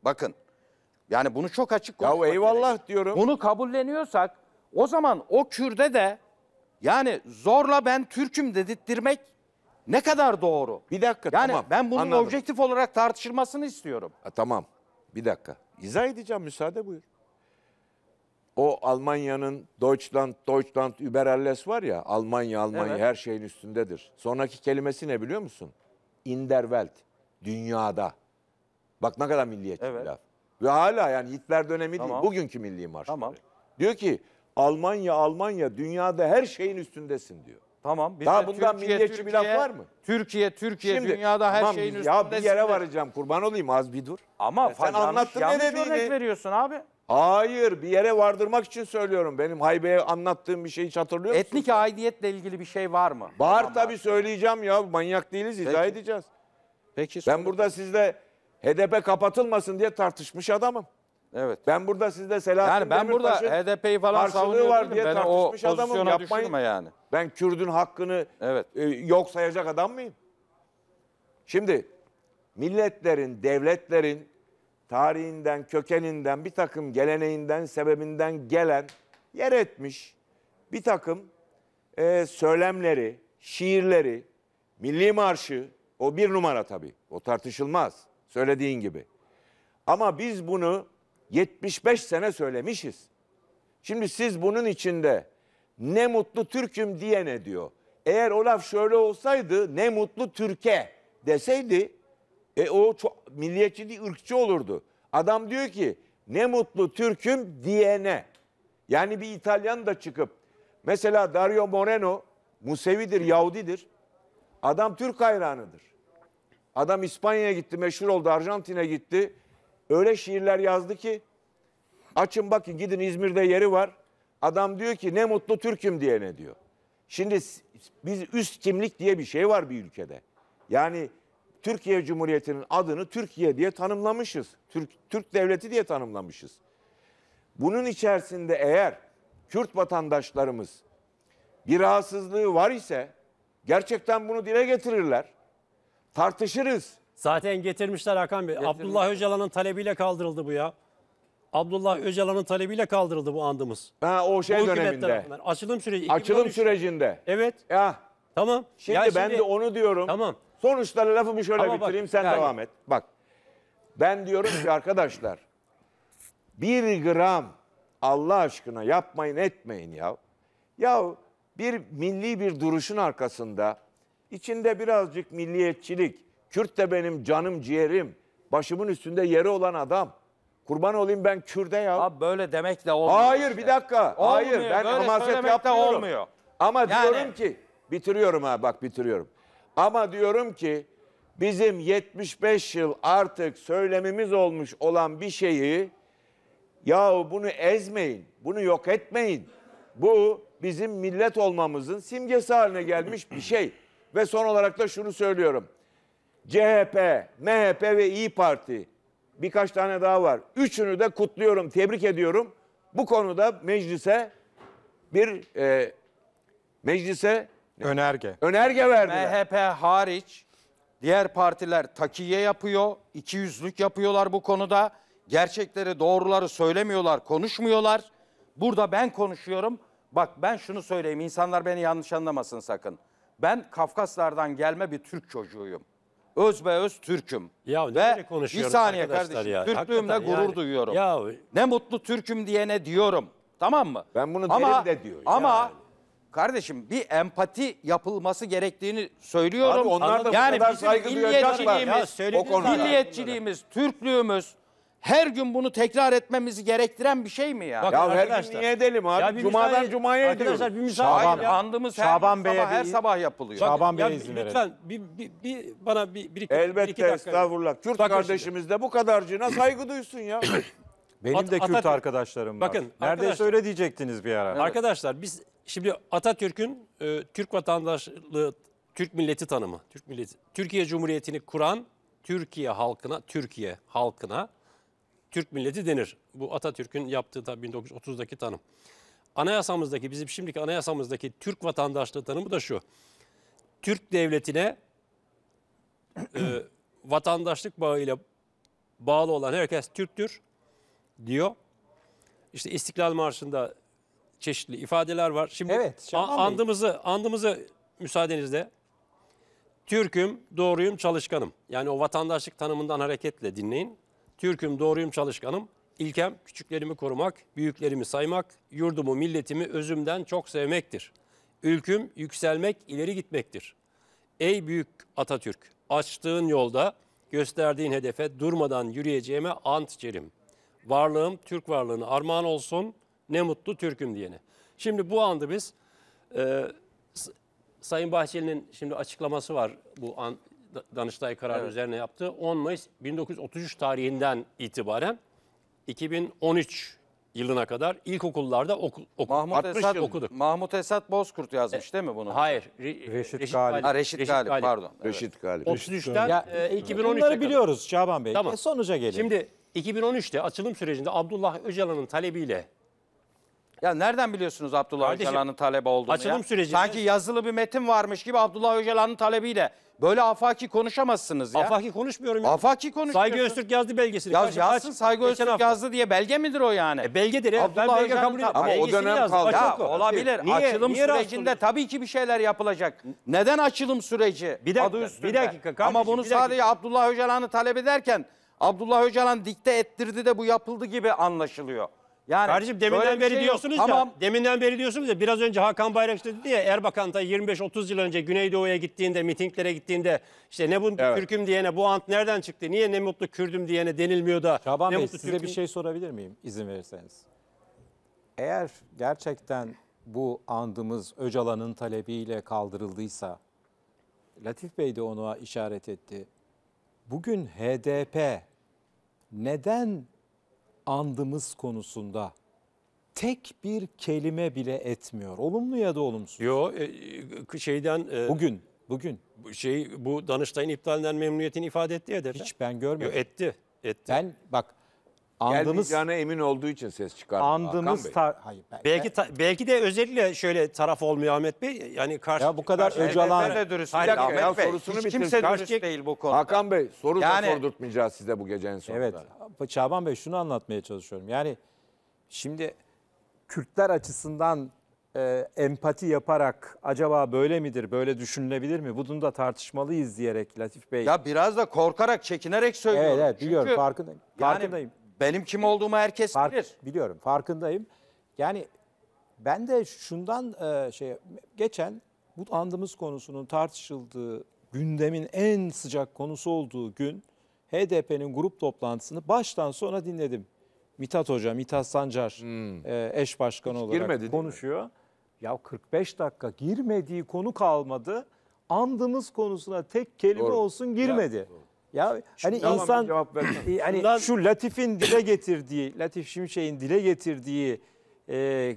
bakın yani bunu çok açık Ya konuşmak eyvallah gerek. diyorum. Bunu kabulleniyorsak o zaman o Kürde de yani zorla ben Türk'üm dedirtmek ne kadar doğru? Bir dakika yani tamam. ben bunun Anladım. objektif olarak tartışılmasını istiyorum. Ha, tamam. Bir dakika. İzah edeceğim müsaade buyur. O Almanya'nın Deutschland, Deutschland über alles var ya. Almanya, Almanya Evet. her şeyin üstündedir. Sonraki kelimesi ne biliyor musun? In der Welt. Dünyada. Bak ne kadar milliyetçi bir laf. Ve hala yani Hitler dönemi tamam. değil, bugünkü milli marşları. Tamam. Diyor ki Almanya, Almanya dünyada her şeyin üstündesin diyor. Tamam. Bize Daha bundan Türkiye, milliyetçi Türkiye, bir laf var mı? Türkiye, Türkiye Şimdi, dünyada her tamam, şeyin üstündesin. Ya bir yere varacağım kurban olayım az bir dur. Ama ya sen anlattın yanlış ne dediğini. örnek veriyorsun abi. Hayır bir yere vardırmak için söylüyorum. Benim Haybe'ye anlattığım bir şeyi hiç hatırlıyor musun? Etnik aidiyetle ilgili bir şey var mı? Var tamam, tabii söyleyeceğim ya manyak değiliz Peki. izah edeceğiz. Peki. Ben burada sizle HDP kapatılmasın diye tartışmış adamım. Evet. Ben burada sizde Selahattin Yani ben burada HDP'yi falan karşılığı var diye ben tartışmış o adamım yapmayın. yani. Ben Kürdün hakkını evet. e, yok sayacak adam mıyım? Şimdi milletlerin, devletlerin tarihinden, kökeninden, bir takım geleneğinden, sebebinden gelen yer etmiş bir takım e, söylemleri, şiirleri, milli marşı o bir numara tabii. O tartışılmaz. Söylediğin gibi. Ama biz bunu 75 sene söylemişiz. Şimdi siz bunun içinde ne mutlu Türk'üm diye ne diyor? Eğer o laf şöyle olsaydı ne mutlu Türkiye deseydi e, o çok, milliyetçi değil ırkçı olurdu. Adam diyor ki ne mutlu Türk'üm diyene. Yani bir İtalyan da çıkıp mesela Dario Moreno Musevidir, Yahudidir. Adam Türk hayranıdır. Adam İspanya'ya gitti, meşhur oldu, Arjantin'e gitti. Öyle şiirler yazdı ki açın bakın gidin İzmir'de yeri var. Adam diyor ki ne mutlu Türk'üm diyene diyor. Şimdi biz üst kimlik diye bir şey var bir ülkede. Yani Türkiye Cumhuriyeti'nin adını Türkiye diye tanımlamışız. Türk, Türk devleti diye tanımlamışız. Bunun içerisinde eğer Kürt vatandaşlarımız bir rahatsızlığı var ise gerçekten bunu dile getirirler tartışırız. Zaten getirmişler Hakan Bey. Getirmişler. Abdullah Öcalan'ın talebiyle kaldırıldı bu ya. Abdullah Öcalan'ın talebiyle kaldırıldı bu andımız. Ha o şey o döneminde. Açılım süreci. Açılım sürecinde. Evet. Ya. Tamam. Şimdi, ya şimdi ben de onu diyorum. Tamam. Sonuçları lafımı şöyle Ama bitireyim bak, sen yani. devam et. Bak. Ben diyorum ki arkadaşlar bir gram Allah aşkına yapmayın etmeyin ya. Ya bir milli bir duruşun arkasında İçinde birazcık milliyetçilik, Kürt de benim canım ciğerim, başımın üstünde yeri olan adam. Kurban olayım ben Kürde ya. Abi böyle demek de olmuyor. Hayır işte. bir dakika. Olmuyor, Hayır ben böyle hamaset yapmıyorum. Olmuyor. Ama yani... diyorum ki bitiriyorum ha bak bitiriyorum. Ama diyorum ki bizim 75 yıl artık söylemimiz olmuş olan bir şeyi yahu bunu ezmeyin, bunu yok etmeyin. Bu bizim millet olmamızın simgesi haline gelmiş bir şey. Ve son olarak da şunu söylüyorum. CHP, MHP ve İyi Parti birkaç tane daha var. Üçünü de kutluyorum, tebrik ediyorum. Bu konuda meclise bir e, meclise önerge önerge verdi. MHP hariç diğer partiler takiye yapıyor, iki yüzlük yapıyorlar bu konuda. Gerçekleri, doğruları söylemiyorlar, konuşmuyorlar. Burada ben konuşuyorum. Bak ben şunu söyleyeyim, insanlar beni yanlış anlamasın sakın ben Kafkaslardan gelme bir Türk çocuğuyum. Öz be öz Türk'üm. Ya ne Ve bir saniye kardeşim ya. Türklüğümle Hakikaten gurur yani. duyuyorum. Ya Ne mutlu Türk'üm diyene diyorum. Tamam mı? Ben bunu derim de diyor. Ama Yani. kardeşim bir empati yapılması gerektiğini söylüyorum. Abi onlar da bu kadar saygı bizim duyacaklar. milliyetçiliğimiz, Ya o kadar. milliyetçiliğimiz, Türklüğümüz her gün bunu tekrar etmemizi gerektiren bir şey mi ya? Bakın ya her gün niye edelim abi? Ya Cuma'dan müsaade, Cuma'ya ediyoruz. Arkadaşlar bir müsaade Şaban, ya. Andımız her, Şaban sabah, her sabah yapılıyor. Bak, Şaban Bey'e izin verin. Lütfen bir, bir, bir, bana bir, bir, iki, Elbette iki dakika. estağfurullah. Kürt Bakın kardeşimiz şimdi. de bu kadarcığına saygı duysun ya. [COUGHS] Benim At, de Kürt Atatürk. arkadaşlarım var. Bakın, Neredeyse öyle diyecektiniz bir ara. Evet. Arkadaşlar biz şimdi Atatürk'ün e, Türk vatandaşlığı, Türk milleti tanımı, Türk milleti, Türkiye Cumhuriyeti'ni kuran Türkiye halkına, Türkiye halkına Türk milleti denir. Bu Atatürk'ün yaptığı tabii 1930'daki tanım. Anayasamızdaki bizim şimdiki anayasamızdaki Türk vatandaşlığı tanımı da şu. Türk devletine e, [CLEARS THROAT] vatandaşlık bağıyla bağlı olan herkes Türktür diyor. İşte İstiklal Marşı'nda çeşitli ifadeler var. Şimdi evet, andımızı andımızı müsaadenizle Türküm, doğruyum, çalışkanım. Yani o vatandaşlık tanımından hareketle dinleyin. Türk'üm, doğruyum, çalışkanım. İlkem küçüklerimi korumak, büyüklerimi saymak, yurdumu, milletimi özümden çok sevmektir. Ülküm yükselmek, ileri gitmektir. Ey büyük Atatürk, açtığın yolda gösterdiğin hedefe durmadan yürüyeceğime ant içerim. Varlığım Türk varlığını armağan olsun, ne mutlu Türk'üm diyene. Şimdi bu andı biz e, Sayın Bahçeli'nin şimdi açıklaması var bu an, Danıştay kararı evet. üzerine yaptı. 10 Mayıs 1933 tarihinden itibaren 2013 yılına kadar ilkokullarda oku, oku, Mahmut 60 Esat, yıl okuduk. Mahmut Esat Bozkurt yazmış e, değil mi bunu? Hayır. Re, Reşit, Reşit Galip. Galip. Ha, Reşit, Reşit Galip, Galip pardon. Evet. Reşit e, Galip. 33'ten ya, e, 2013'e Bunları biliyoruz Şaban Bey. Tamam. E, sonuca gelelim. Şimdi 2013'te açılım sürecinde Abdullah Öcalan'ın talebiyle ya nereden biliyorsunuz Abdullah Kardeşim, Öcalan'ın talebe olduğunu açılım ya? Süreci Sanki yazılı bir metin varmış gibi Abdullah Öcalan'ın talebiyle. Böyle afaki konuşamazsınız ya. Afaki konuşmuyorum ya. Afaki konuşuyorsun. Saygı Öztürk yazdı belgesini. Ya yazsın aç, Saygı Öztürk hafta. yazdı diye belge midir o yani? E, belgedir Abdullah ben belge kabul ediyorum. Ama o dönem yazdı. kaldı. Ya, olabilir. Niye, açılım niye sürecinde tabii ki bir şeyler yapılacak. Neden açılım süreci bir dakika, adı Bir dakika kardeşim, Ama bunu sadece dakika. Abdullah Öcalan'ı talep ederken Abdullah Öcalan dikte ettirdi de bu yapıldı gibi anlaşılıyor. Yani Kardeşim deminden beri şey diyorsunuz yok. ya, tamam. deminden beri diyorsunuz ya biraz önce Hakan Bayrakçı dedi ya Erbakan da 25-30 yıl önce Güneydoğu'ya gittiğinde, mitinglere gittiğinde işte ne bu evet. Türk'üm diyene bu ant nereden çıktı? Niye ne mutlu Kürd'üm diyene denilmiyor da. Şaban ne Bey mutlu size Türk'üm... bir şey sorabilir miyim izin verirseniz? Eğer gerçekten bu andımız Öcalan'ın talebiyle kaldırıldıysa Latif Bey de ona işaret etti. Bugün HDP neden andımız konusunda tek bir kelime bile etmiyor. Olumlu ya da olumsuz. Yo e, e şeyden e, Bugün, bugün. şey bu Danıştay'ın iptalinden memnuniyetini ifade etti ya dedi. Hiç ben görmedim. Yo, etti. Etti. Ben bak Andınız, Gelmeyeceğine emin olduğu için ses çıkardı andınız Bey. tar- hayır, ben- Belki ta- belki de özellikle şöyle taraf olmuyor Ahmet Bey. Yani karşı ya bu kadar Öcalan Ben de dürüst. Hayır, Ahmet ya, Bey. sorusunu Hiç bitir. kimse Karşı- değil bu konuda. Hakan Bey soru Yani- sordurtmayacağız size bu gecenin sonunda. Evet. Çaban Bey şunu anlatmaya çalışıyorum. Yani şimdi Kürtler açısından e, empati yaparak acaba böyle midir, böyle düşünülebilir mi? Bunu da tartışmalıyız diyerek Latif Bey. Ya biraz da korkarak, çekinerek söylüyorum. evet evet biliyorum Çünkü farkındayım. yani farkındayım. Benim kim olduğumu herkes Fark, bilir. Biliyorum farkındayım. Yani ben de şundan e, şey geçen bu andımız konusunun tartışıldığı gündemin en sıcak konusu olduğu gün HDP'nin grup toplantısını baştan sona dinledim. Mithat Hoca, Mithat Sancar hmm. e, eş başkanı Hiç olarak girmedi, konuşuyor. Ya 45 dakika girmediği konu kalmadı. Andımız konusuna tek kelime doğru. olsun girmedi. Ya, ya hani Tamam, insan cevap [CLEARS THROAT] hani Şundan- şu Latif'in dile getirdiği, Latif Şimşek'in dile getirdiği e,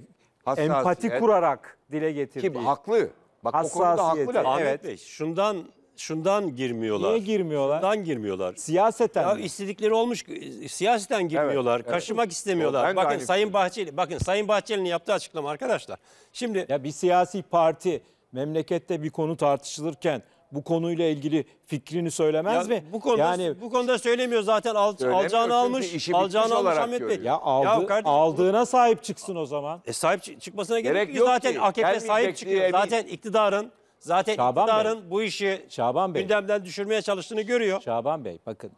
empati kurarak dile getirdiği. Kim haklı? Bak o konuda Hassasiyeti. haklı. Evet. Bey şundan şundan girmiyorlar. Niye girmiyorlar? Şundan girmiyorlar. Siyaseten Ya mi? istedikleri olmuş siyaseten girmiyorlar. Kaşımak istemiyorlar. Ben bakın Sayın Bahçeli bakın Sayın Bahçeli'nin yaptığı açıklama arkadaşlar. Şimdi Ya bir siyasi parti memlekette bir konu tartışılırken bu konuyla ilgili fikrini söylemez ya, mi? Bu konuda, yani bu konuda söylemiyor zaten al, alacağını almış, alacağını almış Ahmet Bey. Ya, aldı, ya kardeşim, aldığına sahip çıksın o zaman. E sahip çıkmasına gerek, gerek yok, yok zaten ki. AKP sahip çıkıyor. Emin. Zaten iktidarın zaten Şaban iktidarın Bey. bu işi Şaban Bey. gündemden düşürmeye çalıştığını görüyor. Şaban Bey bakın.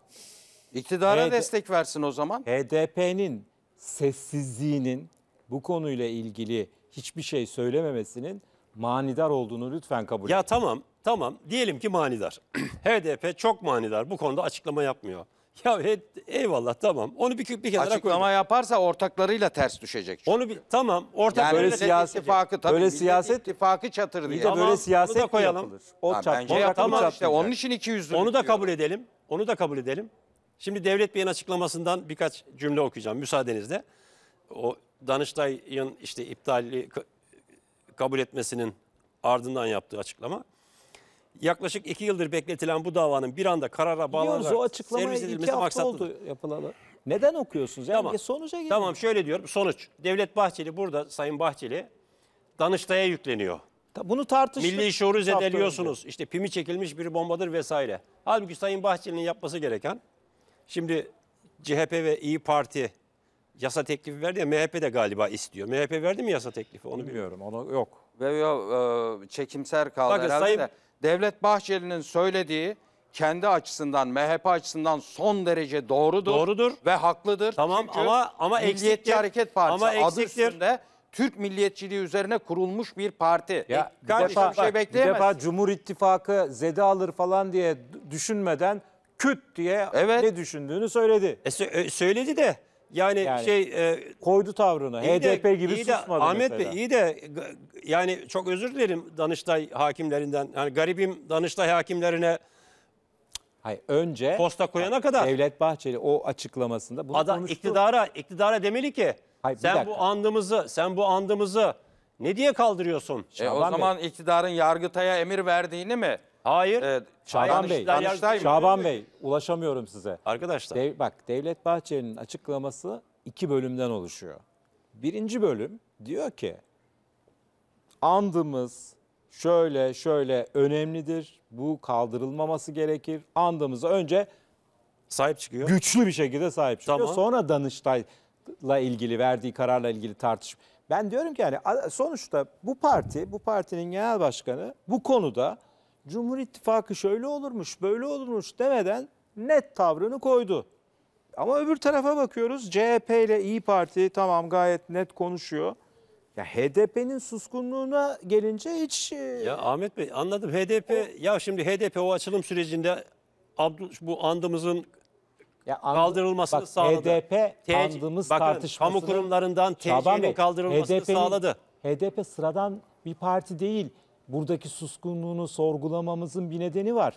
İktidara HD, destek versin o zaman. HDP'nin sessizliğinin bu konuyla ilgili hiçbir şey söylememesinin manidar olduğunu lütfen kabul edin. Ya tamam Tamam diyelim ki manidar. HDP [CLEARS THROAT] çok manidar bu konuda açıklama yapmıyor. Ya eyvallah tamam. Onu bir, bir kenara Açıklama koydum. yaparsa ortaklarıyla ters düşecek. Çünkü. Onu bir tamam ortak yani böyle siyaset ittifakı tabii. Böyle siyaset ittifakı çatır diye. Bir de böyle siyaset da koyalım. Yapılır. O ha, çat, bence tamam işte onun için 200 Onu da kabul edelim. Onu da kabul edelim. Şimdi Devlet Bey'in açıklamasından birkaç cümle okuyacağım müsaadenizle. O Danıştay'ın işte iptali kabul etmesinin ardından yaptığı açıklama yaklaşık iki yıldır bekletilen bu davanın bir anda karara Biliyoruz o açıklamayı servis iki edilmesi hafta oldu yapılalı. Neden okuyorsunuz? Yani Tamam. sonuca gelin. Tamam şöyle diyorum sonuç. Devlet Bahçeli burada Sayın Bahçeli Danıştay'a yükleniyor. Ta- Bunu tartıştık. Milli şuuru iki hafta zedeliyorsunuz. İşte pimi çekilmiş bir bombadır vesaire. Halbuki Sayın Bahçeli'nin yapması gereken şimdi CHP ve İyi Parti yasa teklifi verdi ya MHP de galiba istiyor. MHP verdi mi yasa teklifi onu bilmiyorum. Bilmiyorum onu yok. Ve yo, e, çekimser kaldı Bakın herhalde Sayın de. Devlet Bahçeli'nin söylediği kendi açısından MHP açısından son derece doğrudur. Doğrudur. Ve haklıdır. Tamam Çünkü ama ama Milliyetçi eksiktir. Hareket Partisi ama adı üstünde Türk milliyetçiliği üzerine kurulmuş bir parti. Ya bir kardeşim, defa, bir şey bekleyemez. Bir defa Cumhur İttifakı zede alır falan diye düşünmeden küt diye evet. ne düşündüğünü söyledi. E, e söyledi de yani, yani şey e, koydu tavrını. HDP de, gibi iyi de, Ahmet Bey iyi de yani çok özür dilerim Danıştay hakimlerinden. Yani garibim Danıştay hakimlerine Hayır, önce posta koyana hayır, kadar Devlet Bahçeli o açıklamasında bunu adam konuştu. iktidara iktidara demeli ki hayır, sen dakika. bu andımızı sen bu andımızı ne diye kaldırıyorsun? E, o zaman Bey. iktidarın Yargıtay'a emir verdiğini mi Hayır. Ee, Şaban Bey, Danıştay mı? Şaban Bey, ulaşamıyorum size. Arkadaşlar. Dev, bak Devlet Bahçeli'nin açıklaması iki bölümden oluşuyor. Birinci bölüm diyor ki andımız şöyle şöyle önemlidir. Bu kaldırılmaması gerekir. Andımıza önce sahip çıkıyor. Güçlü bir şekilde sahip çıkıyor. Tamam. Sonra Danıştay'la ilgili verdiği kararla ilgili tartışma. Ben diyorum ki yani sonuçta bu parti, bu partinin genel başkanı bu konuda Cumhur İttifakı şöyle olurmuş, böyle olurmuş demeden net tavrını koydu. Ama öbür tarafa bakıyoruz. CHP ile İyi Parti tamam gayet net konuşuyor. Ya HDP'nin suskunluğuna gelince hiç e, Ya Ahmet Bey anladım HDP ya şimdi HDP o açılım sürecinde bu andımızın ya andı- kaldırılmasını bak, sağladı. HDP TC andığımız tartışmasını kamu kurumlarından Şaban TC'nin kaldırılmasını HDP'nin sağladı. HDP sıradan bir parti değil buradaki suskunluğunu sorgulamamızın bir nedeni var.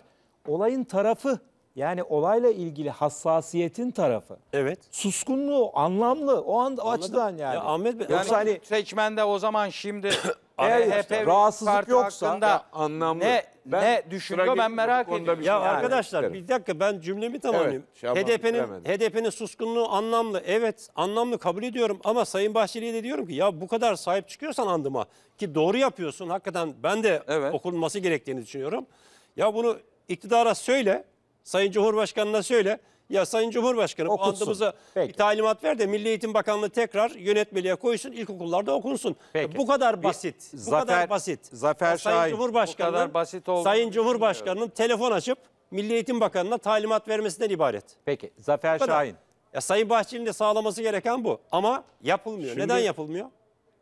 Olayın tarafı yani olayla ilgili hassasiyetin tarafı. Evet. Suskunluğu anlamlı o an o açıdan yani. Ya Ahmet Bey, Yoksa hani seçmen o zaman şimdi [COUGHS] Eğer rahatsızlık yoksa ya, anlamlı. Ne, ben ne düşünüyor ben merak ediyorum. Şey ya yani. arkadaşlar bir dakika ben cümlemi tamamlayayım. Evet, HDP'nin HDP'nin suskunluğu anlamlı. Evet anlamlı kabul ediyorum ama Sayın Bahçeli'ye de diyorum ki ya bu kadar sahip çıkıyorsan andıma ki doğru yapıyorsun. Hakikaten ben de evet. okunması gerektiğini düşünüyorum. Ya bunu iktidara söyle, Sayın Cumhurbaşkanı'na söyle. Ya Sayın Cumhurbaşkanı Okutsun. bir talimat ver de Milli Eğitim Bakanlığı tekrar yönetmeliğe koysun ilkokullarda okunsun. Peki. Bu kadar basit. Bir, bu Zafer, kadar basit. Zafer Sayın Şahin. Cumhurbaşkanı kadar basit oldu. Sayın Cumhurbaşkanı'nın telefon açıp Milli Eğitim Bakanı'na talimat vermesinden ibaret. Peki Zafer Şahin. Ya Sayın Bahçeli'nin de sağlaması gereken bu ama yapılmıyor. Şimdi, Neden yapılmıyor?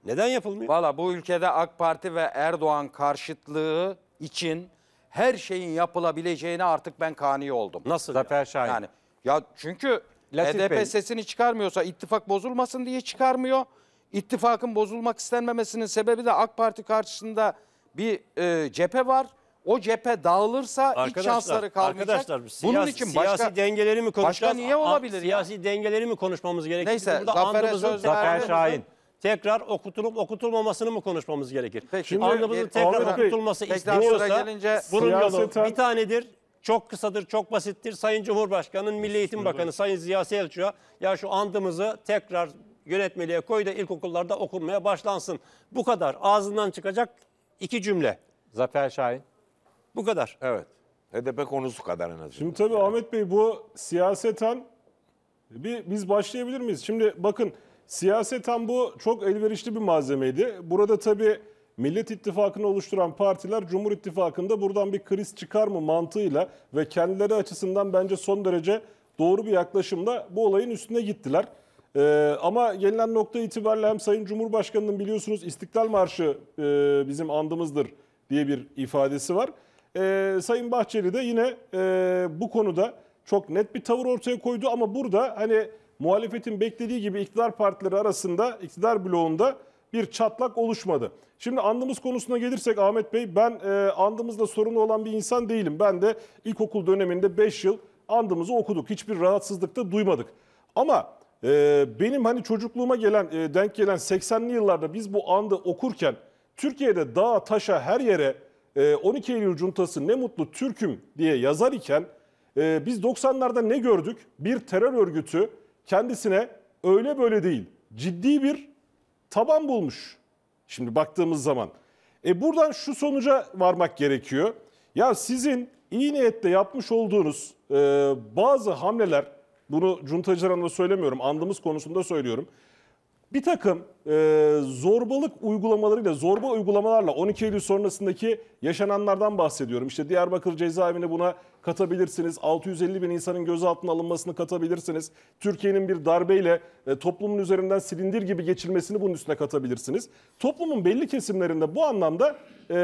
Neden yapılmıyor? Valla bu ülkede AK Parti ve Erdoğan karşıtlığı için her şeyin yapılabileceğine artık ben kani oldum. Nasıl? Zafer Şahin. Yani ya çünkü Latif HDP e Bey. sesini çıkarmıyorsa ittifak bozulmasın diye çıkarmıyor. İttifakın bozulmak istenmemesinin sebebi de AK Parti karşısında bir e, cephe var. O cephe dağılırsa arkadaşlar, iç şansları kalmayacak. Arkadaşlar siyasi, Bunun için başka, siyasi dengeleri mi konuşacağız? Başka niye olabilir siyasi ya? dengeleri mi konuşmamız gerekir? Neyse Burada Zafer'e söz Zafer Şahin tekrar okutulup okutulmamasını mı konuşmamız gerekir? Peki, Şimdi, Anlamızın tekrar okutulması istiyorsa gelince, bunun yolu bir tanedir. Çok kısadır, çok basittir. Sayın Cumhurbaşkanı'nın Milli Eğitim Bakanı Sayın Ziya Selçuk'a ya şu andımızı tekrar yönetmeliğe koy da ilkokullarda okunmaya başlansın. Bu kadar. Ağzından çıkacak iki cümle. Zafer Şahin. Bu kadar. Evet. HDP konusu kadar en azından. Şimdi tabii yani. Ahmet Bey bu siyaseten bir biz başlayabilir miyiz? Şimdi bakın siyaseten bu çok elverişli bir malzemeydi. Burada tabii Millet İttifakı'nı oluşturan partiler Cumhur İttifakı'nda buradan bir kriz çıkar mı mantığıyla ve kendileri açısından bence son derece doğru bir yaklaşımla bu olayın üstüne gittiler. Ee, ama gelinen nokta itibariyle hem Sayın Cumhurbaşkanı'nın biliyorsunuz İstiklal Marşı e, bizim andımızdır diye bir ifadesi var. Ee, Sayın Bahçeli de yine e, bu konuda çok net bir tavır ortaya koydu ama burada hani muhalefetin beklediği gibi iktidar partileri arasında, iktidar bloğunda bir çatlak oluşmadı. Şimdi andımız konusuna gelirsek Ahmet Bey ben e, andımızla sorunu olan bir insan değilim. Ben de ilkokul döneminde 5 yıl andımızı okuduk. Hiçbir rahatsızlık da duymadık. Ama e, benim hani çocukluğuma gelen e, denk gelen 80'li yıllarda biz bu andı okurken Türkiye'de dağa taşa her yere e, 12 Eylül cuntası ne mutlu Türk'üm diye yazar iken e, biz 90'larda ne gördük? Bir terör örgütü kendisine öyle böyle değil ciddi bir taban bulmuş. Şimdi baktığımız zaman. E buradan şu sonuca varmak gerekiyor. Ya sizin iyi niyetle yapmış olduğunuz e, bazı hamleler, bunu cuntacılarına söylemiyorum, andımız konusunda söylüyorum bir takım e, zorbalık uygulamalarıyla, zorba uygulamalarla 12 Eylül sonrasındaki yaşananlardan bahsediyorum. İşte Diyarbakır cezaevine buna katabilirsiniz. 650 bin insanın gözaltına alınmasını katabilirsiniz. Türkiye'nin bir darbeyle e, toplumun üzerinden silindir gibi geçilmesini bunun üstüne katabilirsiniz. Toplumun belli kesimlerinde bu anlamda e,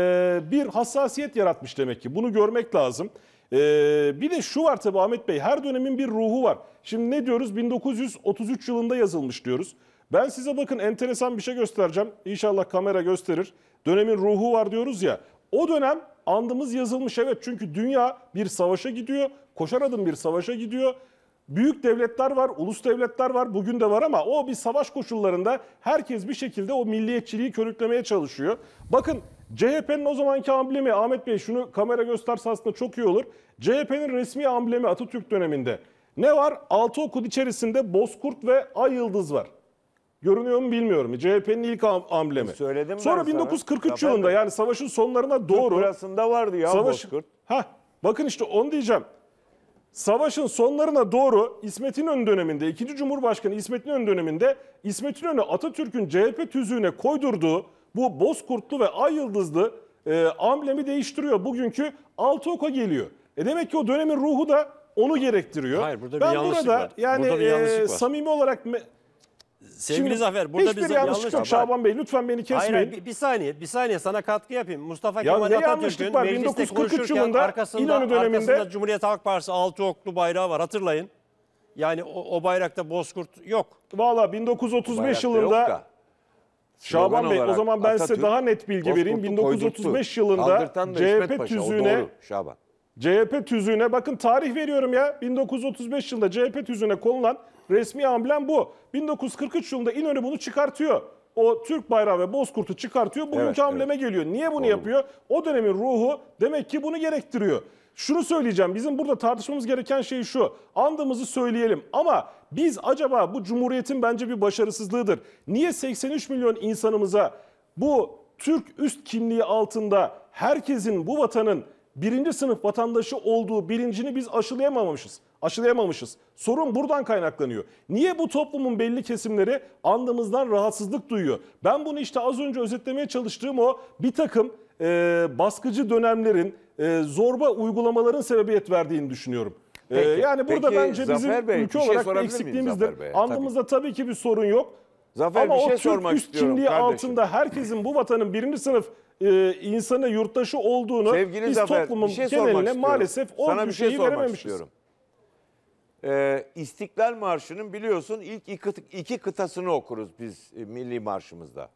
bir hassasiyet yaratmış demek ki. Bunu görmek lazım. Ee, bir de şu var tabii Ahmet Bey her dönemin bir ruhu var. Şimdi ne diyoruz 1933 yılında yazılmış diyoruz. Ben size bakın enteresan bir şey göstereceğim. İnşallah kamera gösterir. Dönemin ruhu var diyoruz ya. O dönem andımız yazılmış evet çünkü dünya bir savaşa gidiyor. Koşar adım bir savaşa gidiyor. Büyük devletler var, ulus devletler var, bugün de var ama o bir savaş koşullarında herkes bir şekilde o milliyetçiliği körüklemeye çalışıyor. Bakın CHP'nin o zamanki amblemi, Ahmet Bey şunu kamera gösterse aslında çok iyi olur. CHP'nin resmi amblemi Atatürk döneminde. Ne var? Altı okul içerisinde Bozkurt ve Ay Yıldız var. Görünüyor mu bilmiyorum. CHP'nin ilk amblemi. Söyledim Sonra 1943 sana. yılında yani savaşın sonlarına doğru. Türk burasında vardı ya savaş, Bozkurt. Heh, bakın işte onu diyeceğim. Savaşın sonlarına doğru İsmet İnönü döneminde, 2. Cumhurbaşkanı İsmet İnönü döneminde İsmet İnönü Atatürk'ün CHP tüzüğüne koydurduğu bu bozkurtlu ve ay yıldızlı e, amblemi değiştiriyor. Bugünkü altı oka geliyor. E demek ki o dönemin ruhu da onu gerektiriyor. Hayır burada ben bir yanlışlık burada, var. Yani burada bir yanlışlık e, var. samimi olarak... Me- sevgili Şimdi, Zafer burada bir yanlış yok Şaban Bey lütfen beni kesmeyin. Hayır, bir, bir saniye bir saniye sana katkı yapayım. Mustafa ya Kemal Atatürk'ün mecliste konuşurken yılında, arkasında, İnönü döneminde, arkasında Cumhuriyet Halk Partisi altı oklu bayrağı var hatırlayın. Yani o, o bayrakta bozkurt yok. Valla 1935 yılında Şaban Bey o zaman ben Atatürk, size daha net bilgi vereyim. 1935 koydurttu. yılında CHP tüzüğüne doğru, Şaban. CHP tüzüğüne bakın tarih veriyorum ya. 1935 yılında CHP tüzüğüne konulan Resmi amblem bu. 1943 yılında İnönü bunu çıkartıyor. O Türk bayrağı ve bozkurtu çıkartıyor. Bugünkü evet, ambleme evet. geliyor. Niye bunu Doğru. yapıyor? O dönemin ruhu demek ki bunu gerektiriyor. Şunu söyleyeceğim. Bizim burada tartışmamız gereken şey şu. Andımızı söyleyelim ama biz acaba bu cumhuriyetin bence bir başarısızlığıdır. Niye 83 milyon insanımıza bu Türk üst kimliği altında herkesin bu vatanın birinci sınıf vatandaşı olduğu bilincini biz aşılayamamışız. Aşılayamamışız. Sorun buradan kaynaklanıyor. Niye bu toplumun belli kesimleri andımızdan rahatsızlık duyuyor? Ben bunu işte az önce özetlemeye çalıştığım o bir takım e, baskıcı dönemlerin, e, zorba uygulamaların sebebiyet verdiğini düşünüyorum. E, peki, ee, yani burada peki, bence bizim Bey, ülke şey olarak eksikliğimizdir. Andımızda tabii. tabii ki bir sorun yok. Zafer Ama bir şey o Türk sormak üst kimliği kardeşim. altında herkesin bu vatanın birinci sınıf e, insanı yurttaşı olduğunu Sevgili biz Zafer, toplumun bir şey geneline maalesef o Sana bir şey şeyi verememişiz. Ee, İstiklal Marşı'nın biliyorsun ilk iki, iki kıtasını okuruz biz e, milli marşımızda.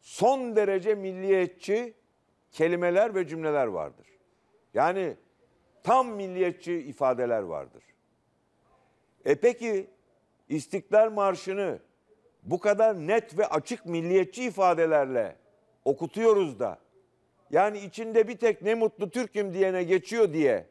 Son derece milliyetçi kelimeler ve cümleler vardır. Yani tam milliyetçi ifadeler vardır. E peki İstiklal Marşı'nı bu kadar net ve açık milliyetçi ifadelerle okutuyoruz da. Yani içinde bir tek ne mutlu Türk'üm diyene geçiyor diye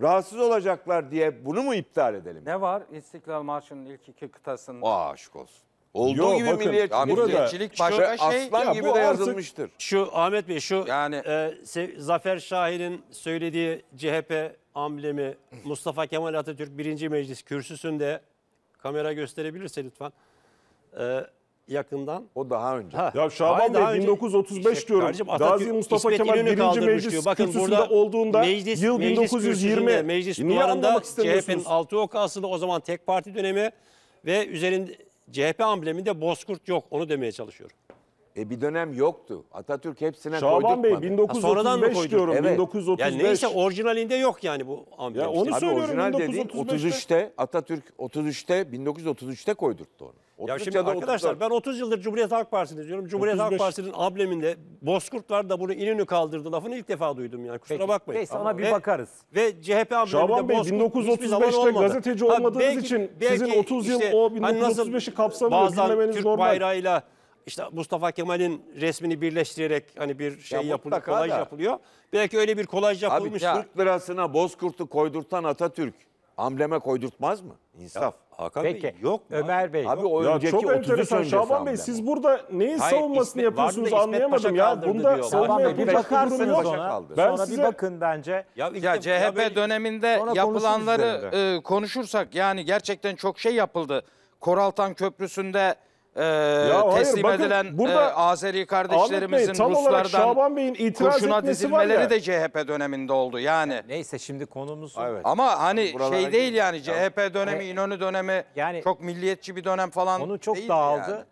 rahatsız olacaklar diye bunu mu iptal edelim? Ne var İstiklal Marşı'nın ilk iki kıtasında? Aa, aşk olsun. Olduğu Yo, gibi bakın, milliyetçilik, burada, milliyetçilik başka şu, şey. Aslan ya, gibi de yazılmıştır. Şu Ahmet Bey şu yani e, Zafer Şahin'in söylediği CHP amblemi Mustafa Kemal Atatürk birinci Meclis kürsüsünde kamera gösterebilirse lütfen. E, yakından. O daha önce. Ha. Ya Şaban Bey 1935 işte, şey, diyorum. Kardeşim, Atatürk, Gazi Mustafa İsmet Kemal İnönü 1. Meclis diyor. olduğunda meclis, yıl 1920. Meclis Niye anlamak CHP'nin altı ok asılı o zaman tek parti dönemi ve üzerinde CHP ambleminde bozkurt yok. Onu demeye çalışıyorum. E bir dönem yoktu. Atatürk hepsine Şaban Bey 1935 ha, diyorum. Evet. 1935. Yani neyse orijinalinde yok yani bu amblem. Ya onu işte. söylüyorum 1935'te. 33'te Atatürk 33'te 1933'te koydurttu onu. Ya şimdi arkadaşlar 34. ben 30 yıldır Cumhuriyet Halk Partisi'nde diyorum. Cumhuriyet 35. Halk Partisi'nin ableminde Bozkurtlar da bunu ininü kaldırdı lafını ilk defa duydum yani kusura Peki. bakmayın. Neyse ona bir ve, bakarız. Ve CHP ambleminde Şaban Bey 1935'te gazeteci olmadığınız belki, için belki sizin 30 yıl işte, o 1935'i hani kapsamıyor bilmemeniz Türk normal. Türk bayrağıyla işte Mustafa Kemal'in resmini birleştirerek hani bir şey ya yapılıyor, kolaj da. yapılıyor. Belki öyle bir kolaj yapılmıştır. Abi Türk lirasına Bozkurt'u koydurtan Atatürk ambleme koydurtmaz mı? İnsaf. Ya, Hakan Peki Bey, yok mu? Ömer Bey. Abi o ya önceki çok enteresan Şaban Bey siz burada neyin Hayır, savunmasını İsmet, yapıyorsunuz anlayamadım ya. Bunda savunma Bey, bir bakarsınız ona. Ben sonra size... bir bakın bence. Ya, ya CHP ya ben... döneminde yapılanları e, konuşursak yani gerçekten çok şey yapıldı. Koraltan Köprüsü'nde e, ya teslim hayır, bakın, edilen e, burada e, Azeri kardeşlerimizin Bey, Ruslardan Bey'in itiraz kurşuna dizilmeleri de CHP döneminde oldu yani. neyse şimdi konumuz evet. ama hani Buralara şey değil yani CHP dönemi yani, İnönü dönemi yani, çok milliyetçi bir dönem falan konu çok dağıldı. Yani.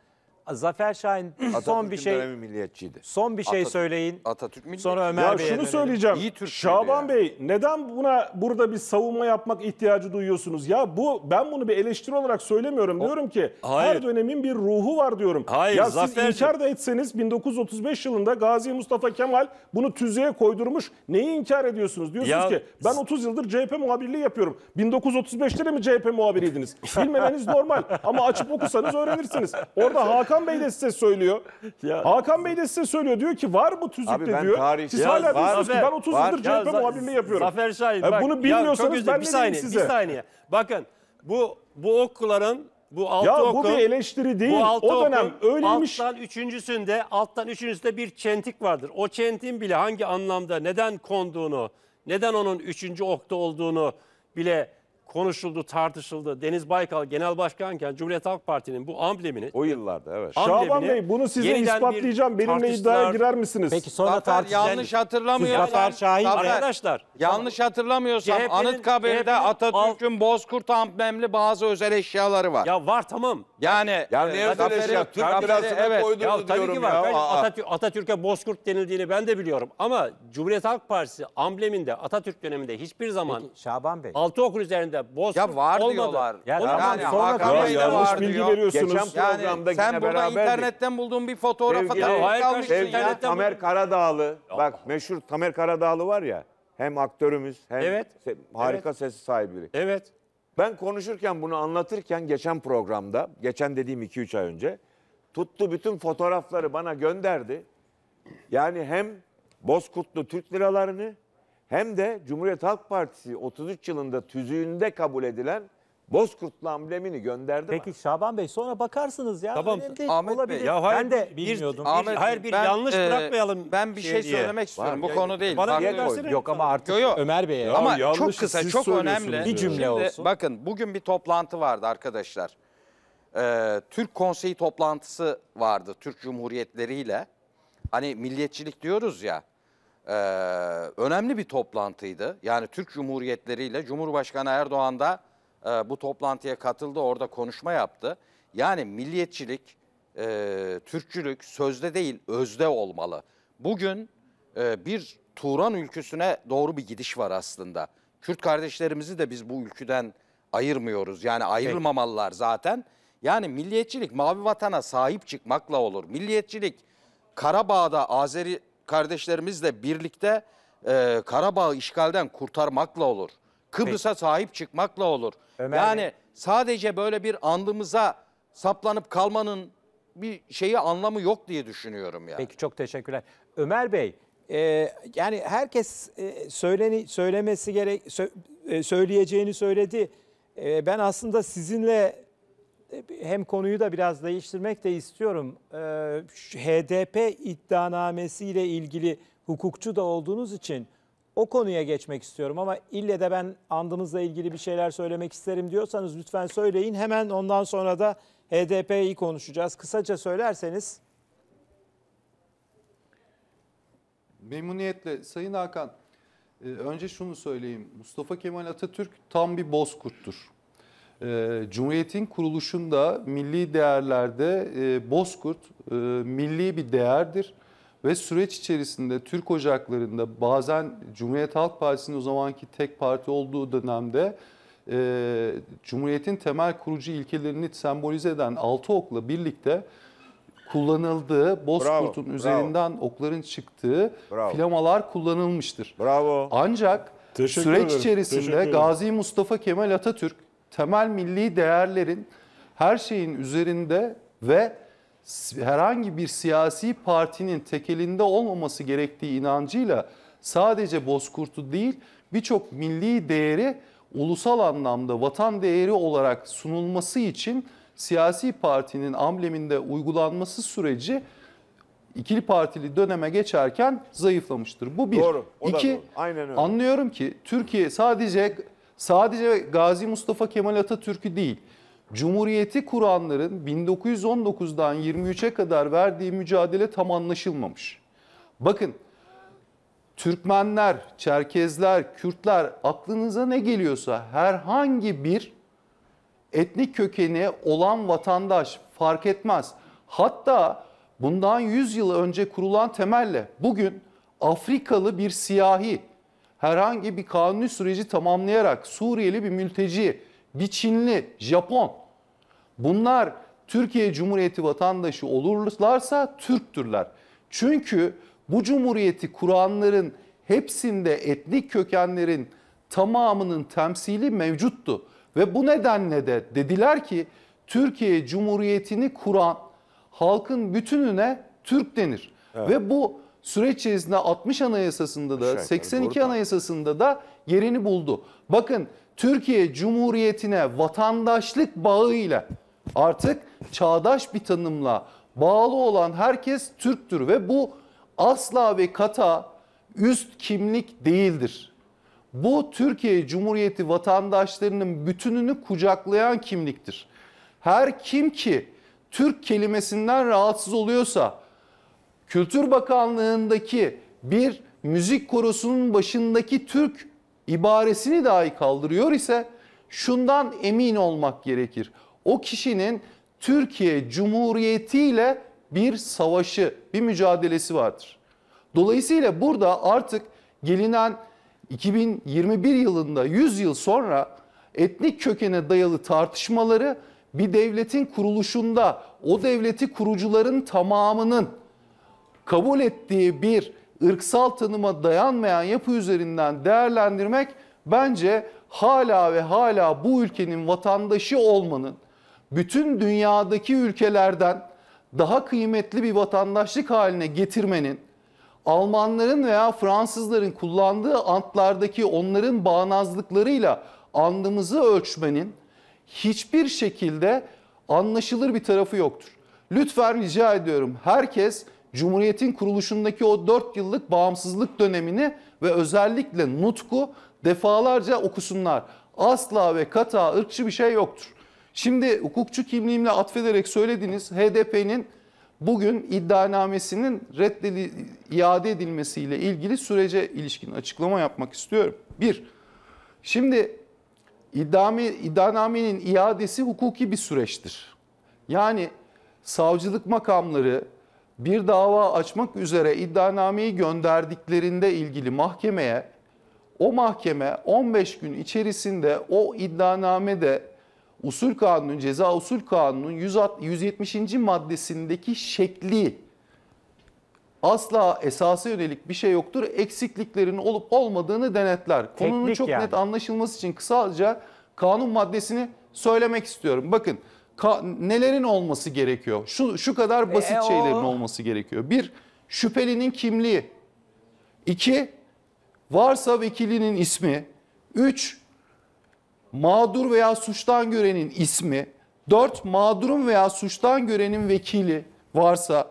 Zafer Şahin [CLEARS THROAT] son bir şey dönemi milliyetçiydi. son bir şey söyleyin. Atatürk milliyetçi. Sonra Ömer Ya Bey'e şunu söyleyeceğim. İyi Türkçeydi Şaban yani. Bey neden buna burada bir savunma yapmak ihtiyacı duyuyorsunuz? Ya bu ben bunu bir eleştiri olarak söylemiyorum. diyorum ki her dönemin bir ruhu var diyorum. Hayır, ya Zafer'cim. siz inkar da etseniz 1935 yılında Gazi Mustafa Kemal bunu tüzüğe koydurmuş. Neyi inkar ediyorsunuz? Diyorsunuz Ya- ki ben 30 yıldır CHP muhabirliği yapıyorum. 1935'te de mi CHP muhabiriydiniz? Bilmemeniz normal ama açıp okusanız öğrenirsiniz. Orada Hakan Hakan Bey de size söylüyor. Ya, Hakan Bey de size söylüyor. Diyor ki var bu tüzükte Abi ben diyor. tarih- Siz Ya hala var- diyorsunuz ki ben 30 yıldır CHP muhabirliği yapıyorum. Zafer Şahin e, bak. bunu bilmiyorsanız ben ne bir diyeyim saniye, size? Bir saniye. Bakın bu bu okkuların bu altı ya bu bir eleştiri değil. bu altı o dönem okun, öyleymiş. Alttan üçüncüsünde alttan üçüncüsünde bir çentik vardır. O çentin bile hangi anlamda neden konduğunu, neden onun üçüncü okta olduğunu bile konuşuldu, tartışıldı. Deniz Baykal genel başkanken Cumhuriyet Halk Parti'nin bu amblemini O yıllarda evet. Şaban Bey bunu size ispatlayacağım. Benimle iddiaya girer misiniz? Peki sonra Zafer yanlış hatırlamıyorsam. Zafer Şahin- Zafer, Arkadaşlar, Yanlış hatırlamıyorsam CHP'nin CHP'nin Anıtkabir'de Atatürk'ün Bozkurt amblemli bazı özel eşyaları var. ya var tamam. yani Yani ne e, özel eşya? Türk Zafer'i- mirasına evet. Ya tabii ki var. ya. Ben Aa, Atatürk- Atatürk'e Bozkurt denildiğini ben de biliyorum. Ama Cumhuriyet Halk Partisi ambleminde Atatürk döneminde hiçbir zaman Peki Şaban Bey. altı okul üzerinde da bozkurt Ya var olmadı. diyorlar. Ya O tamam, yani sonra Ya Bey yanlış bilgi diyor. veriyorsunuz. Geçen programda sen burada internetten bulduğun bir fotoğrafı da takılıp hayır, kalmışsın sevgili ya. Tamer buldum. Karadağlı. Bak meşhur Tamer Karadağlı var ya. Hem aktörümüz hem Evet. se- harika sesi sahibi biri. Evet. Ben konuşurken bunu anlatırken geçen programda, geçen dediğim 2-3 ay önce tuttu bütün fotoğrafları bana gönderdi. Yani hem Bozkurtlu Türk liralarını hem de Cumhuriyet Halk Partisi 33 yılında tüzüğünde kabul edilen Bozkurtlu amblemini gönderdi Peki mi? Şaban Bey sonra bakarsınız ya. Tamam Ahmet olabilir. Bey. Ya hayır, ben de bilmiyordum. Bir, Ahmet, hayır bir ben, yanlış e, bırakmayalım. Ben bir şey, şey söylemek diye. istiyorum. Var, Bu ya, konu değil. Bana niye dersene? Yok ama artık yo, yo. Ömer Bey'e. Ama çok kısa, çok önemli. Bir cümle Şimdi, olsun. Bakın bugün bir toplantı vardı arkadaşlar. Ee, Türk Konseyi toplantısı vardı Türk Cumhuriyetleri ile. Hani milliyetçilik diyoruz ya e, önemli bir toplantıydı. Yani Türk Cumhuriyetleri ile Cumhurbaşkanı Erdoğan da e, bu toplantıya katıldı, orada konuşma yaptı. Yani milliyetçilik, e, Türkçülük sözde değil özde olmalı. Bugün e, bir Turan ülküsüne doğru bir gidiş var aslında. Kürt kardeşlerimizi de biz bu ülküden ayırmıyoruz. Yani ayrılmamalılar zaten. Yani milliyetçilik mavi vatana sahip çıkmakla olur. Milliyetçilik Karabağ'da Azeri kardeşlerimizle birlikte e, Karabağ'ı işgalden kurtarmakla olur. Kıbrıs'a sahip çıkmakla olur. Ömer yani Bey. sadece böyle bir andımıza saplanıp kalmanın bir şeyi anlamı yok diye düşünüyorum yani. Peki çok teşekkürler. Ömer Bey e, yani herkes e, söyleni, söylemesi gerek sö, e, söyleyeceğini söyledi. E, ben aslında sizinle e, hem konuyu da biraz değiştirmek de istiyorum. E, HDP iddianamesi ile ilgili hukukçu da olduğunuz için o konuya geçmek istiyorum ama ille de ben andımızla ilgili bir şeyler söylemek isterim diyorsanız lütfen söyleyin. Hemen ondan sonra da HDP'yi konuşacağız. Kısaca söylerseniz. Memnuniyetle Sayın Hakan. E, önce şunu söyleyeyim. Mustafa Kemal Atatürk tam bir bozkurttur. E, Cumhuriyet'in kuruluşunda milli değerlerde e, Bozkurt e, milli bir değerdir. Ve süreç içerisinde Türk Ocakları'nda bazen Cumhuriyet Halk Partisi'nin o zamanki tek parti olduğu dönemde e, Cumhuriyet'in temel kurucu ilkelerini sembolize eden altı okla birlikte kullanıldığı, Bozkurt'un bravo, üzerinden bravo. okların çıktığı bravo. flamalar kullanılmıştır. Bravo. Ancak Teşekkür süreç ederim. içerisinde Gazi Mustafa Kemal Atatürk temel milli değerlerin her şeyin üzerinde ve herhangi bir siyasi partinin tekelinde olmaması gerektiği inancıyla sadece Bozkurt'u değil birçok milli değeri ulusal anlamda vatan değeri olarak sunulması için siyasi partinin ambleminde uygulanması süreci ikili partili döneme geçerken zayıflamıştır. Bu bir. Doğru. O İki, doğru. Aynen öyle. anlıyorum ki Türkiye sadece sadece Gazi Mustafa Kemal Atatürk'ü değil, Cumhuriyeti kuranların 1919'dan 23'e kadar verdiği mücadele tam anlaşılmamış. Bakın Türkmenler, Çerkezler, Kürtler aklınıza ne geliyorsa herhangi bir etnik kökeni olan vatandaş fark etmez. Hatta bundan 100 yıl önce kurulan temelle bugün Afrikalı bir siyahi herhangi bir kanuni süreci tamamlayarak Suriyeli bir mülteci, bir Çinli, Japon bunlar Türkiye Cumhuriyeti vatandaşı olurlarsa Türktürler. Çünkü bu cumhuriyeti kuranların hepsinde etnik kökenlerin tamamının temsili mevcuttu. Ve bu nedenle de dediler ki Türkiye Cumhuriyeti'ni kuran halkın bütününe Türk denir. Evet. Ve bu süreç içerisinde 60 anayasasında da 82 anayasasında da yerini buldu. Bakın Türkiye Cumhuriyeti'ne vatandaşlık bağıyla artık çağdaş bir tanımla bağlı olan herkes Türktür ve bu asla ve kata üst kimlik değildir. Bu Türkiye Cumhuriyeti vatandaşlarının bütününü kucaklayan kimliktir. Her kim ki Türk kelimesinden rahatsız oluyorsa Kültür Bakanlığı'ndaki bir müzik korosunun başındaki Türk ibaresini dahi kaldırıyor ise şundan emin olmak gerekir. O kişinin Türkiye Cumhuriyeti ile bir savaşı, bir mücadelesi vardır. Dolayısıyla burada artık gelinen 2021 yılında 100 yıl sonra etnik kökene dayalı tartışmaları bir devletin kuruluşunda o devleti kurucuların tamamının kabul ettiği bir ırksal tanıma dayanmayan yapı üzerinden değerlendirmek bence hala ve hala bu ülkenin vatandaşı olmanın bütün dünyadaki ülkelerden daha kıymetli bir vatandaşlık haline getirmenin Almanların veya Fransızların kullandığı antlardaki onların bağnazlıklarıyla andımızı ölçmenin hiçbir şekilde anlaşılır bir tarafı yoktur. Lütfen rica ediyorum herkes Cumhuriyet'in kuruluşundaki o 4 yıllık bağımsızlık dönemini ve özellikle Nutku defalarca okusunlar. Asla ve kata ırkçı bir şey yoktur. Şimdi hukukçu kimliğimle atfederek söylediğiniz HDP'nin bugün iddianamesinin reddedi, iade edilmesiyle ilgili sürece ilişkin açıklama yapmak istiyorum. Bir, şimdi iddiame, iddianamenin iadesi hukuki bir süreçtir. Yani savcılık makamları, bir dava açmak üzere iddianameyi gönderdiklerinde ilgili mahkemeye o mahkeme 15 gün içerisinde o iddianamede usul kanunun ceza usul kanunun 170. maddesindeki şekli asla esası yönelik bir şey yoktur. Eksikliklerin olup olmadığını denetler. Konunun Teknik çok yani. net anlaşılması için kısaca kanun maddesini söylemek istiyorum. Bakın nelerin olması gerekiyor? Şu, şu kadar e, basit e, o... şeylerin olması gerekiyor. Bir, şüphelinin kimliği. İki, varsa vekilinin ismi. Üç, mağdur veya suçtan görenin ismi. Dört, mağdurun veya suçtan görenin vekili varsa.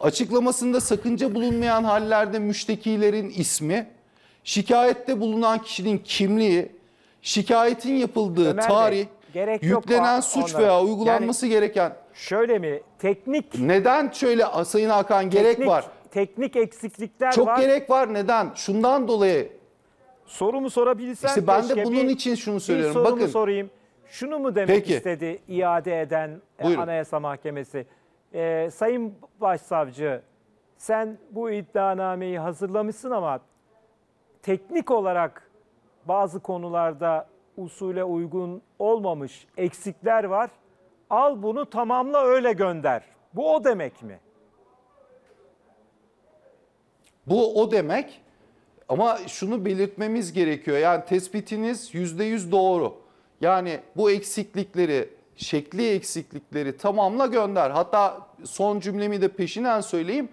Açıklamasında sakınca bulunmayan hallerde müştekilerin ismi. Şikayette bulunan kişinin kimliği. Şikayetin yapıldığı Ömer tarih. Bey Gerek yok yüklenen yok suç onlara. veya uygulanması yani, gereken şöyle mi teknik neden şöyle Sayın Hakan teknik, gerek var? Teknik eksiklikler Çok var. Çok gerek var neden? Şundan dolayı sorumu sorabilsem İşte ben de bunun bir, için şunu söylüyorum. Bir Bakın sorayım. Şunu mu demek Peki. istedi iade eden e, Buyurun. Anayasa Mahkemesi? Ee, Sayın Başsavcı sen bu iddianameyi hazırlamışsın ama teknik olarak bazı konularda usule uygun olmamış eksikler var. Al bunu tamamla öyle gönder. Bu o demek mi? Bu o demek ama şunu belirtmemiz gerekiyor. Yani tespitiniz yüzde yüz doğru. Yani bu eksiklikleri, şekli eksiklikleri tamamla gönder. Hatta son cümlemi de peşinen söyleyeyim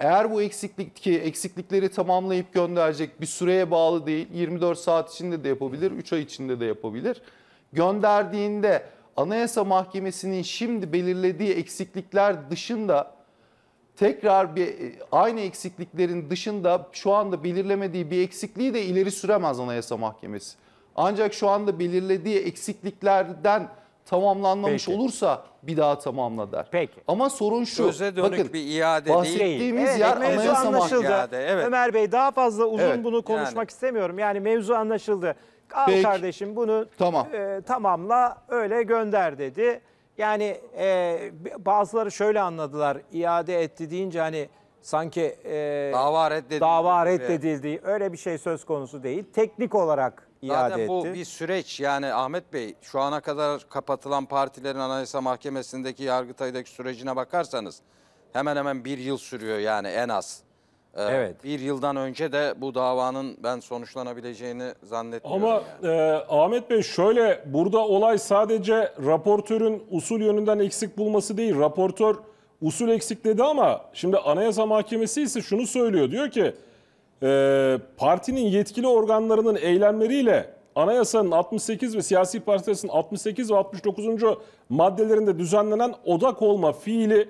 eğer bu eksiklik ki eksiklikleri tamamlayıp gönderecek bir süreye bağlı değil. 24 saat içinde de yapabilir, 3 ay içinde de yapabilir. Gönderdiğinde Anayasa Mahkemesi'nin şimdi belirlediği eksiklikler dışında tekrar bir e, aynı eksikliklerin dışında şu anda belirlemediği bir eksikliği de ileri süremez Anayasa Mahkemesi. Ancak şu anda belirlediği eksikliklerden tamamlanmamış Peki. olursa bir daha tamamla der. Peki. Ama sorun şu. Söze dönük bakın, bir iade bahsettiğimiz değil. Evet, yer mevzu anayasa anlaşıldı. Evet. Ömer Bey daha fazla uzun evet. bunu konuşmak yani. istemiyorum. Yani mevzu anlaşıldı. Al Peki. kardeşim bunu tamam. e, tamamla öyle gönder dedi. Yani e, bazıları şöyle anladılar iade etti deyince hani sanki e, dava reddedildi. Dava reddedildi. Yani. Öyle bir şey söz konusu değil. Teknik olarak iade Zaten bu bir süreç yani Ahmet Bey şu ana kadar kapatılan partilerin Anayasa Mahkemesi'ndeki Yargıtay'daki sürecine bakarsanız hemen hemen bir yıl sürüyor yani en az. Ee, Evet. Bir yıldan önce de bu davanın ben sonuçlanabileceğini zannetmiyorum. Ama yani. e, Ahmet Bey şöyle burada olay sadece raportörün usul yönünden eksik bulması değil. Raportör usul eksik dedi ama şimdi Anayasa Mahkemesi ise şunu söylüyor. Diyor ki e, partinin yetkili organlarının eylemleriyle anayasanın 68 ve siyasi partilerin 68 ve 69. maddelerinde düzenlenen odak olma fiili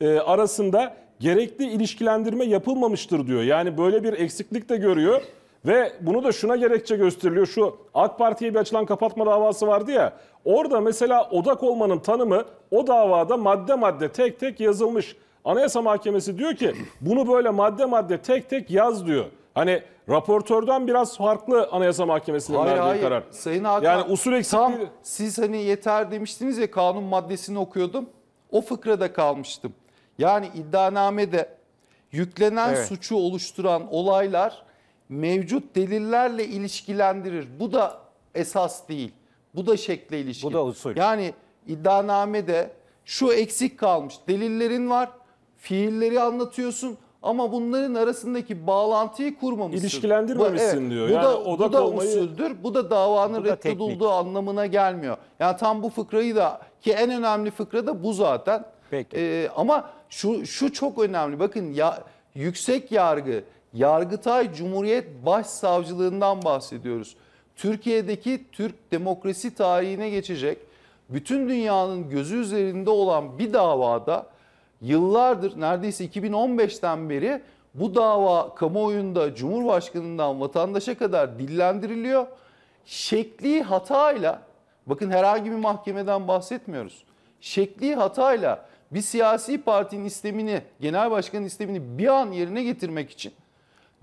e, arasında gerekli ilişkilendirme yapılmamıştır diyor. Yani böyle bir eksiklik de görüyor. Ve bunu da şuna gerekçe gösteriliyor. Şu AK Parti'ye bir açılan kapatma davası vardı ya. Orada mesela odak olmanın tanımı o davada madde madde tek tek yazılmış. Anayasa Mahkemesi diyor ki bunu böyle madde madde tek tek yaz diyor. Hani raportörden biraz farklı Anayasa Mahkemesi'nin hayır, verdiği hayır. karar. Sayın Hakan, yani usul eksikliği... tam siz hani yeter demiştiniz ya kanun maddesini okuyordum. O fıkrada kalmıştım. Yani iddianamede yüklenen evet. suçu oluşturan olaylar mevcut delillerle ilişkilendirir. Bu da esas değil. Bu da şekle ilişkin. Bu da usul. Yani iddianamede şu eksik kalmış. Delillerin var fiilleri anlatıyorsun ama bunların arasındaki bağlantıyı kurmamışsın. İlişkilendirmemişsin bu, evet, diyor. Bu yani da, odak bu da olmayı... usuldür. Bu da davanın bu da reddedildiği anlamına gelmiyor. Yani tam bu fıkrayı da ki en önemli fıkra da bu zaten. Peki. Ee, ama şu şu çok önemli. Bakın ya yüksek yargı, Yargıtay Cumhuriyet Başsavcılığından bahsediyoruz. Türkiye'deki Türk demokrasi tarihine geçecek bütün dünyanın gözü üzerinde olan bir davada yıllardır neredeyse 2015'ten beri bu dava kamuoyunda Cumhurbaşkanından vatandaşa kadar dillendiriliyor. Şekli hatayla bakın herhangi bir mahkemeden bahsetmiyoruz. Şekli hatayla bir siyasi partinin istemini, genel başkanın istemini bir an yerine getirmek için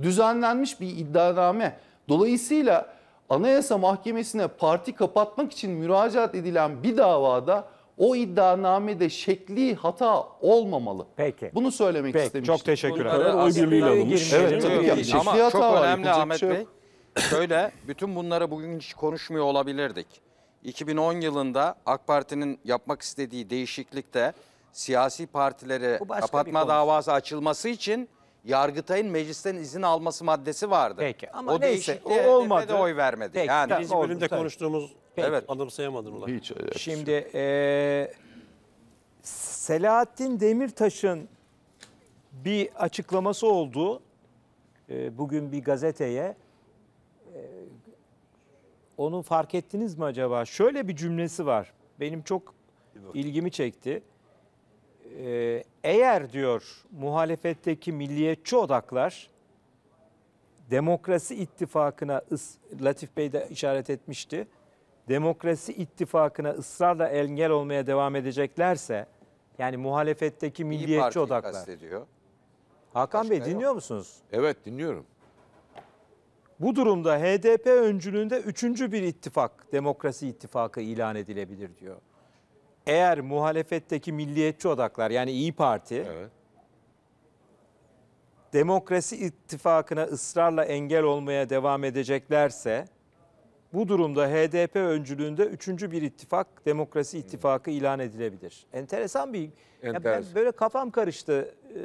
düzenlenmiş bir iddianame. Dolayısıyla Anayasa Mahkemesi'ne parti kapatmak için müracaat edilen bir davada o iddianamede şekli hata olmamalı. Peki. Bunu söylemek Peki, istemiştim. Çok teşekkür ederim. Oy birliğiyle alınmış. Evet, tabii ki. Şekli Ama çok var, önemli Ahmet şey Bey. Şöyle, bütün bunları bugün hiç konuşmuyor olabilirdik. 2010 yılında AK Parti'nin yapmak istediği değişiklikte siyasi partileri kapatma davası açılması için Yargıtay'ın meclisten izin alması maddesi vardı. Peki. Ama o neyse, o olmadı. de oy vermedi. Peki, yani tamam, biz oldu, bölümde konuştuğumuz Peki. evet anımsayamadım ulan. Hiç. Şimdi e, Selahattin Demirtaş'ın bir açıklaması oldu. E, bugün bir gazeteye e, onu fark ettiniz mi acaba? Şöyle bir cümlesi var. Benim çok ilgimi çekti. Ee, eğer diyor muhalefetteki milliyetçi odaklar demokrasi ittifakına Latif Bey de işaret etmişti. Demokrasi ittifakına ısrarla engel olmaya devam edeceklerse yani muhalefetteki milliyetçi odaklar. Kastediyor. Hakan Başka Bey dinliyor yok. musunuz? Evet dinliyorum. Bu durumda HDP öncülüğünde üçüncü bir ittifak, demokrasi ittifakı ilan edilebilir diyor eğer muhalefetteki milliyetçi odaklar yani İyi Parti evet. demokrasi ittifakına ısrarla engel olmaya devam edeceklerse bu durumda HDP öncülüğünde üçüncü bir ittifak demokrasi ittifakı ilan edilebilir. Enteresan bir Enteresan. Ya ben böyle kafam karıştı. Ee,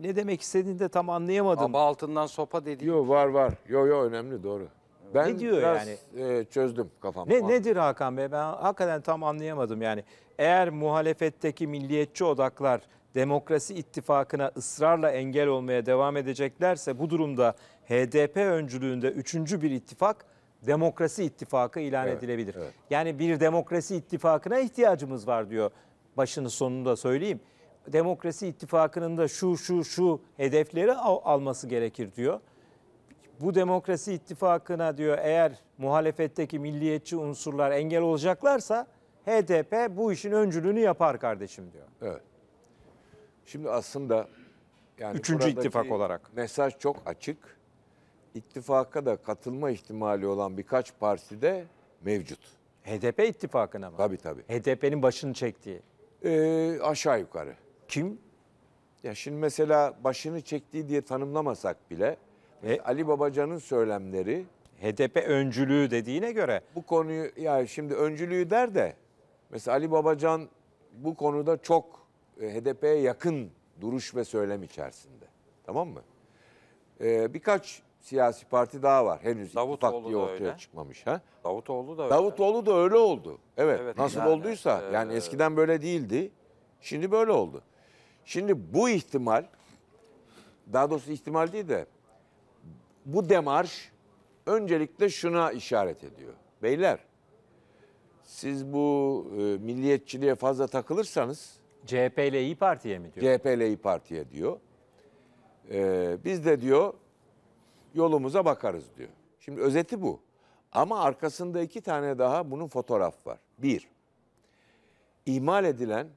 ne demek istediğini de tam anlayamadım. Ama altından sopa dediğin. Yok var var. Yok yok önemli doğru. Ben ne diyor biraz yani? E, çözdüm kafamı. Ne, nedir Hakan Bey? Ben hakikaten tam anlayamadım yani. Eğer muhalefetteki milliyetçi odaklar demokrasi ittifakına ısrarla engel olmaya devam edeceklerse bu durumda HDP öncülüğünde üçüncü bir ittifak demokrasi ittifakı ilan evet, edilebilir. Evet. Yani bir demokrasi ittifakına ihtiyacımız var diyor. Başını sonunda söyleyeyim. Demokrasi ittifakının da şu şu şu hedefleri al alması gerekir diyor bu demokrasi ittifakına diyor eğer muhalefetteki milliyetçi unsurlar engel olacaklarsa HDP bu işin öncülüğünü yapar kardeşim diyor. Evet. Şimdi aslında yani üçüncü ittifak olarak mesaj çok açık. İttifaka da katılma ihtimali olan birkaç parti de mevcut. HDP ittifakına mı? Tabii tabii. HDP'nin başını çektiği. Ee, aşağı yukarı. Kim? Ya şimdi mesela başını çektiği diye tanımlamasak bile e, Ali Babacan'ın söylemleri HDP öncülüğü dediğine göre. Bu konuyu yani şimdi öncülüğü der de mesela Ali Babacan bu konuda çok e, HDP'ye yakın duruş ve söylem içerisinde. Tamam mı? Ee, birkaç siyasi parti daha var. Henüz Davutoğlu da ortaya öyle. çıkmamış ha. Davutoğlu da öyle. Davutoğlu da öyle oldu. Evet. evet nasıl yani, olduysa e, yani eskiden böyle değildi. Şimdi böyle oldu. Şimdi bu ihtimal daha doğrusu ihtimal değil de bu demarş öncelikle şuna işaret ediyor. Beyler siz bu e, milliyetçiliğe fazla takılırsanız CHP ile İyi Parti'ye mi diyor? CHP ile İyi Parti'ye diyor. E, biz de diyor yolumuza bakarız diyor. Şimdi özeti bu. Ama arkasında iki tane daha bunun fotoğraf var. Bir, ihmal edilen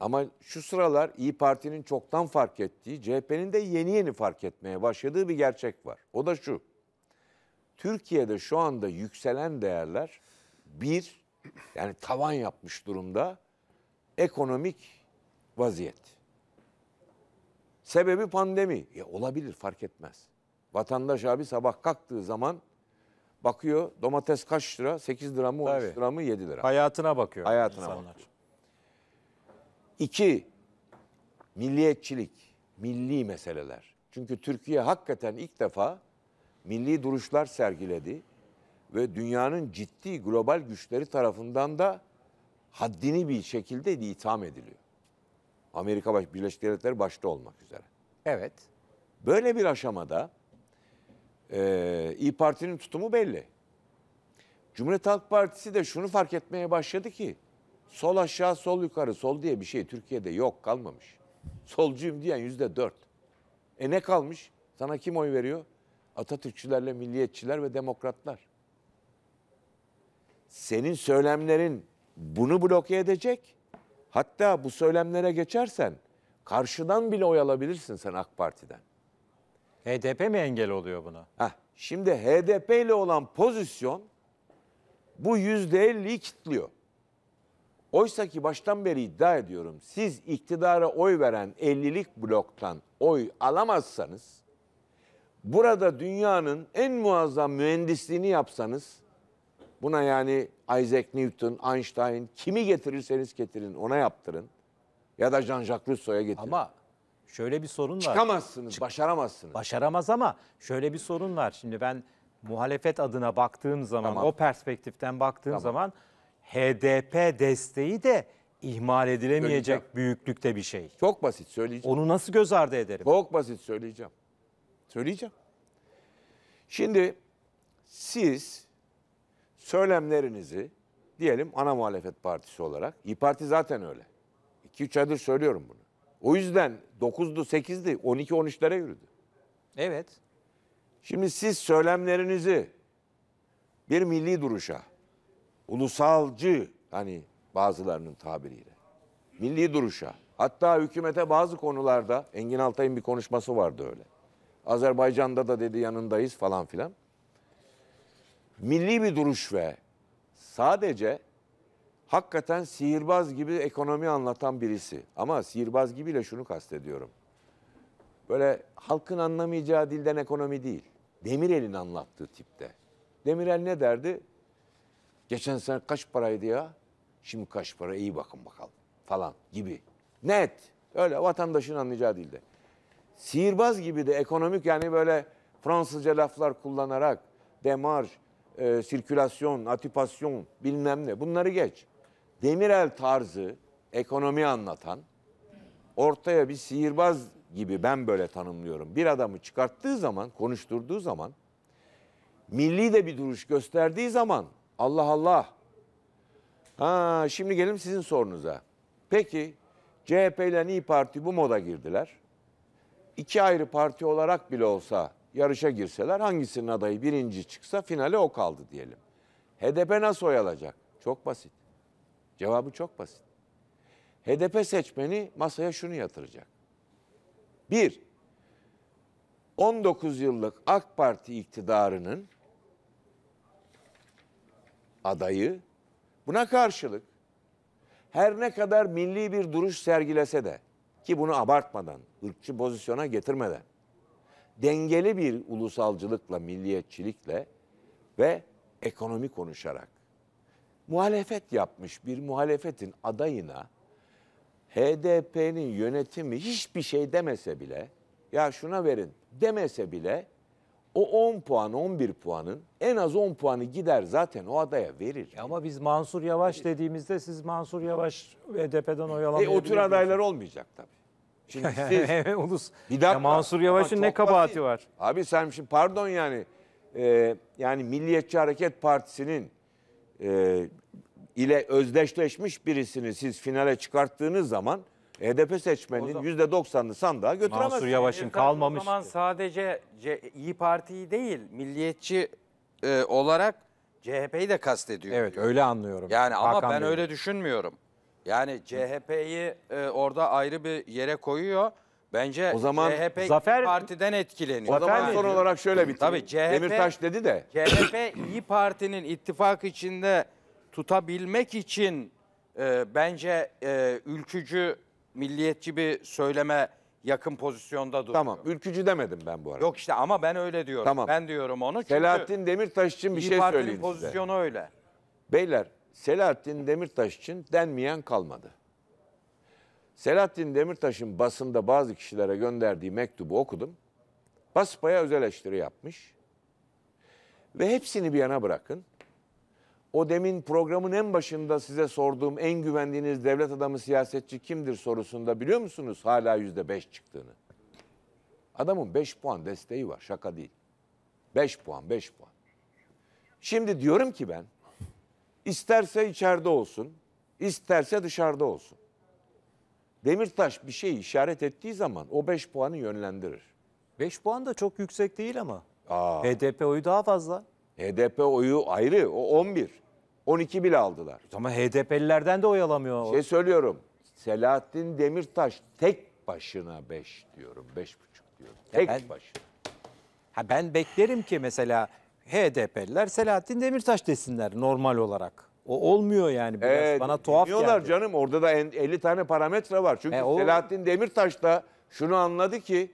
ama şu sıralar İyi Parti'nin çoktan fark ettiği, CHP'nin de yeni yeni fark etmeye başladığı bir gerçek var. O da şu. Türkiye'de şu anda yükselen değerler bir, yani tavan yapmış durumda ekonomik vaziyet. Sebebi pandemi. Ya e, olabilir fark etmez. Vatandaş abi sabah kalktığı zaman bakıyor domates kaç lira? 8 lira mı 13 Tabii. lira mı 7 lira. Hayatına bakıyor Hayatına insanlar. bakıyor. İki, milliyetçilik, milli meseleler. Çünkü Türkiye hakikaten ilk defa milli duruşlar sergiledi ve dünyanın ciddi global güçleri tarafından da haddini bir şekilde itham ediliyor. Amerika Birleşik Devletleri başta olmak üzere. Evet. Böyle bir aşamada e, İyi Parti'nin tutumu belli. Cumhuriyet Halk Partisi de şunu fark etmeye başladı ki Sol aşağı, sol yukarı, sol diye bir şey Türkiye'de yok kalmamış. Solcuyum diyen yüzde dört. E ne kalmış? Sana kim oy veriyor? Atatürkçülerle milliyetçiler ve demokratlar. Senin söylemlerin bunu bloke edecek. Hatta bu söylemlere geçersen karşıdan bile oy alabilirsin sen AK Parti'den. HDP mi engel oluyor buna? Heh, şimdi HDP ile olan pozisyon bu yüzde elliyi kitliyor. Oysa ki baştan beri iddia ediyorum siz iktidara oy veren 50'lik bloktan oy alamazsanız burada dünyanın en muazzam mühendisliğini yapsanız buna yani Isaac Newton, Einstein kimi getirirseniz getirin ona yaptırın ya da Jean-Jacques Rousseau'ya getirin. Ama şöyle bir sorun var. Çıkamazsınız, Çık başaramazsınız. Başaramaz ama şöyle bir sorun var. Şimdi ben muhalefet adına baktığım zaman, tamam. o perspektiften baktığım tamam. zaman HDP desteği de ihmal edilemeyecek büyüklükte bir şey. Çok basit söyleyeceğim. Onu nasıl göz ardı ederim? Çok basit söyleyeceğim. Söyleyeceğim. Şimdi siz söylemlerinizi diyelim ana muhalefet partisi olarak. İyi Parti zaten öyle. 2-3 aydır söylüyorum bunu. O yüzden 9'du 8'di 12-13'lere yürüdü. Evet. Şimdi siz söylemlerinizi bir milli duruşa, ulusalcı hani bazılarının tabiriyle milli duruşa hatta hükümete bazı konularda Engin Altay'ın bir konuşması vardı öyle. Azerbaycan'da da dedi yanındayız falan filan. Milli bir duruş ve sadece hakikaten sihirbaz gibi ekonomi anlatan birisi. Ama sihirbaz gibiyle şunu kastediyorum. Böyle halkın anlamayacağı dilden ekonomi değil. Demirel'in anlattığı tipte. Demirel ne derdi? Geçen sene kaç paraydı ya? Şimdi kaç para? İyi bakın bakalım falan gibi. Net. Öyle vatandaşın anlayacağı dilde. Sihirbaz gibi de ekonomik yani böyle Fransızca laflar kullanarak demarj, e, sirkülasyon, atipasyon bilmem ne bunları geç. Demirel tarzı ekonomi anlatan ortaya bir sihirbaz gibi ben böyle tanımlıyorum. Bir adamı çıkarttığı zaman, konuşturduğu zaman, milli de bir duruş gösterdiği zaman Allah Allah. Ha, şimdi gelin sizin sorunuza. Peki CHP ile İyi Parti bu moda girdiler. İki ayrı parti olarak bile olsa yarışa girseler hangisinin adayı birinci çıksa finale o kaldı diyelim. HDP nasıl oy alacak? Çok basit. Cevabı çok basit. HDP seçmeni masaya şunu yatıracak. Bir, 19 yıllık AK Parti iktidarının adayı buna karşılık her ne kadar milli bir duruş sergilese de ki bunu abartmadan, ırkçı pozisyona getirmeden dengeli bir ulusalcılıkla, milliyetçilikle ve ekonomi konuşarak muhalefet yapmış bir muhalefetin adayına HDP'nin yönetimi hiçbir şey demese bile ya şuna verin demese bile o 10 puan 11 puanın en az 10 puanı gider zaten o adaya verir. E ama biz Mansur Yavaş dediğimizde siz Mansur Yavaş HDP'den oy E o tür adaylar olmayacak tabii. Şimdi [LAUGHS] siz, Ulus. Bir dakika. Ya Mansur Yavaş'ın ne kabahati var? Abi sen şimdi pardon yani e, yani Milliyetçi Hareket Partisi'nin e, ile özdeşleşmiş birisini siz finale çıkarttığınız zaman HDP e seçmeninin yüzde %90'ını sandığa götüremez. Mansur Yavaş'ın kalmamış. O zaman sadece İyi Parti'yi değil, milliyetçi e, olarak CHP'yi de kastediyor. Evet, diyor. öyle anlıyorum. Yani Hakan ama ben Bey'in. öyle düşünmüyorum. Yani CHP'yi e, orada ayrı bir yere koyuyor. Bence o zaman CHP Zafer, Parti'den etkileniyor. O zaman son olarak şöyle bir Tabii CHP, Demirtaş dedi de. CHP İyi Parti'nin ittifak içinde tutabilmek için e, bence e, ülkücü milliyetçi bir söyleme yakın pozisyonda duruyor. Tamam ülkücü demedim ben bu arada. Yok işte ama ben öyle diyorum. Tamam. Ben diyorum onu. Çünkü Selahattin Demirtaş için bir İYİ şey Parti'nin söyleyeyim pozisyonu öyle. Beyler Selahattin Demirtaş için denmeyen kalmadı. Selahattin Demirtaş'ın basında bazı kişilere gönderdiği mektubu okudum. Basbaya öz eleştiri yapmış. Ve hepsini bir yana bırakın. O demin programın en başında size sorduğum en güvendiğiniz devlet adamı siyasetçi kimdir sorusunda biliyor musunuz hala yüzde beş çıktığını? Adamın beş puan desteği var şaka değil. Beş puan beş puan. Şimdi diyorum ki ben isterse içeride olsun isterse dışarıda olsun. Demirtaş bir şeyi işaret ettiği zaman o beş puanı yönlendirir. Beş puan da çok yüksek değil ama. Aa. HDP oyu daha fazla. HDP oyu ayrı o 11. 12 bile aldılar. Ama HDP'lilerden de oy alamıyor. Şey söylüyorum. Selahattin Demirtaş tek başına 5 diyorum. 5,5 diyorum. Tek ben- başına. Ha ben beklerim ki mesela HDP'liler Selahattin Demirtaş desinler normal olarak. O olmuyor yani biraz Ee, bana tuhaf demiyorlar geldi. canım orada da 50 tane parametre var. Çünkü E, o- Selahattin Demirtaş da şunu anladı ki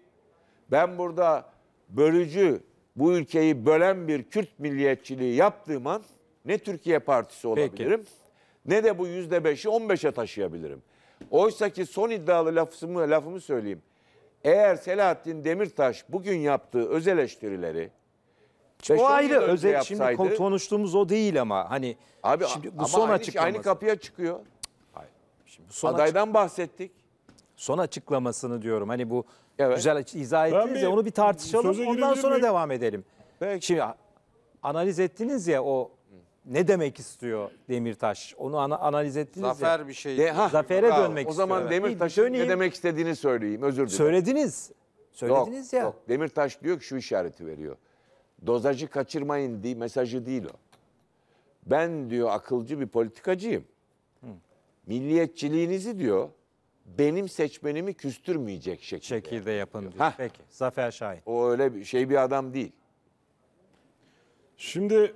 ben burada bölücü bu ülkeyi bölen bir Kürt milliyetçiliği yaptığım an ne Türkiye Partisi olabilirim Peki. ne de bu yüzde beşi on beşe taşıyabilirim. Oysa ki son iddialı lafımı, lafımı söyleyeyim. Eğer Selahattin Demirtaş bugün yaptığı öz eleştirileri o ayrı özel yapsaydı, şimdi konuştuğumuz o değil ama hani abi, şimdi bu ama son aynı, şey, açıklaması. Aynı kapıya çıkıyor. Hayır. Şimdi son Adaydan açık... bahsettik. Son açıklamasını diyorum. Hani bu evet. güzel izah ettiniz ya onu bir tartışalım. Ondan sonra miyim? devam edelim. Peki. Şimdi analiz ettiniz ya o ne demek istiyor Demirtaş? Onu ana, analiz ettiniz Zafer ya. bir şey. De, ha, Zafere bravo. dönmek O zaman istiyorum. Demirtaş'ın ne demek istediğini söyleyeyim. Özür dilerim. Söylediniz. Söylediniz ya. Yok. Demirtaş diyor ki şu işareti veriyor. Dozacı kaçırmayın diye mesajı değil o. Ben diyor akılcı bir politikacıyım. Milliyetçiliğinizi diyor benim seçmenimi küstürmeyecek şekilde. Şekilde yapın diyor. Hah. Peki. Zafer Şahin. O öyle bir şey bir adam değil. Şimdi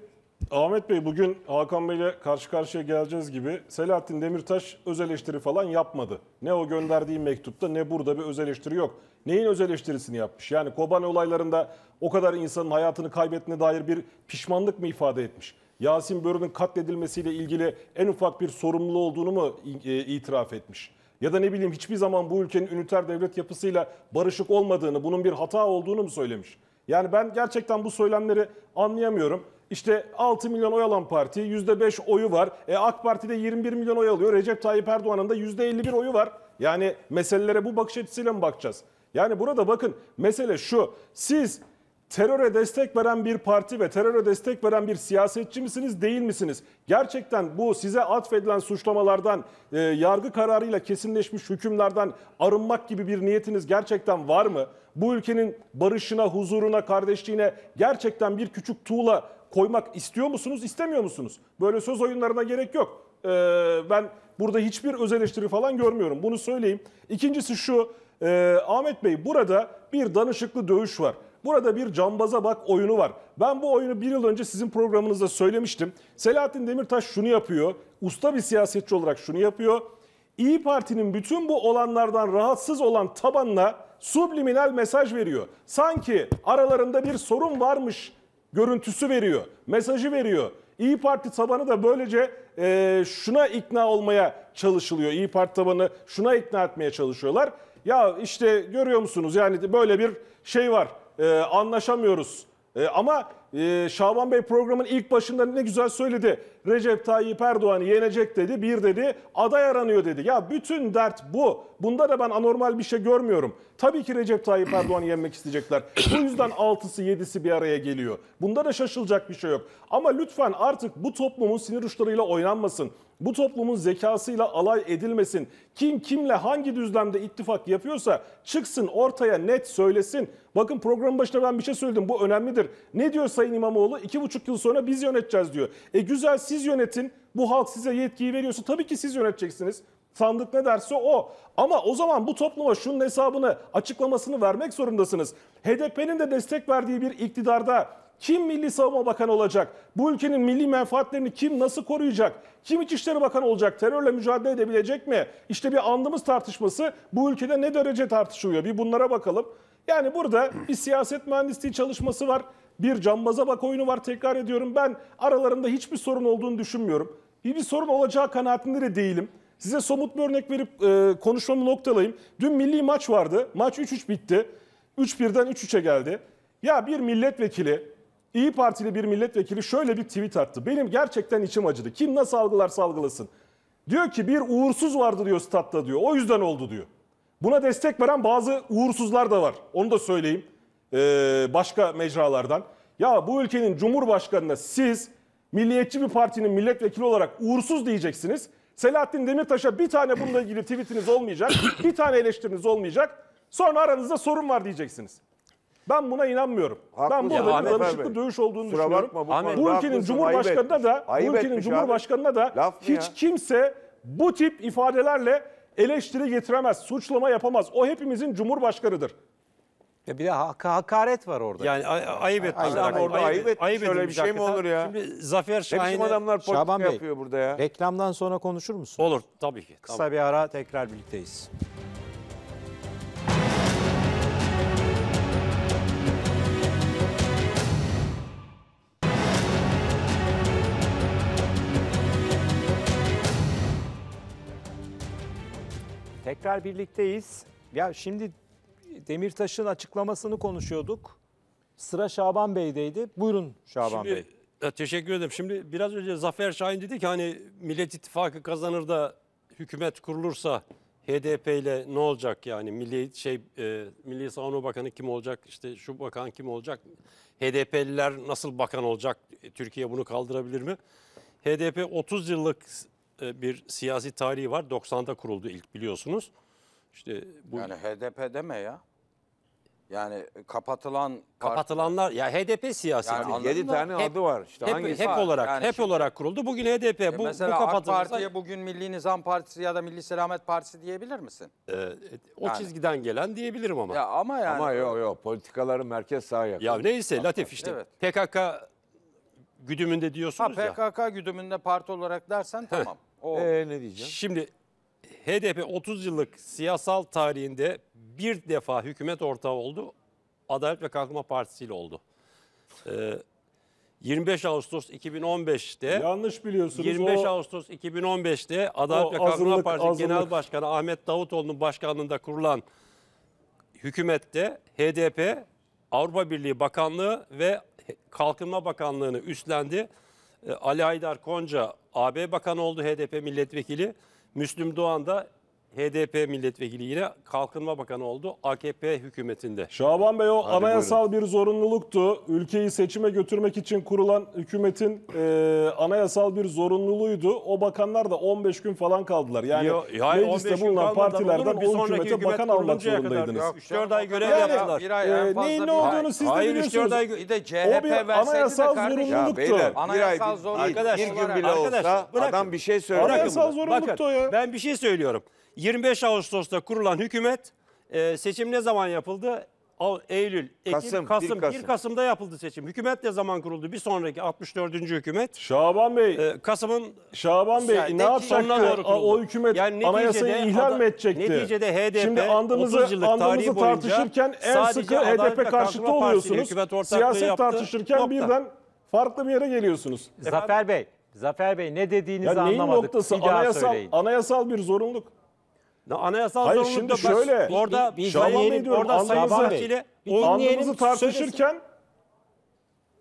Ahmet Bey bugün Hakan ile karşı karşıya geleceğiz gibi Selahattin Demirtaş öz eleştiri falan yapmadı. Ne o gönderdiği mektupta ne burada bir öz eleştiri yok. Neyin öz eleştirisini yapmış? Yani Koban olaylarında o kadar insanın hayatını kaybettiğine dair bir pişmanlık mı ifade etmiş? Yasin Börü'nün katledilmesiyle ilgili en ufak bir sorumlu olduğunu mu e, itiraf etmiş? Ya da ne bileyim hiçbir zaman bu ülkenin üniter devlet yapısıyla barışık olmadığını, bunun bir hata olduğunu mu söylemiş? Yani ben gerçekten bu söylemleri anlayamıyorum. İşte 6 milyon oy alan parti %5 oyu var. E, AK Parti'de 21 milyon oy alıyor. Recep Tayyip Erdoğan'ın da %51 oyu var. Yani meselelere bu bakış açısıyla mı bakacağız? Yani burada bakın mesele şu. Siz teröre destek veren bir parti ve teröre destek veren bir siyasetçi misiniz değil misiniz? Gerçekten bu size atfedilen suçlamalardan, e, yargı kararıyla kesinleşmiş hükümlerden arınmak gibi bir niyetiniz gerçekten var mı? Bu ülkenin barışına, huzuruna, kardeşliğine gerçekten bir küçük tuğla koymak istiyor musunuz, istemiyor musunuz? Böyle söz oyunlarına gerek yok. Ee, ben burada hiçbir öz eleştiri falan görmüyorum. Bunu söyleyeyim. İkincisi şu, e, Ahmet Bey burada bir danışıklı dövüş var. Burada bir cambaza bak oyunu var. Ben bu oyunu bir yıl önce sizin programınızda söylemiştim. Selahattin Demirtaş şunu yapıyor. Usta bir siyasetçi olarak şunu yapıyor. İyi Parti'nin bütün bu olanlardan rahatsız olan tabanla subliminal mesaj veriyor. Sanki aralarında bir sorun varmış görüntüsü veriyor, mesajı veriyor. İyi Parti tabanı da böylece e, şuna ikna olmaya çalışılıyor. İyi Parti tabanı şuna ikna etmeye çalışıyorlar. Ya işte görüyor musunuz yani böyle bir şey var. E, anlaşamıyoruz. E, ama ee, Şaban Bey programın ilk başında ne güzel söyledi. Recep Tayyip Erdoğan'ı yenecek dedi. Bir dedi aday aranıyor dedi. Ya bütün dert bu. Bunda da ben anormal bir şey görmüyorum. Tabii ki Recep Tayyip Erdoğan'ı yenmek isteyecekler. Bu yüzden altısı yedisi bir araya geliyor. Bunda da şaşılacak bir şey yok. Ama lütfen artık bu toplumun sinir uçlarıyla oynanmasın bu toplumun zekasıyla alay edilmesin. Kim kimle hangi düzlemde ittifak yapıyorsa çıksın ortaya net söylesin. Bakın programın başında ben bir şey söyledim bu önemlidir. Ne diyor Sayın İmamoğlu? İki buçuk yıl sonra biz yöneteceğiz diyor. E güzel siz yönetin bu halk size yetkiyi veriyorsa tabii ki siz yöneteceksiniz. Sandık ne derse o. Ama o zaman bu topluma şunun hesabını, açıklamasını vermek zorundasınız. HDP'nin de destek verdiği bir iktidarda kim Milli Savunma Bakanı olacak? Bu ülkenin milli menfaatlerini kim nasıl koruyacak? Kim İçişleri Bakanı olacak? Terörle mücadele edebilecek mi? İşte bir andımız tartışması bu ülkede ne derece tartışılıyor? Bir bunlara bakalım. Yani burada bir siyaset mühendisliği çalışması var. Bir cambaza bak oyunu var tekrar ediyorum. Ben aralarında hiçbir sorun olduğunu düşünmüyorum. Bir, bir sorun olacağı kanaatinde de değilim. Size somut bir örnek verip e, konuşmamı noktalayayım. Dün milli maç vardı. Maç 3-3 bitti. 3-1'den 3-3'e geldi. Ya bir milletvekili İyi Partili bir milletvekili şöyle bir tweet attı. Benim gerçekten içim acıdı. Kim nasıl algılar salgılasın. Diyor ki bir uğursuz vardı diyor statta diyor. O yüzden oldu diyor. Buna destek veren bazı uğursuzlar da var. Onu da söyleyeyim. Ee, başka mecralardan. Ya bu ülkenin cumhurbaşkanına siz milliyetçi bir partinin milletvekili olarak uğursuz diyeceksiniz. Selahattin Demirtaş'a bir tane bununla ilgili tweetiniz olmayacak. Bir tane eleştiriniz olmayacak. Sonra aranızda sorun var diyeceksiniz. Ben buna inanmıyorum. Haklısın. Ben burada bir danışıklı dövüş olduğunu Sıra düşünüyorum. Bakma, bu, bu ülkenin Cumhurbaşkanı'na da bu ülkenin Cumhurbaşkanı'na da hiç ya? kimse bu tip ifadelerle eleştiri getiremez, suçlama yapamaz. O hepimizin Cumhurbaşkanı'dır. Ya bir de hak hakaret var orada. Yani ay ayıp etmiş. Adam ayıp, orada ayıp, ayıp, ayıp Şöyle bir şey mi olur ya? Şimdi Zafer Şahin'e... Hep adamlar politika Şaban Bey, yapıyor burada ya. Reklamdan sonra konuşur musun? Olur tabii ki. Kısa tabii. bir ara tekrar birlikteyiz. Tekrar birlikteyiz. Ya şimdi Demirtaş'ın açıklamasını konuşuyorduk. Sıra Şaban Bey'deydi. Buyurun Şaban Şimdi, Bey. E, teşekkür ederim. Şimdi biraz önce Zafer Şahin dedi ki hani Millet İttifakı kazanır da hükümet kurulursa HDP ile ne olacak yani Milli şey e, Milli Savunma Bakanı kim olacak işte şu bakan kim olacak HDP'liler nasıl bakan olacak Türkiye bunu kaldırabilir mi? HDP 30 yıllık e, bir siyasi tarihi var. 90'da kuruldu ilk biliyorsunuz. İşte bu Yani HDP deme ya. Yani kapatılan kapatılanlar ya HDP siyaseti. Yani 7 tane Hep- adı var. İşte hep, hangisi hep var? olarak Yani hep şimdi- olarak kuruldu. Bugün HDP E bu bu mesela AK Parti'ye bugün Milli Nizam Partisi ya da Milli Selamet Partisi diyebilir misin? e, e o Yani. çizgiden gelen diyebilirim ama. Ya, ama yani Ama yok yok politikaları merkez sağa yakın. neyse Latif işte. Evet. PKK güdümünde diyorsunuz ha, ya. PKK güdümünde parti olarak dersen tamam. O. Ee, ne diyeceğim? Şimdi HDP 30 yıllık siyasal tarihinde bir defa hükümet ortağı oldu. Adalet ve Kalkınma Partisi ile oldu. Ee, 25 Ağustos 2015'te Yanlış biliyorsunuz. 25 o, Ağustos 2015'te Adalet ve Kalkınma azınlık, Partisi azınlık. Genel Başkanı Ahmet Davutoğlu'nun başkanlığında kurulan hükümette HDP Avrupa Birliği Bakanlığı ve Kalkınma Bakanlığı'nı üstlendi. E, Ali Aydar Konca AB Bakanı oldu HDP Milletvekili. Müslüm Doğan da HDP milletvekili yine Kalkınma Bakanı oldu AKP hükümetinde. Şaban Bey o Hadi anayasal buyurun. bir zorunluluktu. Ülkeyi seçime götürmek için kurulan hükümetin e, anayasal bir zorunluluğuydu. O bakanlar da 15 gün falan kaldılar. Yani Yo, hayır, mecliste bulunan partilerden bir o hükümete hükümet bakan almak zorundaydınız. 3-4 ay görev yani, yaptılar. e, neyin ne olduğunu siz de biliyorsunuz. Ay, de CHP o bir anayasal zorunluluktu. Beyler, anayasal zorunluluktu. Bir, bir gün bile olsa adam bir şey söylüyor. Anayasal zorunluluktu o ya. Ben bir şey söylüyorum. 25 Ağustos'ta kurulan hükümet e, seçim ne zaman yapıldı? Eylül, Ekim, Kasım, Kasım, 1 Kasım, 1 Kasım'da yapıldı seçim. Hükümet ne zaman kuruldu? Bir sonraki 64. hükümet. Şaban Bey, e, Kasım'ın Şaban Bey ne yapacaktı? o hükümet yani anayasayı ihlal ada, mi edecekti? Neticede HDP Şimdi andımızı, yıllık andımızı tartışırken en sıkı HDP karşıtı oluyorsunuz. Siyaset yaptı, tartışırken nokta. birden farklı bir yere geliyorsunuz. Zafer Bey, Zafer Bey ne dediğinizi ya anlamadık. Neyin noktası? Bir anayasal, daha söyleyin. Anayasal bir zorunluluk. Ne Anayasal Hayır, şimdi baş- şöyle, orada bir Sayın, diyorum, orada Sayın Bahçeli bir tartışırken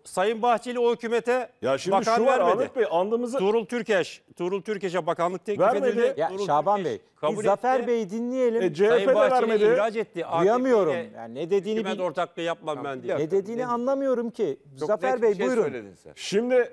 Sayın Bahçeli o hükümete ya şimdi bakan şu var vermedi. Ahmet Bey andımızı Tuğrul Türkeş, Tuğrul Türkeş'e bakanlık teklif Vermedi. edildi. Ya Tuğrul Şaban Türkeş Bey, kabul bir etti. Zafer Bey'i dinleyelim. E, CHP Sayın Bahçeli vermedi. ihraç etti. AKP'ye Duyamıyorum. Yani ne dediğini Hükümet bil- ortaklığı yapmam ben diye. ne dediğini anlamıyorum ki. Zafer Bey şey buyurun. Şimdi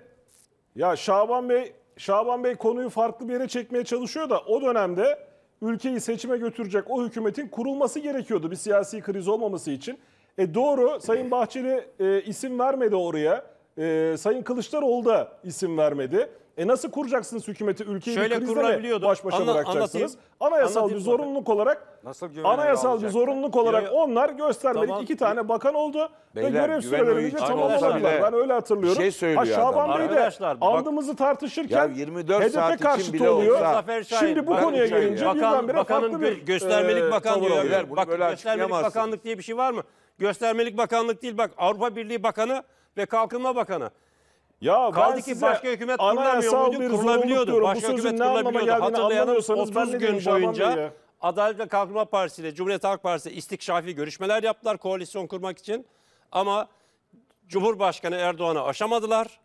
ya Şaban Bey Şaban Bey konuyu farklı bir yere çekmeye çalışıyor da o dönemde ülkeyi seçime götürecek o hükümetin kurulması gerekiyordu bir siyasi kriz olmaması için. E doğru Sayın Bahçeli e, isim vermedi oraya. E, Sayın Kılıçdaroğlu da isim vermedi. E nasıl kuracaksınız hükümeti? Ülkeyi Şöyle bir krizle mi baş başa Anla, bırakacaksınız? Anlatayım. Anayasal anlatayım bir zorunluluk zaten. olarak nasıl anayasal bir zorunluluk olarak ya, onlar göstermelik tamam. iki tane bakan oldu Beyler, ve görev sürelerini tamamladılar. Ben öyle hatırlıyorum. Bir şey ha, Şaban Bey de andımızı tartışırken ya 24 HDP saat karşıtı oluyor. Olsa, Şimdi bu konuya şey- gelince birdenbire farklı bir e, göstermelik bakan diyorlar. göstermelik bakanlık diye bir şey var mı? Göstermelik bakanlık değil bak Avrupa Birliği Bakanı ve Kalkınma Bakanı. Ya Kaldı ki başka hükümet kurulabiliyor muydu? Kurulabiliyordu. Başka hükümet kurulabiliyordu. Hatırlayanız 30 gün boyunca Adalet ve Kalkınma Partisi ile Cumhuriyet Halk Partisi istikşafi görüşmeler yaptılar koalisyon kurmak için. Ama Cumhurbaşkanı Erdoğan'ı aşamadılar.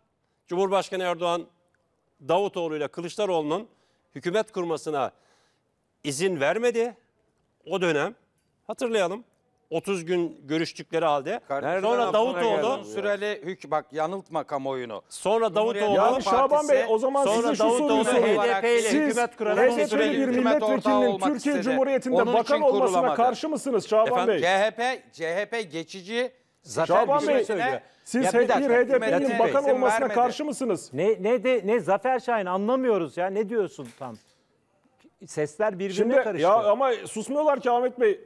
Cumhurbaşkanı Erdoğan Davutoğlu ile Kılıçdaroğlu'nun hükümet kurmasına izin vermedi o dönem. Hatırlayalım 30 gün görüştükleri halde. Kardeşim, sonra Davutoğlu süreli hük bak yanıltma kamuoyunu. Sonra Davutoğlu yani Partisi, Şaban Bey o zaman sonra size şu soruyu HDP ile Siz HDP'li bir milletvekilinin Türkiye istedi. Cumhuriyeti'nde Onun bakan olmasına kurulamadı. karşı mısınız Şaban Efendim, Bey? CHP CHP geçici Zafer Şaban bir Bey, siz ya bir, HDP'nin bakan olmasına vermedi. karşı mısınız? Ne ne de ne Zafer Şahin anlamıyoruz ya. Ne diyorsun tam? Sesler birbirine Şimdi, karıştı. Ya ama susmuyorlar ki Ahmet Bey. E,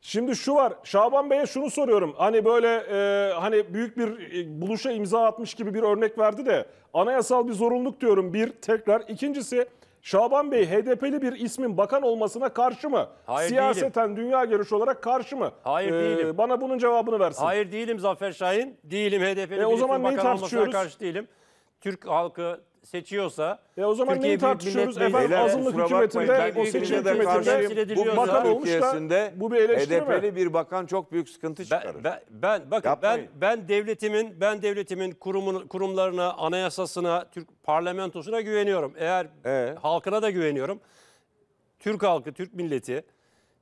Şimdi şu var. Şaban Bey'e şunu soruyorum. Hani böyle e, hani büyük bir e, buluşa imza atmış gibi bir örnek verdi de anayasal bir zorunluluk diyorum bir tekrar. İkincisi Şaban Bey HDP'li bir ismin bakan olmasına karşı mı? Hayır Siyaseten değilim. dünya görüşü olarak karşı mı? Hayır ee, değilim. Bana bunun cevabını versin. Hayır değilim Zafer Şahin. Değilim HDP'li e, bir o zaman ismin bakan olmasına karşı değilim. Türk halkı, seçiyorsa E o zaman neyi tartışıyoruz? Efendim Beyler, azınlık hükümetinde, o seçim ülkemize de hükümetinde bu ediliyorsa- bakan olmuş da bu bir eleştirme. HDP'li bir bakan çok büyük sıkıntı çıkarır. ben, ben bakın Yapmayın. ben ben devletimin ben devletimin kurumun kurumlarına, anayasasına, Türk parlamentosuna güveniyorum. Eğer Ee? halkına da güveniyorum. Türk halkı, Türk milleti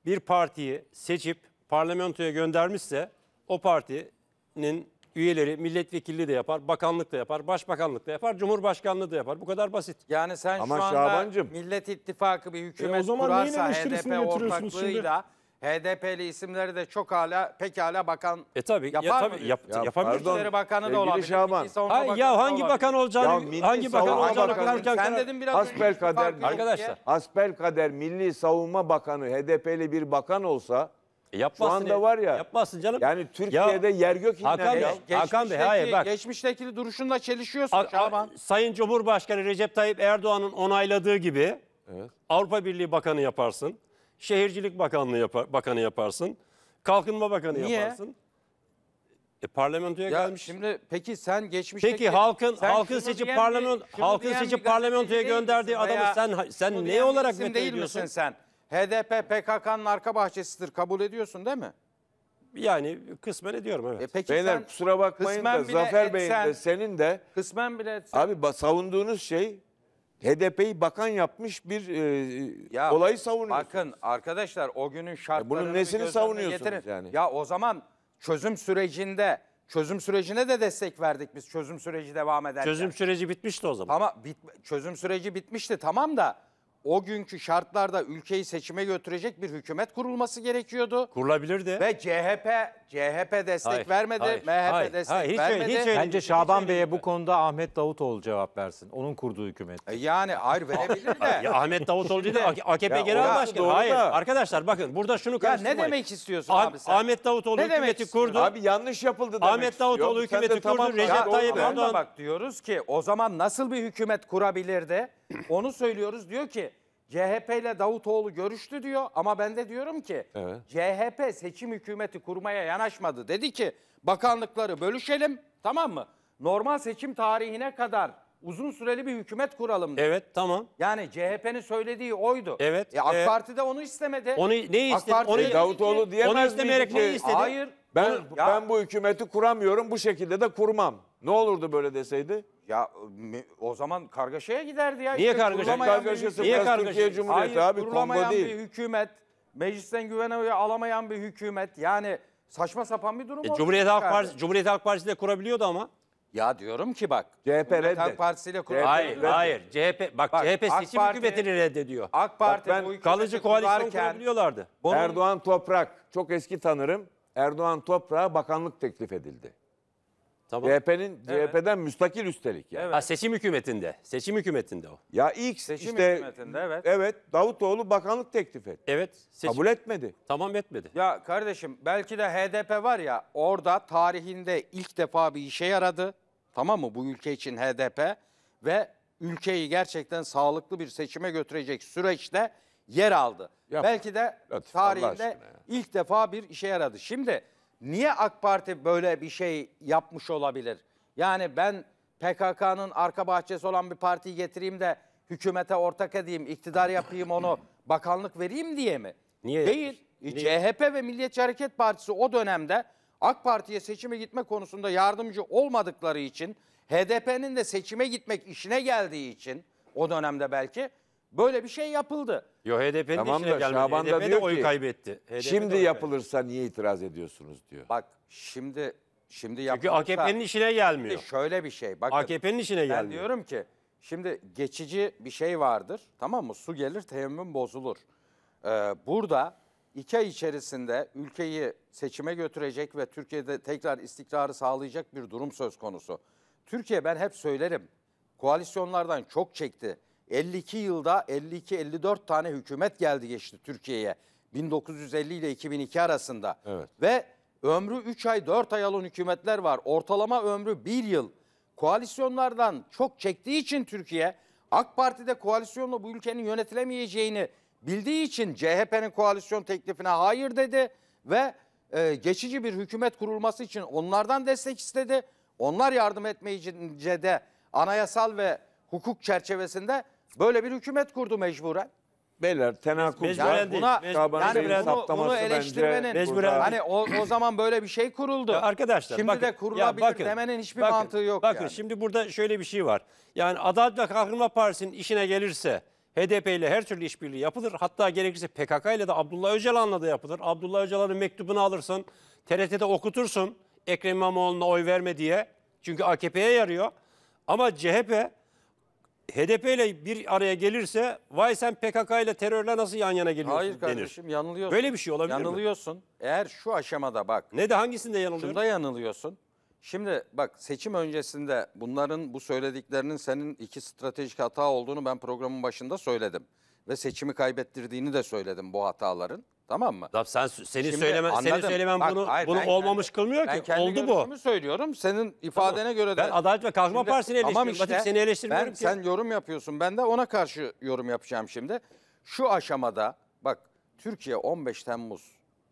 bir partiyi seçip parlamentoya göndermişse o partinin üyeleri milletvekilliği de yapar, bakanlık da yapar, başbakanlık da yapar, cumhurbaşkanlığı da yapar. Bu kadar basit. Yani sen Ama şu anda Millet İttifakı bir hükümet E o zaman neyin kurarsa eleştirisini HDP getiriyorsunuz şimdi? ortaklığıyla HDP'li isimleri de çok hala pekala bakan E tabii, ya, yapar mı? tabii yap, Ya Yapar mı? İçişleri Bakanı da sevgili olabilir. Şaban. Milli Savunma Hayır Bakanı ya da hangi olabilir. bakan Ya olacağını, milli hangi bakan savunma olacağını bakanı- konuşurken Sen dedin biraz önce Hasbelkader- ittifakı yok diye. Arkadaşlar. Asbelkader Milli Savunma Bakanı HDP'li bir bakan olsa e yapmazsın. Şu anda e, var ya. Yapmazsın canım. Yani Türkiye'de ya, yer gök Hakan Bey, ya. Hakan Bey hayır bak. Geçmişteki duruşunla çelişiyorsun A Şaban. Sayın Cumhurbaşkanı Recep Tayyip Erdoğan'ın onayladığı gibi evet. Avrupa Birliği Bakanı yaparsın. Şehircilik Bakanlığı yapar, Bakanı yaparsın. Kalkınma Bakanı Niye? yaparsın. E, parlamentoya ya gelmiş. Şimdi peki sen geçmişteki Peki halkın halkın seçip parlamento halkın seçip parlamentoya gönderdiği adamı sen sen ne olarak methediyorsun? Değil misin sen? HDP PKK'nın arka bahçesidir kabul ediyorsun değil mi? Yani kısmen ediyorum evet. E peki Beyler sen, kusura bakmayın da Zafer Bey'in de senin de kısmen bile etsen. Abi savunduğunuz şey HDP'yi bakan yapmış bir e, ya, olayı savunuyorsunuz. Bakın arkadaşlar o günün şartlarını ya bunun nesini savunuyorsunuz getirin. yani? Ya o zaman çözüm sürecinde çözüm sürecine de destek verdik biz çözüm süreci devam ederken. Çözüm süreci bitmişti o zaman. Ama bit, çözüm süreci bitmişti tamam da o günkü şartlarda ülkeyi seçime götürecek bir hükümet kurulması gerekiyordu. Kurulabilirdi. Ve CHP CHP destek Hayır, vermedi, hayır, MHP hayır, destek hayır, hiç öyle- vermedi. hiç öyle- Bence Şaban Bey'e bu konuda Ahmet Davutoğlu cevap versin. Onun kurduğu hükümet. E, yani ayrı verebilir de. [LAUGHS] Ya Ahmet Davutoğlu değil de AKP Ya Genel Başkanı. Hayır. da. Arkadaşlar bakın burada şunu ne demek istiyorsun Ah- abi sen? Ahmet Davutoğlu Ne hükümeti kurdu. Abi yanlış yapıldı demek Ahmet Davutoğlu istiyor. Sen de tamam kurdu, Recep Tayyip tamam Erdoğan- bak diyoruz ki o zaman nasıl bir hükümet kurabilirdi? Onu söylüyoruz. Diyor ki CHP ile Davutoğlu görüştü diyor ama ben de diyorum ki evet. CHP seçim hükümeti kurmaya yanaşmadı. Dedi ki bakanlıkları bölüşelim tamam mı? Normal seçim tarihine kadar uzun süreli bir hükümet kuralım. Dedi. Evet tamam. Yani CHP'nin söylediği oydu. Evet. E, AK evet. Parti de onu istemedi. Onu ne istedi? onu, Davutoğlu diyemez Onu istemeyerek ne istedi? Hayır. Ben, ya, ben bu hükümeti kuramıyorum bu şekilde de kurmam. Ne olurdu böyle deseydi? Ya o zaman kargaşaya giderdi ya. Niye kargaşa? Kargaşası Niye biraz Türkiye Cumhuriyeti Hayır, abi Kongo değil. bir hükümet, meclisten güvene alamayan bir hükümet. Yani saçma sapan bir durum E, Cumhuriyet Halk Partisi Cumhuriyet Halk Partisi de kurabiliyordu ama. Ya diyorum ki bak. CHP Cumhuriyet Halk Partisi ile kurulamayan- Hayır, reddet. hayır. CHP bak, Bak, CHP seçim Parti- hükümetini reddediyor. AK Parti ben Kalıcı koalisyon kurabiliyorlardı. bunun Erdoğan Toprak çok eski tanırım. Erdoğan Toprak'a bakanlık teklif edildi. Tamam. CHP'nin Evet. CHP'den müstakil üstelik yani. Ha, seçim hükümetinde. Seçim hükümetinde o. Ya ilk Seçim işte hükümetinde evet. evet Davutoğlu bakanlık teklif etti. Evet. Seçim. Kabul etmedi. Tamam etmedi. Ya kardeşim belki de HDP var ya orada tarihinde ilk defa bir işe yaradı. Tamam mı? Bu ülke için HDP ve ülkeyi gerçekten sağlıklı bir seçime götürecek süreçte yer aldı. Yapma. Belki de Latif, tarihinde ilk defa bir işe yaradı. Şimdi Niye AK Parti böyle bir şey yapmış olabilir? Yani ben PKK'nın arka bahçesi olan bir partiyi getireyim de hükümete ortak edeyim, iktidar yapayım onu, [CLEARS THROAT] bakanlık vereyim diye mi? Niye? Değil. E, Niye? CHP ve Milliyetçi Hareket Partisi o dönemde AK Parti'ye seçime gitme konusunda yardımcı olmadıkları için, HDP'nin de seçime gitmek işine geldiği için o dönemde belki Böyle bir şey yapıldı. Yo HDP'nin tamam işine gelmedi. Şaban HDP da diyor oy ki, kaybetti. HDP şimdi yapılırsa niye itiraz ediyorsunuz diyor. Bak şimdi şimdi Çünkü yapılırsa. Çünkü AKP'nin işine gelmiyor. Şöyle bir şey. Bakın, AKP'nin işine ben gelmiyor. Ben diyorum ki şimdi geçici bir şey vardır. Tamam mı? Su gelir teyemmüm bozulur. Ee, burada iki ay içerisinde ülkeyi seçime götürecek ve Türkiye'de tekrar istikrarı sağlayacak bir durum söz konusu. Türkiye ben hep söylerim koalisyonlardan çok çekti. 52 yılda 52-54 tane hükümet geldi geçti Türkiye'ye. 1950 ile 2002 arasında. Evet. Ve ömrü 3 ay 4 ay alan hükümetler var. Ortalama ömrü 1 yıl. Koalisyonlardan çok çektiği için Türkiye AK Parti'de koalisyonla bu ülkenin yönetilemeyeceğini bildiği için CHP'nin koalisyon teklifine hayır dedi ve e, geçici bir hükümet kurulması için onlardan destek istedi. Onlar yardım etmeyince de anayasal ve hukuk çerçevesinde Böyle bir hükümet kurdu mecburen. Beyler tenakuz Mecburen var. değil. Buna, Mecburen yani Bey'in bunu- bunu, saptaması bence eleştirmenin hani o, o zaman böyle bir şey kuruldu. Ya arkadaşlar Şimdi bakın, de kurulabilir bakın, demenin hiçbir bakın, mantığı yok Bakın yani. şimdi burada şöyle bir şey var. Yani Adalet ve Kalkınma Partisi'nin işine gelirse HDP ile her türlü işbirliği yapılır. Hatta gerekirse PKK ile de Abdullah Öcalan'la da yapılır. Abdullah Öcalan'ın mektubunu alırsın. TRT'de okutursun Ekrem İmamoğlu'na oy verme diye. Çünkü AKP'ye yarıyor. Ama CHP HDP ile bir araya gelirse vay sen PKK ile terörle nasıl yan yana geliyorsun Hayır kardeşim denir. yanılıyorsun. Böyle bir şey olabilir yanılıyorsun. mi? Eğer şu aşamada bak. Ne de hangisinde yanılıyorsun? Şunda yanılıyorsun. Şimdi bak seçim öncesinde bunların bu söylediklerinin senin iki stratejik hata olduğunu ben programın başında söyledim ve seçimi kaybettirdiğini de söyledim bu hataların. Tamam mı? Tamam sen seni söyleme anladım. senin söylemen Bak, bunu hayır, bunu ben, olmamış kendi, kılmıyor ben ki. Ben Oldu bu. söylüyorum. Senin ifadene tamam. göre de Ben Adalet ve Kalkınma şimdi, Partisi'ni eleştiriyorum. Işte, seni eleştirmiyorum ben, ki. Sen yorum yapıyorsun. Ben de ona karşı yorum yapacağım şimdi. Şu aşamada bak Türkiye 15 Temmuz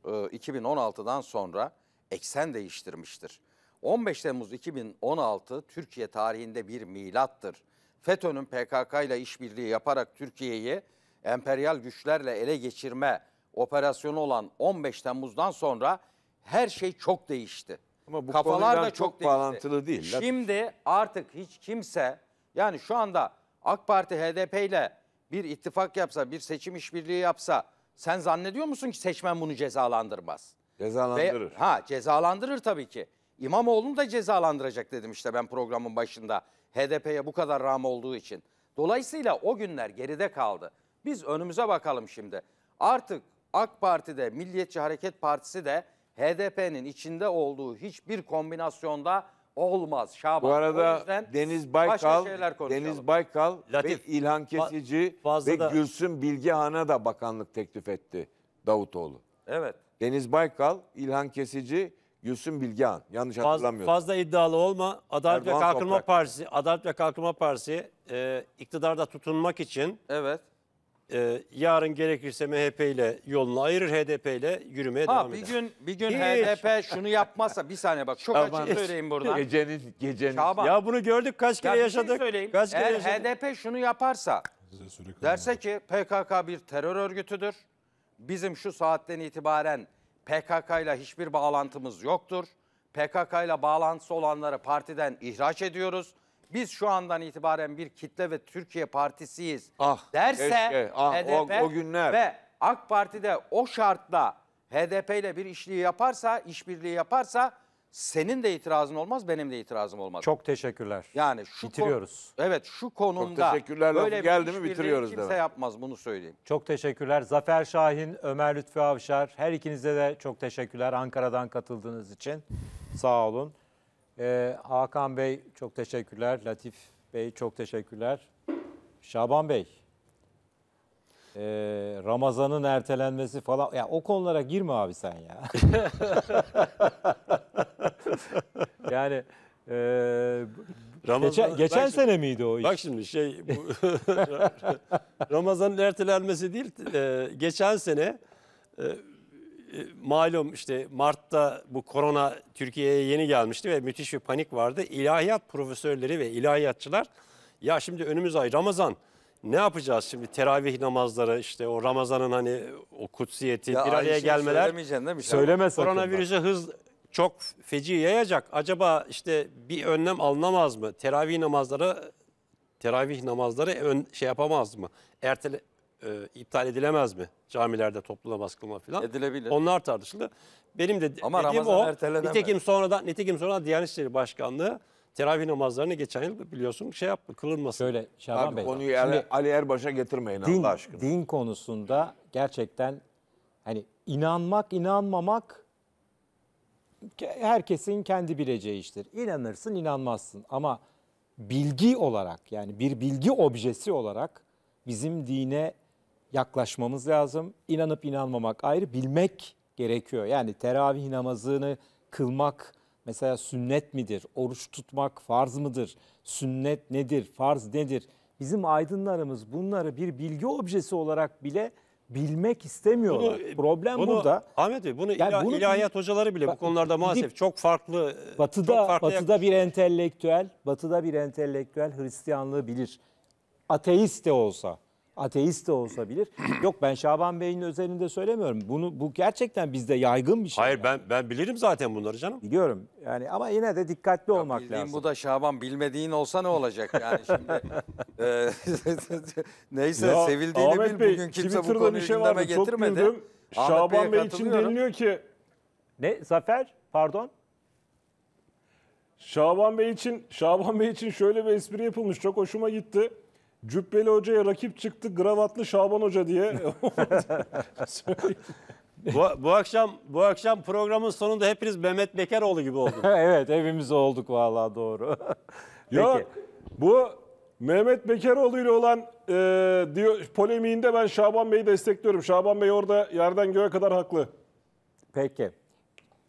e, 2016'dan sonra eksen değiştirmiştir. 15 Temmuz 2016 Türkiye tarihinde bir milattır. FETÖ'nün PKK ile işbirliği yaparak Türkiye'yi emperyal güçlerle ele geçirme operasyonu olan 15 Temmuz'dan sonra her şey çok değişti. Ama bu Kafalar da çok, çok değişti. bağlantılı değil. Şimdi artık hiç kimse yani şu anda AK Parti HDP ile bir ittifak yapsa, bir seçim işbirliği yapsa sen zannediyor musun ki seçmen bunu cezalandırmaz? Cezalandırır. Ve, ha cezalandırır tabii ki. İmamoğlu'nu da cezalandıracak dedim işte ben programın başında. HDP'ye bu kadar rağm olduğu için. Dolayısıyla o günler geride kaldı. Biz önümüze bakalım şimdi. Artık AK Parti'de Milliyetçi Hareket Partisi de HDP'nin içinde olduğu hiçbir kombinasyonda olmaz Şaban. Bu arada Deniz Baykal, Deniz Baykal Latif, ve İlhan Kesici fazla ve da... Gülsüm Bilgehan'a da bakanlık teklif etti Davutoğlu. Evet. Deniz Baykal, İlhan Kesici, Gülsüm Bilgehan. Yanlış Faz, hatırlamıyorum. Fazla iddialı olma. Adalet Erdoğan ve Kalkınma Toprak. Partisi, Adalet ve Kalkınma Partisi e, iktidarda tutunmak için Evet e, yarın gerekirse MHP ile yolunu ayırır, HDP ile yürümeye ha, devam bir eder. Gün, bir gün Hiç. HDP şunu yapmazsa bir saniye bak çok Aman. açık söyleyeyim buradan. Gecenin, gecenin. Şaban. Ya bunu gördük kaç kere ya şey yaşadık. Şey söyleyeyim. Kaç kere Eğer yaşadık. HDP şunu yaparsa derse ki PKK bir terör örgütüdür. Bizim şu saatten itibaren PKK ile hiçbir bağlantımız yoktur. PKK ile bağlantısı olanları partiden ihraç ediyoruz biz şu andan itibaren bir kitle ve Türkiye partisiyiz Ah, derse keşke. Ah, HDP o günler. ve AK Parti de o şartla HDP ile bir işliği yaparsa, işbirliği yaparsa senin de itirazın olmaz, benim de itirazım olmaz. Çok teşekkürler. yani şu bitiriyoruz. evet şu konumda teşekkürler böyle geldi mi işbirliği bitiriyoruz kimse demek. yapmaz bunu söyleyeyim. Çok teşekkürler. Zafer Şahin, Ömer Lütfü Avşar her ikinize de çok teşekkürler Ankara'dan katıldığınız için. Sağ olun. Ee, Hakan Bey çok teşekkürler. Latif Bey çok teşekkürler. Şaban Bey, e, Ramazan'ın ertelenmesi falan. Ya o konulara girme abi sen ya. [LAUGHS] yani e, Ramazan, geçen, geçen bak, sene miydi o iş? Bak şimdi şey bu, [LAUGHS] Ramazan'ın ertelenmesi değil, e, geçen sene e, e, malum işte Mart'ta bu korona Türkiye'ye yeni gelmişti ve müthiş bir panik vardı. İlahiyat profesörleri ve ilahiyatçılar ya şimdi önümüz ay Ramazan ne yapacağız şimdi teravih namazları işte o Ramazan'ın hani o kutsiyeti ya bir araya gelmeler. Söylemeyeceksin değil mi? Söyleme sakın. Koronavirüse hız çok feci yayacak. Acaba işte bir önlem alınamaz mı? Teravih namazları teravih namazları ön, şey yapamaz mı? Ertele e, iptal edilemez mi? Camilerde toplu namaz kılma falan. Edilebilir. Onlar tartışıldı. Benim de Ama dediğim Ramazan o. ertelenemez. Nitekim sonradan, nitekim sonra Diyanet İşleri Başkanlığı teravih namazlarını geçen yıl biliyorsun şey yaptı kılınmasın. Şöyle Şaban Abi Bey. konuyu Ali, er-, Ali Erbaş'a getirmeyin din, Allah aşkına. din konusunda gerçekten hani inanmak inanmamak herkesin kendi bileceği iştir. İnanırsın inanmazsın ama bilgi olarak yani bir bilgi objesi olarak bizim dine yaklaşmamız lazım. İnanıp inanmamak ayrı, bilmek gerekiyor. Yani teravih namazını kılmak mesela sünnet midir? Oruç tutmak farz mıdır? Sünnet nedir? Farz nedir? Bizim aydınlarımız bunları bir bilgi objesi olarak bile bilmek istemiyorlar. Bunu, e, Problem bunu, burada. Ahmet Bey bunu, yani ilah, bunu ilahiyat hocaları bile bak, bu konularda maalesef gidip, çok farklı e, Batıda çok farklı Batıda bir entelektüel, Batıda bir entelektüel Hristiyanlığı bilir. Ateist de olsa, ateist de olsa bilir. [CLEARS THROAT] Yok ben Şaban Bey'in özelinde söylemiyorum. Bunu bu gerçekten bizde yaygın bir şey. Hayır ben ben bilirim zaten bunları canım. Biliyorum. Yani ama yine de dikkatli ya olmak lazım. Bu da Şaban bilmediğin olsa ne olacak yani şimdi. [LAUGHS] Ee, [LAUGHS] neyse ya, sevildiğini Ahmet bil. Bey, Bugün kimse bu konuyu şey gündeme vardı, getirmedi. Çok Şaban Bey için deniliyor ki ne Zafer? Pardon. Şaban Bey için Şaban Bey için şöyle bir espri yapılmış. Çok hoşuma gitti. Cübbeli Hoca'ya rakip çıktı gravatlı Şaban Hoca diye. [LAUGHS] bu, bu akşam bu akşam programın sonunda hepiniz Mehmet Bekeroğlu gibi olduk. [LAUGHS] evet hepimiz olduk vallahi doğru. [LAUGHS] Yok bu Mehmet Bekeroğlu ile olan e, diyor, polemiğinde ben Şaban Bey'i destekliyorum. Şaban Bey orada yerden göğe kadar haklı. Peki.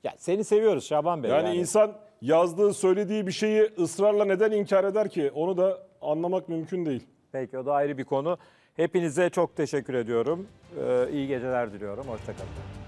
Ya seni seviyoruz Şaban Bey. Yani, yani. insan yazdığı söylediği bir şeyi ısrarla neden inkar eder ki? Onu da anlamak mümkün değil. Peki o da ayrı bir konu. Hepinize çok teşekkür ediyorum. Ee, iyi geceler diliyorum. Hoşçakalın.